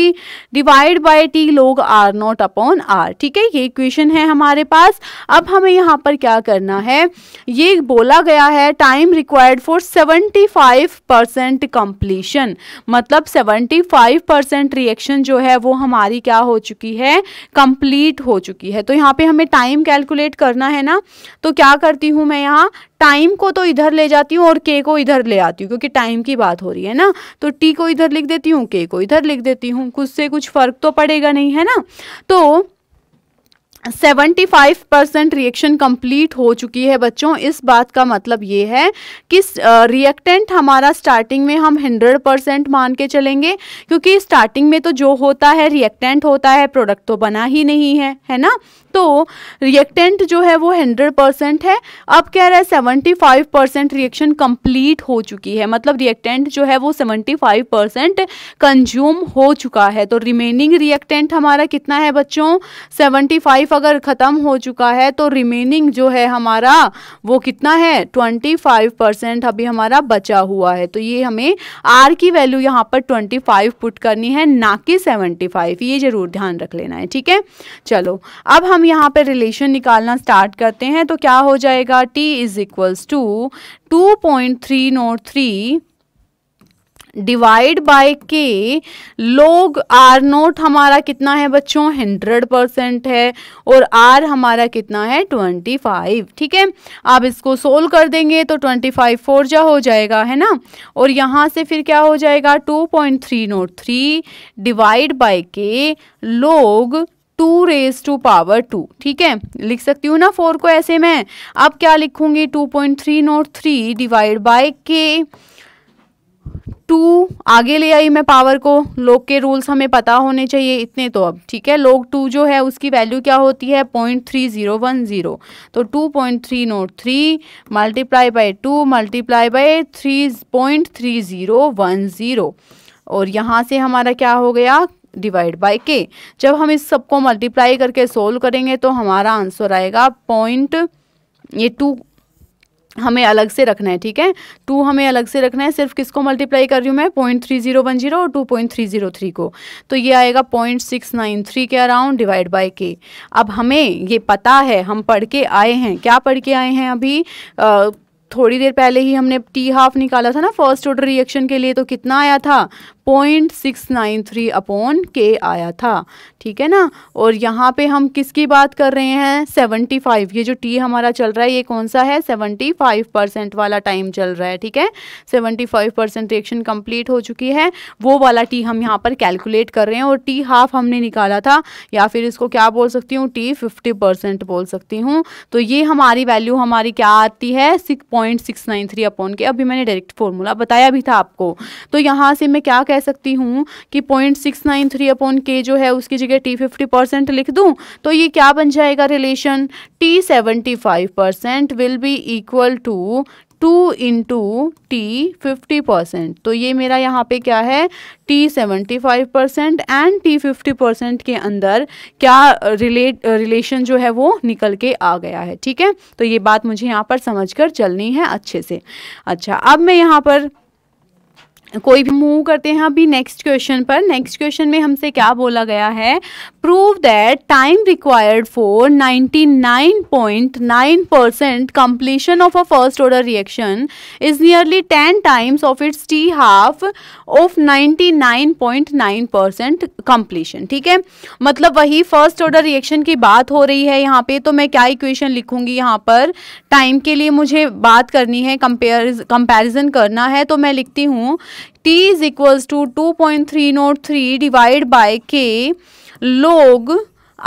[SPEAKER 1] divide by t log are naught upon R ठीक है ये इक्वेशन है हमारे पास अब हमें यहाँ पर क्या करना है ये बोला गया है time required for seventy five percent completion मतलब सेवेंटी फाइव परसेंट रिएक्शन जो है वो हमारी क्या हो चुकी है कंप्लीट हो चुकी है तो यहाँ पे हमें टाइम कैलकुलेट करना है ना तो क्या करती हूँ मैं यहाँ टाइम को तो इधर ले जाती हूँ और के को इधर ले आती हूँ क्योंकि टाइम की बात हो रही है ना तो टी को इधर लिख देती हूँ के को इधर लिख देती हूँ कुछ से कुछ फर्क तो पड़ेगा नहीं है ना तो 75 परसेंट रिएक्शन कंप्लीट हो चुकी है बच्चों इस बात का मतलब ये है कि रिएक्टेंट हमारा स्टार्टिंग में हम 100 परसेंट मान के चलेंगे क्योंकि स्टार्टिंग में तो जो होता है रिएक्टेंट होता है प्रोडक्ट तो बना ही नहीं है है ना तो रिएक्टेंट जो है वो हंड्रेड परसेंट है अब कह रहा है seventy five percent reaction complete हो चुकी है मतलब रिएक्टेंट जो है वो सेवेंटी फाइव परसेंट कंज्यूम हो चुका है तो रिमेनिंग रिएक्टेंट हमारा कितना है बच्चों सेवेंटी फाइव अगर ख़त्म हो चुका है तो रिमेनिंग जो है हमारा वो कितना है ट्वेंटी फाइव परसेंट अभी हमारा बचा हुआ है तो ये हमें आर की वैल्यू यहाँ पर ट्वेंटी फाइव पुट करनी है ना कि सेवेंटी फाइव ये ज़रूर ध्यान रख लेना है ठीक है चलो अब हम हम यहाँ पे रिलेशन निकालना स्टार्ट करते हैं तो क्या हो जाएगा t is equals to two point three note three divide by k log are note हमारा कितना है बच्चों हंड्रेड परसेंट है और आर हमारा कितना है ट्वेंटी फाइव ठीक है आप इसको सोल्व कर देंगे तो ट्वेंटी फाइव फोर जा हो जाएगा है ना और यहाँ से फिर क्या हो जाएगा two point three note three divide by k log two raise to power two ठीक है लिख सकती हूँ ना फोर को ऐसे में अब क्या लिखूंगी two point three note three divide by k two आगे ले आई मैं पावर को लोग के रूल्स हमें पता होने चाहिए इतने तो अब ठीक है लोग टू जो है उसकी वैल्यू क्या होती है point three zero one zero तो two point three note three multiply by two multiply by three point three zero one zero और यहाँ से हमारा क्या हो गया डिवाइड बाय के जब हम इस सबको मल्टीप्लाई करके सोल्व करेंगे तो हमारा आंसर आएगा पॉइंट ये टू हमें अलग से रखना है ठीक है टू हमें अलग से रखना है सिर्फ किसको मल्टीप्लाई कर रही हूँ मैं point three zero one zero और two point three zero three को तो ये आएगा पॉइंट सिक्स नाइन थ्री के अराउंड डिवाइड बाय के अब हमें ये पता है हम पढ़ के आए हैं क्या पढ़ के आए हैं अभी आ, थोड़ी देर पहले ही हमने टी हाफ निकाला था ना फर्स्ट ऑर्डर रिएक्शन के लिए तो कितना आया था point six nine three upon k आया था ठीक है ना और यहाँ पे हम किसकी बात कर रहे हैं सेवेंटी फाइव ये जो टी हमारा चल रहा है ये कौन सा है सेवेंटी फाइव परसेंट वाला टाइम चल रहा है ठीक है seventy five percent reaction complete हो चुकी है वो वाला टी हम यहाँ पर कैलकुलेट कर रहे हैं और टी हाफ हमने निकाला था या फिर इसको क्या बोल सकती हूँ टी फिफ्टी परसेंट बोल सकती हूँ तो ये हमारी वैल्यू हमारी क्या आती है six point six nine three upon k अभी मैंने डायरेक्ट फॉर्मूला बताया भी था आपको तो यहाँ से मैं क्या कह सकती हूँ कि point six nine three upon k जो है उसकी जगह टी फिफ्टी परसेंट लिख दूँ तो ये क्या बन जाएगा relation t seventy five percent will be equal to two into t fifty percent तो ये मेरा यहाँ पे क्या है t seventy five percent and t fifty percent के अंदर क्या रिलेट रिलेशन जो है वो निकल के आ गया है ठीक है तो ये बात मुझे यहाँ पर समझ कर चलनी है अच्छे से अच्छा अब मैं यहाँ पर कोई भी मूव करते हैं अभी नेक्स्ट क्वेश्चन पर नेक्स्ट क्वेश्चन में हमसे क्या बोला गया है prove that time required for 99.9 percent completion of a first order reaction is nearly 10 times of its t half of 99.9 percent completion ठीक है मतलब वही फर्स्ट ऑर्डर रिएक्शन की बात हो रही है यहाँ पे तो मैं क्या इक्वेशन लिखूंगी यहाँ पर टाइम के लिए मुझे बात करनी है कंपेयर कंपेरिजन करना है तो मैं लिखती हूँ t is equals to 2.303 divided by k log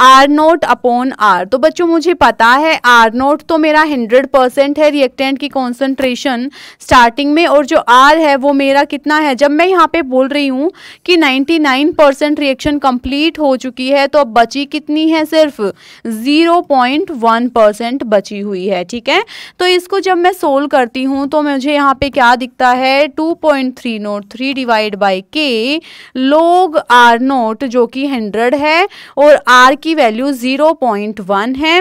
[SPEAKER 1] R naught upon R तो बच्चों मुझे पता है आर नोट तो मेरा हंड्रेड परसेंट है रिएक्टेंट की कॉन्सेंट्रेशन स्टार्टिंग में और जो आर है वो मेरा कितना है जब मैं यहाँ पे बोल रही हूँ कि ninety nine percent reaction complete हो चुकी है तो अब बची कितनी है सिर्फ ज़ीरो पॉइंट वन परसेंट बची हुई है ठीक है तो इसको जब मैं सोल्व करती हूँ तो मुझे यहाँ पे क्या दिखता है two point three note three divide by k log are note जो कि हंड्रेड है और आर की वैल्यू ज़ीरो पॉइंट वन है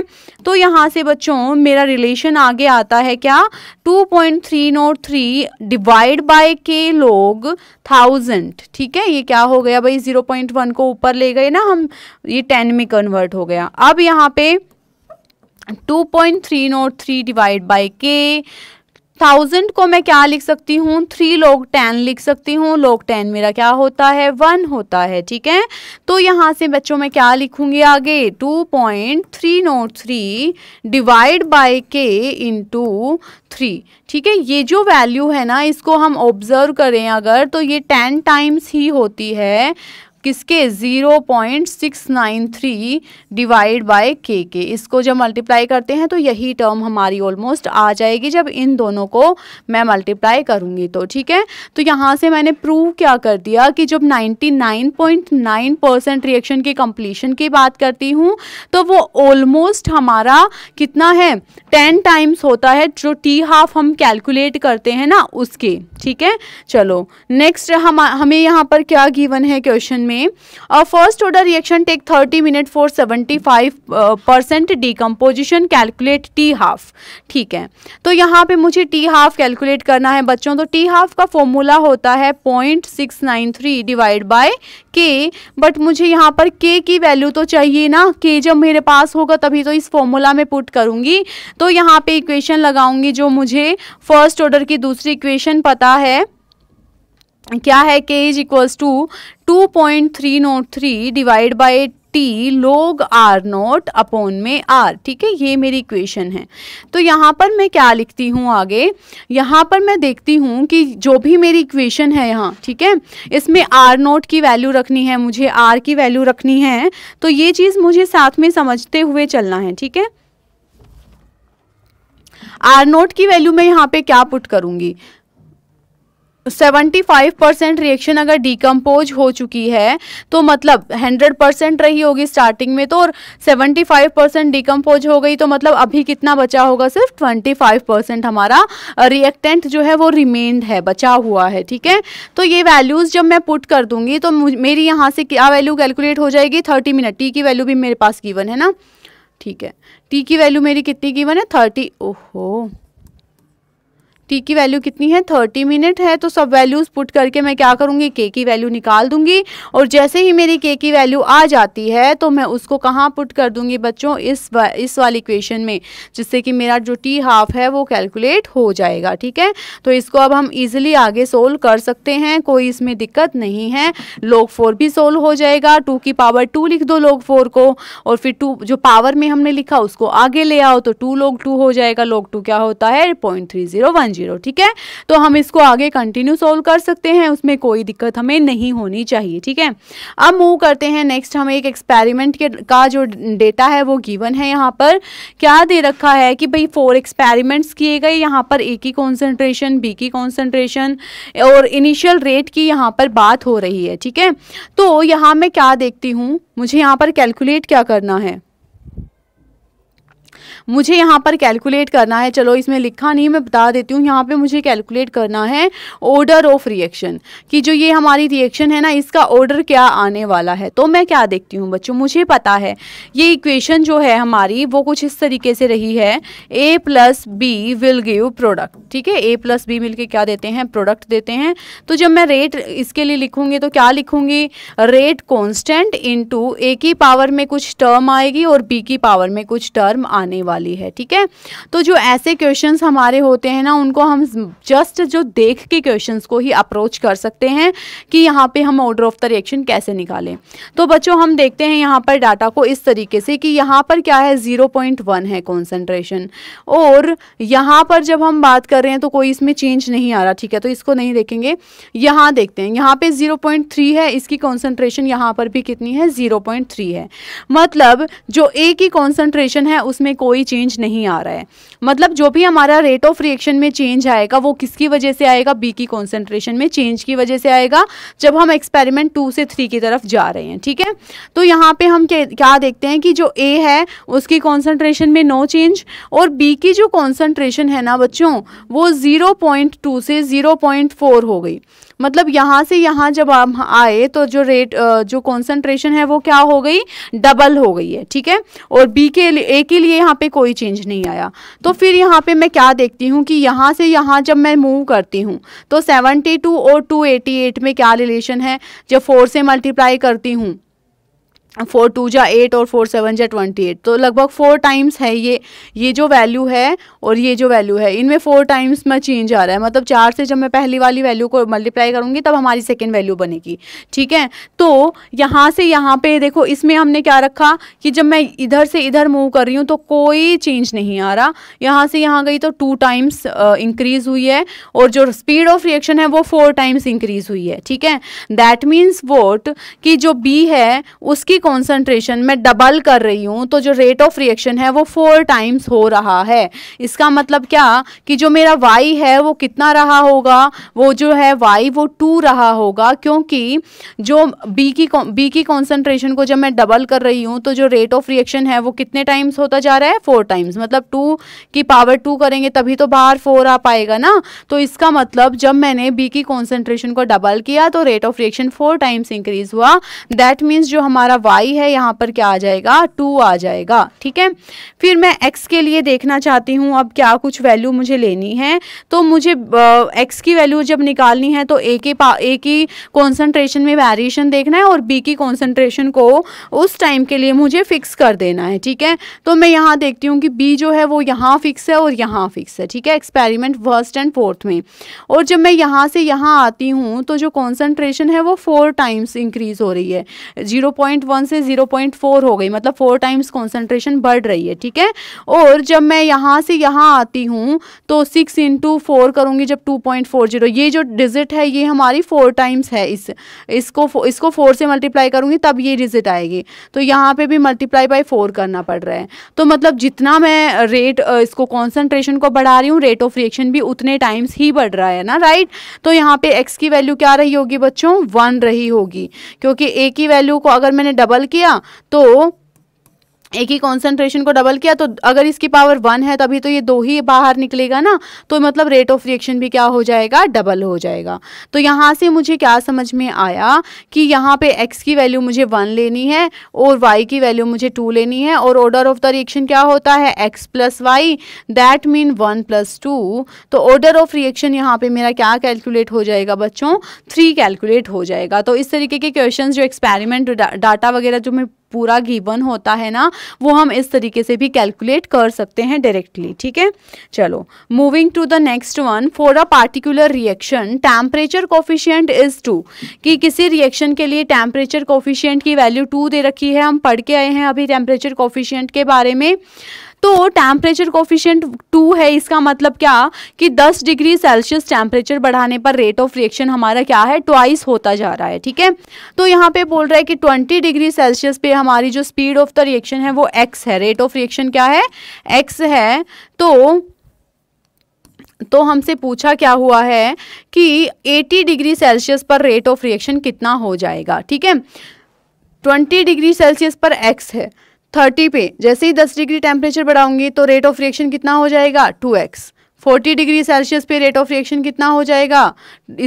[SPEAKER 1] तो यहाँ से बच्चों मेरा रिलेशन आगे आता है क्या two point three note three divide by k log thousand ठीक है ये क्या हो गया भाई ज़ीरो पॉइंट वन को ऊपर ले गए ना हम ये टेन में कन्वर्ट हो गया अब यहाँ पे two point three note three divide by k thousand को मैं क्या लिख सकती हूँ थ्री लोग टेन लिख सकती हूँ लोग टेन मेरा क्या होता है वन होता है ठीक है तो यहाँ से बच्चों मैं क्या लिखूँगी आगे two point three note three divide by k into three ठीक है ये जो वैल्यू है ना इसको हम ऑब्ज़र्व करें अगर तो ये टेन टाइम्स ही होती है किसके zero point six nine three divide by k के इसको जब मल्टीप्लाई करते हैं तो यही टर्म हमारी ऑलमोस्ट आ जाएगी जब इन दोनों को मैं मल्टीप्लाई करूंगी तो ठीक है तो यहाँ से मैंने प्रूव क्या कर दिया कि जब ninety nine point nine percent reaction के कंप्लीशन की बात करती हूँ तो वो ऑलमोस्ट हमारा कितना है टेन टाइम्स होता है जो टी हाफ हम कैलकुलेट करते हैं ना उसके ठीक है चलो नेक्स्ट हम हमें यहाँ पर क्या गीवन है क्वेश्चन में में first order reaction take 30 minute for 75 percent decomposition calculate t half ठीक है तो यहाँ पे मुझे टी हाफ कैलकुलेट करना है बच्चों तो टी हाफ का फॉर्मूला होता है point six nine three divide by k but मुझे यहाँ पर के की वैल्यू तो चाहिए ना के जब मेरे पास होगा तभी तो इस फॉर्मूला में पुट करूँगी तो यहाँ पे इक्वेशन लगाऊंगी जो मुझे फर्स्ट ऑर्डर की दूसरी इक्वेशन पता है क्या है के is equals to two point three note three divide by t log are naught upon में आर ठीक है ये मेरी इक्वेशन है तो यहाँ पर मैं क्या लिखती हूँ आगे यहाँ पर मैं देखती हूँ कि जो भी मेरी इक्वेशन है यहाँ ठीक है इसमें आर नोट की वैल्यू रखनी है मुझे आर की वैल्यू रखनी है तो ये चीज़ मुझे साथ में समझते हुए चलना है ठीक है आर नोट की वैल्यू मैं यहाँ पे क्या पुट करूँगी सेवेंटी फाइव परसेंट रिएक्शन अगर डिकम्पोज हो चुकी है तो मतलब हंड्रेड परसेंट रही होगी स्टार्टिंग में तो और सेवेंटी फाइव परसेंट डिकम्पोज हो गई तो मतलब अभी कितना बचा होगा सिर्फ ट्वेंटी फाइव परसेंट हमारा रिएक्टेंट जो है वो रिमेंड है बचा हुआ है ठीक है तो ये वैल्यूज़ जब मैं पुट कर दूंगी तो मेरी यहाँ से क्या वैल्यू कैलकुलेट हो जाएगी थर्टी मिनट टी की वैल्यू भी मेरे पास गिवन है ना ठीक है टी की वैल्यू मेरी कितनी गिवन है थर्टी ओहो टी की वैल्यू कितनी है थर्टी मिनट है तो सब वैल्यूज़ पुट करके मैं क्या करूँगी के की वैल्यू निकाल दूंगी और जैसे ही मेरी के की वैल्यू आ जाती है तो मैं उसको कहाँ पुट कर दूंगी बच्चों इस वा, इस वाली इक्वेशन में जिससे कि मेरा जो टी हाफ है वो कैलकुलेट हो जाएगा ठीक है तो इसको अब हम ईजिली आगे सोल्व कर सकते हैं कोई इसमें दिक्कत नहीं है लोग फोर भी सोल्व हो जाएगा टू की पावर टू लिख दो लोग फोर को और फिर टू जो पावर में हमने लिखा उसको आगे ले आओ तो टू लोग टू हो जाएगा लोग टू क्या होता है point three zero one zero ठीक है तो हम इसको आगे कंटिन्यू सोल्व कर सकते हैं उसमें कोई दिक्कत हमें नहीं होनी चाहिए ठीक है अब मूव करते हैं नेक्स्ट हमें एक एक्सपेरिमेंट के का जो डेटा है वो गिवन है यहाँ पर क्या दे रखा है कि भाई फोर एक्सपेरिमेंट्स किए गए यहाँ पर ए की कॉन्सेंट्रेशन बी की कॉन्सेंट्रेशन और इनिशियल रेट की यहाँ पर बात हो रही है ठीक है तो यहाँ मैं क्या देखती हूँ मुझे यहाँ पर कैलकुलेट क्या करना है मुझे यहाँ पर कैलकुलेट करना है चलो इसमें लिखा नहीं मैं बता देती हूँ यहाँ पे मुझे कैलकुलेट करना है ऑर्डर ऑफ रिएक्शन कि जो ये हमारी रिएक्शन है ना इसका ऑर्डर क्या आने वाला है तो मैं क्या देखती हूँ बच्चों मुझे पता है ये इक्वेशन जो है हमारी वो कुछ इस तरीके से रही है A plus B will give product ठीक है ए प्लस बी मिल के क्या देते हैं प्रोडक्ट देते हैं तो जब मैं रेट इसके लिए लिखूँगी तो क्या लिखूँगी रेट कॉन्स्टेंट इंटू ए की पावर में कुछ टर्म आएगी और बी की पावर में कुछ टर्म आने आने वाली है ठीक है तो जो ऐसे क्वेश्चंस हमारे होते हैं ना उनको हम जस्ट जो देख के क्वेश्चंस को ही अप्रोच कर सकते हैं कि यहाँ पे हम ऑर्डर ऑफ द रिएक्शन कैसे निकालें तो बच्चों हम देखते हैं यहाँ पर डाटा को इस तरीके से कि यहाँ पर क्या है ज़ीरो है कॉन्सेंट्रेशन और यहाँ पर जब हम बात कर रहे हैं तो कोई इसमें चेंज नहीं आ रहा ठीक है तो इसको नहीं देखेंगे यहाँ देखते हैं यहाँ पर ज़ीरो पॉइंट थ्री है इसकी कॉन्सेंट्रेशन यहाँ पर भी कितनी है ज़ीरो पॉइंट थ्री है मतलब जो ए की कॉन्सेंट्रेशन है उसमें कोई चेंज नहीं आ रहा है मतलब जो भी हमारा रेट ऑफ रिएक्शन में चेंज आएगा वो किसकी वजह से आएगा बी की कॉन्सेंट्रेशन में चेंज की वजह से आएगा जब हम एक्सपेरिमेंट टू से थ्री की तरफ जा रहे हैं ठीक है तो यहाँ पे हम क्या देखते हैं कि जो ए है उसकी कॉन्सेंट्रेशन में नो चेंज और बी की जो कॉन्सेंट्रेशन है ना बच्चों वो ज़ीरो पॉइंट टू से ज़ीरो पॉइंट फोर हो गई मतलब यहाँ से यहाँ जब हम आए तो जो रेट जो कॉन्सेंट्रेशन है वो क्या हो गई डबल हो गई है ठीक है और बी के लिए ए के लिए यहाँ पे कोई चेंज नहीं आया तो फिर यहाँ पे मैं क्या देखती हूँ कि यहाँ से यहाँ जब मैं मूव करती हूँ तो 72 और 288 में क्या रिलेशन है जब फोर से मल्टीप्लाई करती हूँ फोर टू जा एट और फोर सेवन जा ट्वेंटी एट तो लगभग फोर टाइम्स है ये ये जो वैल्यू है और ये जो वैल्यू है इनमें फोर टाइम्स में चेंज आ रहा है मतलब चार से जब मैं पहली वाली वैल्यू को मल्टीप्लाई करूँगी तब हमारी सेकेंड वैल्यू बनेगी ठीक है तो यहाँ से यहाँ पे देखो इसमें हमने क्या रखा कि जब मैं इधर से इधर मूव कर रही हूँ तो कोई चेंज नहीं आ रहा यहाँ से यहाँ गई तो टू टाइम्स इंक्रीज़ हुई है और जो स्पीड ऑफ रिएक्शन है वो फोर टाइम्स इंक्रीज़ हुई है ठीक है दैट मीन्स वोट कि जो बी है उसकी कॉन्सेंट्रेशन मैं डबल कर रही हूँ तो जो रेट ऑफ रिएक्शन है वो फोर टाइम्स हो रहा है इसका मतलब क्या कि जो मेरा वाई है वो कितना रहा होगा वो जो है वाई वो टू रहा होगा क्योंकि जो बी की बी की कॉन्सेंट्रेशन को जब मैं डबल कर रही हूँ तो जो रेट ऑफ रिएक्शन है वो कितने टाइम्स होता जा रहा है फोर टाइम्स मतलब टू की पावर टू करेंगे तभी तो बाहर फोर आ पाएगा ना तो इसका मतलब जब मैंने बी की कॉन्सेंट्रेशन को डबल किया तो rate of reaction four times increase हुआ दैट मीन्स जो हमारा वाई है यहाँ पर क्या आ जाएगा टू आ जाएगा ठीक है फिर मैं एक्स के लिए देखना चाहती हूँ अब क्या कुछ वैल्यू मुझे लेनी है तो मुझे एक्स की वैल्यू जब निकालनी है तो ए के पा ए की कॉन्सेंट्रेशन में वेरिएशन देखना है और बी की कॉन्सेंट्रेशन को उस टाइम के लिए मुझे फिक्स कर देना है ठीक है तो मैं यहाँ देखती हूँ कि बी जो है वो यहाँ फिक्स है और यहाँ फिक्स है ठीक है एक्सपेरिमेंट फर्स्ट एंड फोर्थ में और जब मैं यहाँ से यहाँ आती हूँ तो जो कॉन्सेंट्रेशन है वो फोर टाइम्स इंक्रीज हो रही है जीरो पॉइंट वन वन से 0.4 हो गई मतलब फोर टाइम्स कॉन्सेंट्रेशन बढ़ रही है ठीक है और जब मैं यहाँ से यहाँ आती हूँ तो सिक्स इंटू फोर करूँगी जब टू पॉइंट फोर जीरो ये जो डिजिट है ये हमारी फोर टाइम्स है इस इसको इसको फोर से मल्टीप्लाई करूँगी तब ये डिजिट आएगी तो यहाँ पे भी मल्टीप्लाई बाई फोर करना पड़ रहा है तो मतलब जितना मैं रेट इसको कॉन्सेंट्रेशन को बढ़ा रही हूँ रेट ऑफ रिएक्शन भी उतने टाइम्स ही बढ़ रहा है ना राइट तो यहाँ पर एक्स की वैल्यू क्या रही होगी बच्चों वन रही होगी क्योंकि ए की वैल्यू को अगर मैंने डबल किया तो एक ही कॉन्सेंट्रेशन को डबल किया तो अगर इसकी पावर वन है तभी तो ये दो ही बाहर निकलेगा ना तो मतलब रेट ऑफ रिएक्शन भी क्या हो जाएगा डबल हो जाएगा तो यहाँ से मुझे क्या समझ में आया कि यहाँ पे एक्स की वैल्यू मुझे वन लेनी है और वाई की वैल्यू मुझे टू लेनी है और ऑर्डर ऑफ द रिएक्शन क्या होता है x plus y that mean one plus two तो ऑर्डर ऑफ रिएक्शन यहाँ पे मेरा क्या कैलकुलेट हो जाएगा बच्चों थ्री कैलकुलेट हो जाएगा तो इस तरीके के क्वेश्चन जो एक्सपेरिमेंट डाटा वगैरह जो मैं पूरा गिवन होता है ना वो हम इस तरीके से भी कैलकुलेट कर सकते हैं डायरेक्टली ठीक है चलो moving to the next one for a particular reaction temperature coefficient is two कि किसी रिएक्शन के लिए टेम्परेचर कोफिशियंट की वैल्यू टू दे रखी है हम पढ़ के आए हैं अभी टेम्परेचर कोफिशियंट के बारे में तो टेम्परेचर कोफिशियंट टू है इसका मतलब क्या कि दस डिग्री सेल्सियस टेम्परेचर बढ़ाने पर रेट ऑफ रिएक्शन हमारा क्या है ट्वाइस होता जा रहा है ठीक है तो यहाँ पे बोल रहा है कि ट्वेंटी डिग्री सेल्सियस पे हमारी जो स्पीड ऑफ द रिएक्शन है वो एक्स है रेट ऑफ रिएक्शन क्या है एक्स है तो तो हमसे पूछा क्या हुआ है कि 80 डिग्री सेल्सियस पर रेट ऑफ रिएक्शन कितना हो जाएगा ठीक है 20 डिग्री सेल्सियस पर एक्स है थर्टी पे जैसे ही दस डिग्री टेम्परेचर बढ़ाऊंगी तो रेट ऑफ रिएक्शन कितना हो जाएगा two x forty degree Celsius पे रेट ऑफ रिएक्शन कितना हो जाएगा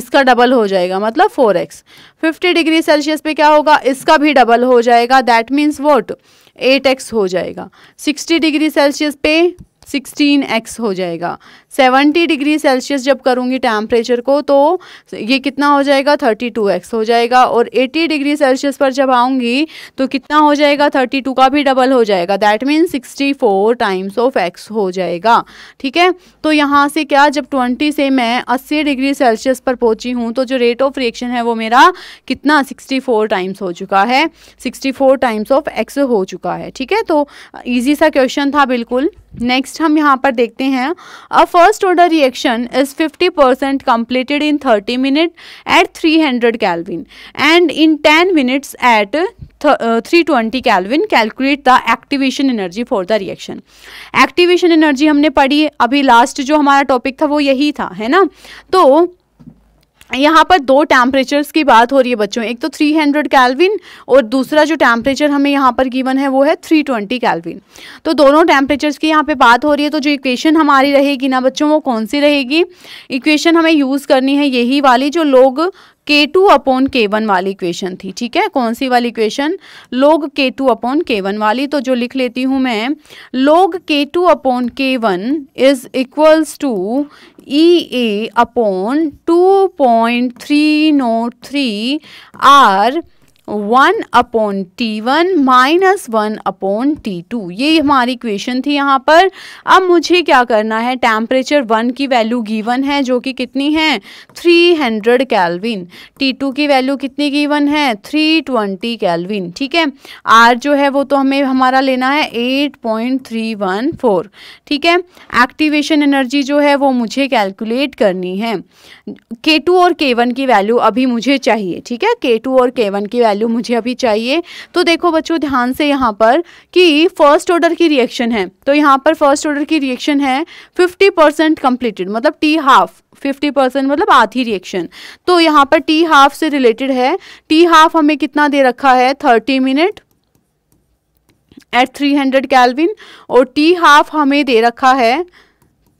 [SPEAKER 1] इसका डबल हो जाएगा मतलब four x fifty degree Celsius पे क्या होगा इसका भी डबल हो जाएगा that means what eight x हो जाएगा सिक्सटी डिग्री सेल्सियस पे सिक्सटीन एक्स हो जाएगा सेवेंटी डिग्री सेल्सियस जब करूँगी टेम्परेचर को तो ये कितना हो जाएगा थर्टी टू एक्स हो जाएगा और एटी डिग्री सेल्सियस पर जब आऊँगी तो कितना हो जाएगा थर्टी टू का भी डबल हो जाएगा that mean sixty four times of x हो जाएगा ठीक है तो यहाँ से क्या जब ट्वेंटी से मैं अस्सी डिग्री सेल्सियस पर पहुँची हूँ तो जो रेट ऑफ रिएक्शन है वो मेरा कितना सिक्सटी फोर टाइम्स हो चुका है sixty four times of x हो चुका है ठीक है तो ईजी सा क्वेश्चन था बिल्कुल नेक्स्ट हम यहाँ पर देखते हैं a first order reaction is 50 percent completed in 30 minute at 300 hundred kelvin and in 10 minutes at 320 kelvin calculate the activation energy for the reaction activation energy हमने पढ़ी अभी लास्ट जो हमारा टॉपिक था वो यही था है ना तो यहाँ पर दो टेम्परेचर्स की बात हो रही है बच्चों एक तो 300 हंड्रेड कैलविन और दूसरा जो टेम्परेचर हमें यहाँ पर गिवन है वो है 320 ट्वेंटी कैलविन तो दोनों टेम्परेचर्स की यहाँ पे बात हो रही है तो जो इक्वेशन हमारी रहेगी ना बच्चों वो कौन सी रहेगी इक्वेशन हमें यूज़ करनी है यही वाली जो log k two upon k one वाली इक्वेशन थी ठीक है कौन सी वाली इक्वेशन लोग k two upon k one वाली तो जो लिख लेती हूँ मैं log k two upon k one is equals to E A upon two point three note three R one upon T one minus one upon T two ये हमारी equation थी यहाँ पर अब मुझे क्या करना है टेम्परेचर वन की वैल्यू गिवन है जो कि कितनी है three hundred kelvin T two की वैल्यू कितनी गिवन है थ्री ट्वेंटी कैलविन ठीक है आर जो है वो तो हमें हमारा लेना है eight point three one four ठीक है एक्टिवेशन एनर्जी जो है वो मुझे कैलकुलेट करनी है के टू और के वन की वैल्यू अभी मुझे चाहिए ठीक है के टू और के वन की वैल्यू वैल्यू मुझे अभी चाहिए तो देखो बच्चों ध्यान से यहाँ पर कि फर्स्ट ऑर्डर की रिएक्शन है तो यहाँ पर फर्स्ट ऑर्डर की रिएक्शन है फिफ्टी परसेंट कंप्लीटेड मतलब टी हाफ 50% परसेंट मतलब आधी रिएक्शन तो यहाँ पर टी हाफ से रिलेटेड है टी हाफ हमें कितना दे रखा है thirty minute at three hundred kelvin और टी हाफ हमें दे रखा है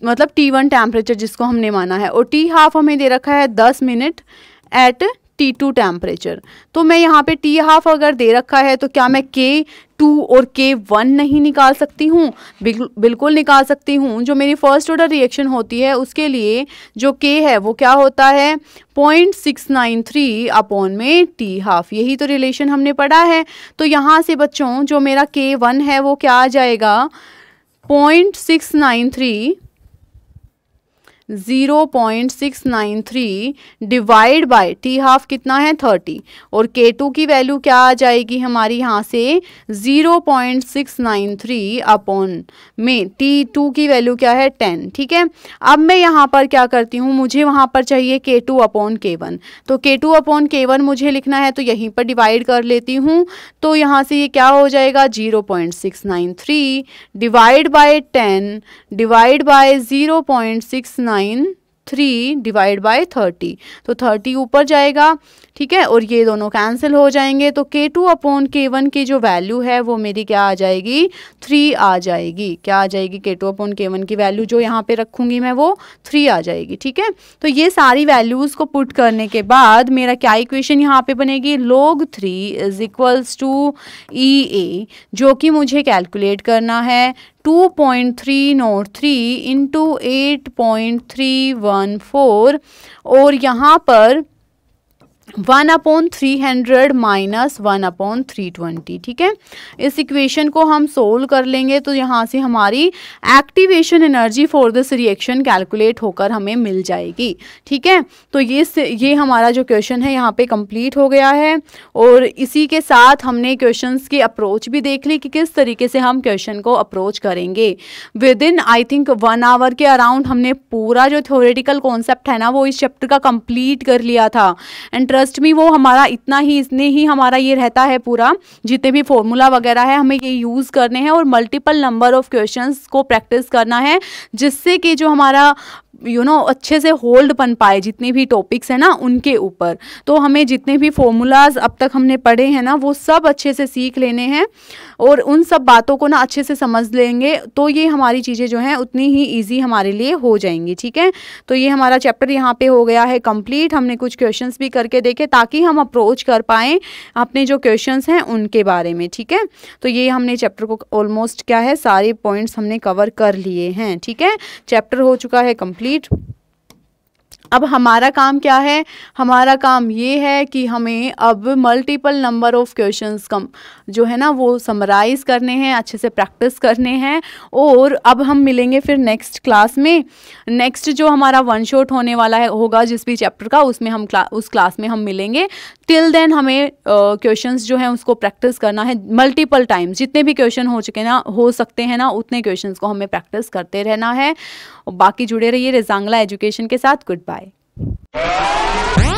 [SPEAKER 1] मतलब टी वन टेम्परेचर जिसको हमने माना है और टी हाफ हमें दे रखा है दस minute at T two temperature तो मैं यहाँ पे टी हाफ अगर दे रखा है तो क्या मैं के टू और के वन नहीं निकाल सकती हूँ बिल्कुल निकाल सकती हूँ जो मेरी फर्स्ट ऑर्डर रिएक्शन होती है उसके लिए जो के है वो क्या होता है point six nine three upon में टी हाफ यही तो रिलेशन हमने पढ़ा है तो यहाँ से बच्चों जो मेरा के वन है वो क्या आ जाएगा point six nine three zero point six nine three divide by t half कितना है थर्टी और के टू की वैल्यू क्या आ जाएगी हमारी यहाँ से zero point six nine three upon में टी टू की वैल्यू क्या है टेन ठीक है अब मैं यहाँ पर क्या करती हूँ मुझे वहाँ पर चाहिए के टू अपॉन के वन तो के टू अपॉन के वन मुझे लिखना है तो यहीं पर डिवाइड कर लेती हूँ तो यहाँ से ये क्या हो जाएगा zero point six nine three divide by ten divide by zero point six nine nine three divide by thirty तो थर्टी ऊपर जाएगा ठीक है और ये दोनों कैंसिल हो जाएंगे तो के टू अपॉन के वन की जो वैल्यू है वो मेरी क्या आ जाएगी थ्री आ जाएगी क्या आ जाएगी k two upon k one की वैल्यू जो यहाँ पे रखूँगी मैं वो थ्री आ जाएगी ठीक है तो ये सारी वैल्यूज़ को पुट करने के बाद मेरा क्या इक्वेशन यहाँ पे बनेगी log three is equals to E A जो कि मुझे कैलकुलेट करना है टू पॉइंट थ्री नौ three into eight point three one four और यहाँ पर one upon three hundred minus one upon three twenty ठीक है इस इक्वेशन को हम सोल्व कर लेंगे तो यहाँ से हमारी activation energy for this reaction calculate होकर हमें मिल जाएगी ठीक है तो ये ये हमारा जो क्वेश्चन है यहाँ पे कंप्लीट हो गया है और इसी के साथ हमने क्वेश्चन की अप्रोच भी देख ली कि किस तरीके से हम क्वेश्चन को अप्रोच करेंगे within I think one hour के अराउंड हमने पूरा जो थ्योरेटिकल कॉन्सेप्ट है ना वो इस चैप्टर का कंप्लीट कर लिया था एंड ट्रस्ट में वो हमारा इतना ही इतने ही हमारा ये रहता है पूरा जितने भी फॉर्मूला वगैरह है हमें ये यूज़ करने हैं और मल्टीपल नंबर ऑफ क्वेश्चन को प्रैक्टिस करना है जिससे कि जो हमारा यू you नो know, अच्छे से होल्ड बन पाए जितने भी टॉपिक्स हैं ना उनके ऊपर तो हमें जितने भी फॉर्मूलाज अब तक हमने पढ़े हैं ना वो सब अच्छे से सीख लेने हैं और उन सब बातों को ना अच्छे से समझ लेंगे तो ये हमारी चीज़ें जो हैं उतनी ही ईजी हमारे लिए हो जाएंगी ठीक है तो ये हमारा चैप्टर यहाँ पे हो गया है कंप्लीट हमने कुछ क्वेश्चन भी करके देखे ठीक है ताकि हम अप्रोच कर पाए अपने जो क्वेश्चंस हैं उनके बारे में ठीक है तो ये हमने चैप्टर को ऑलमोस्ट क्या है सारे पॉइंट्स हमने कवर कर लिए हैं ठीक है चैप्टर हो चुका है कंप्लीट अब हमारा काम क्या है हमारा काम ये है कि हमें अब मल्टीपल नंबर ऑफ क्वेश्चंस कम जो है ना वो समराइज़ करने हैं अच्छे से प्रैक्टिस करने हैं और अब हम मिलेंगे फिर नेक्स्ट क्लास में नेक्स्ट जो हमारा वन शॉट होने वाला है होगा जिस भी चैप्टर का उसमें हम क्ला, उस क्लास में हम मिलेंगे टिल देन हमें क्वेश्चन uh, जो है उसको प्रैक्टिस करना है मल्टीपल टाइम्स जितने भी क्वेश्चन हो चुके ना हो सकते हैं ना उतने क्वेश्चन को हमें प्रैक्टिस करते रहना है बाकी जुड़े रहिए रेजांगला एजुकेशन के साथ गुड बाय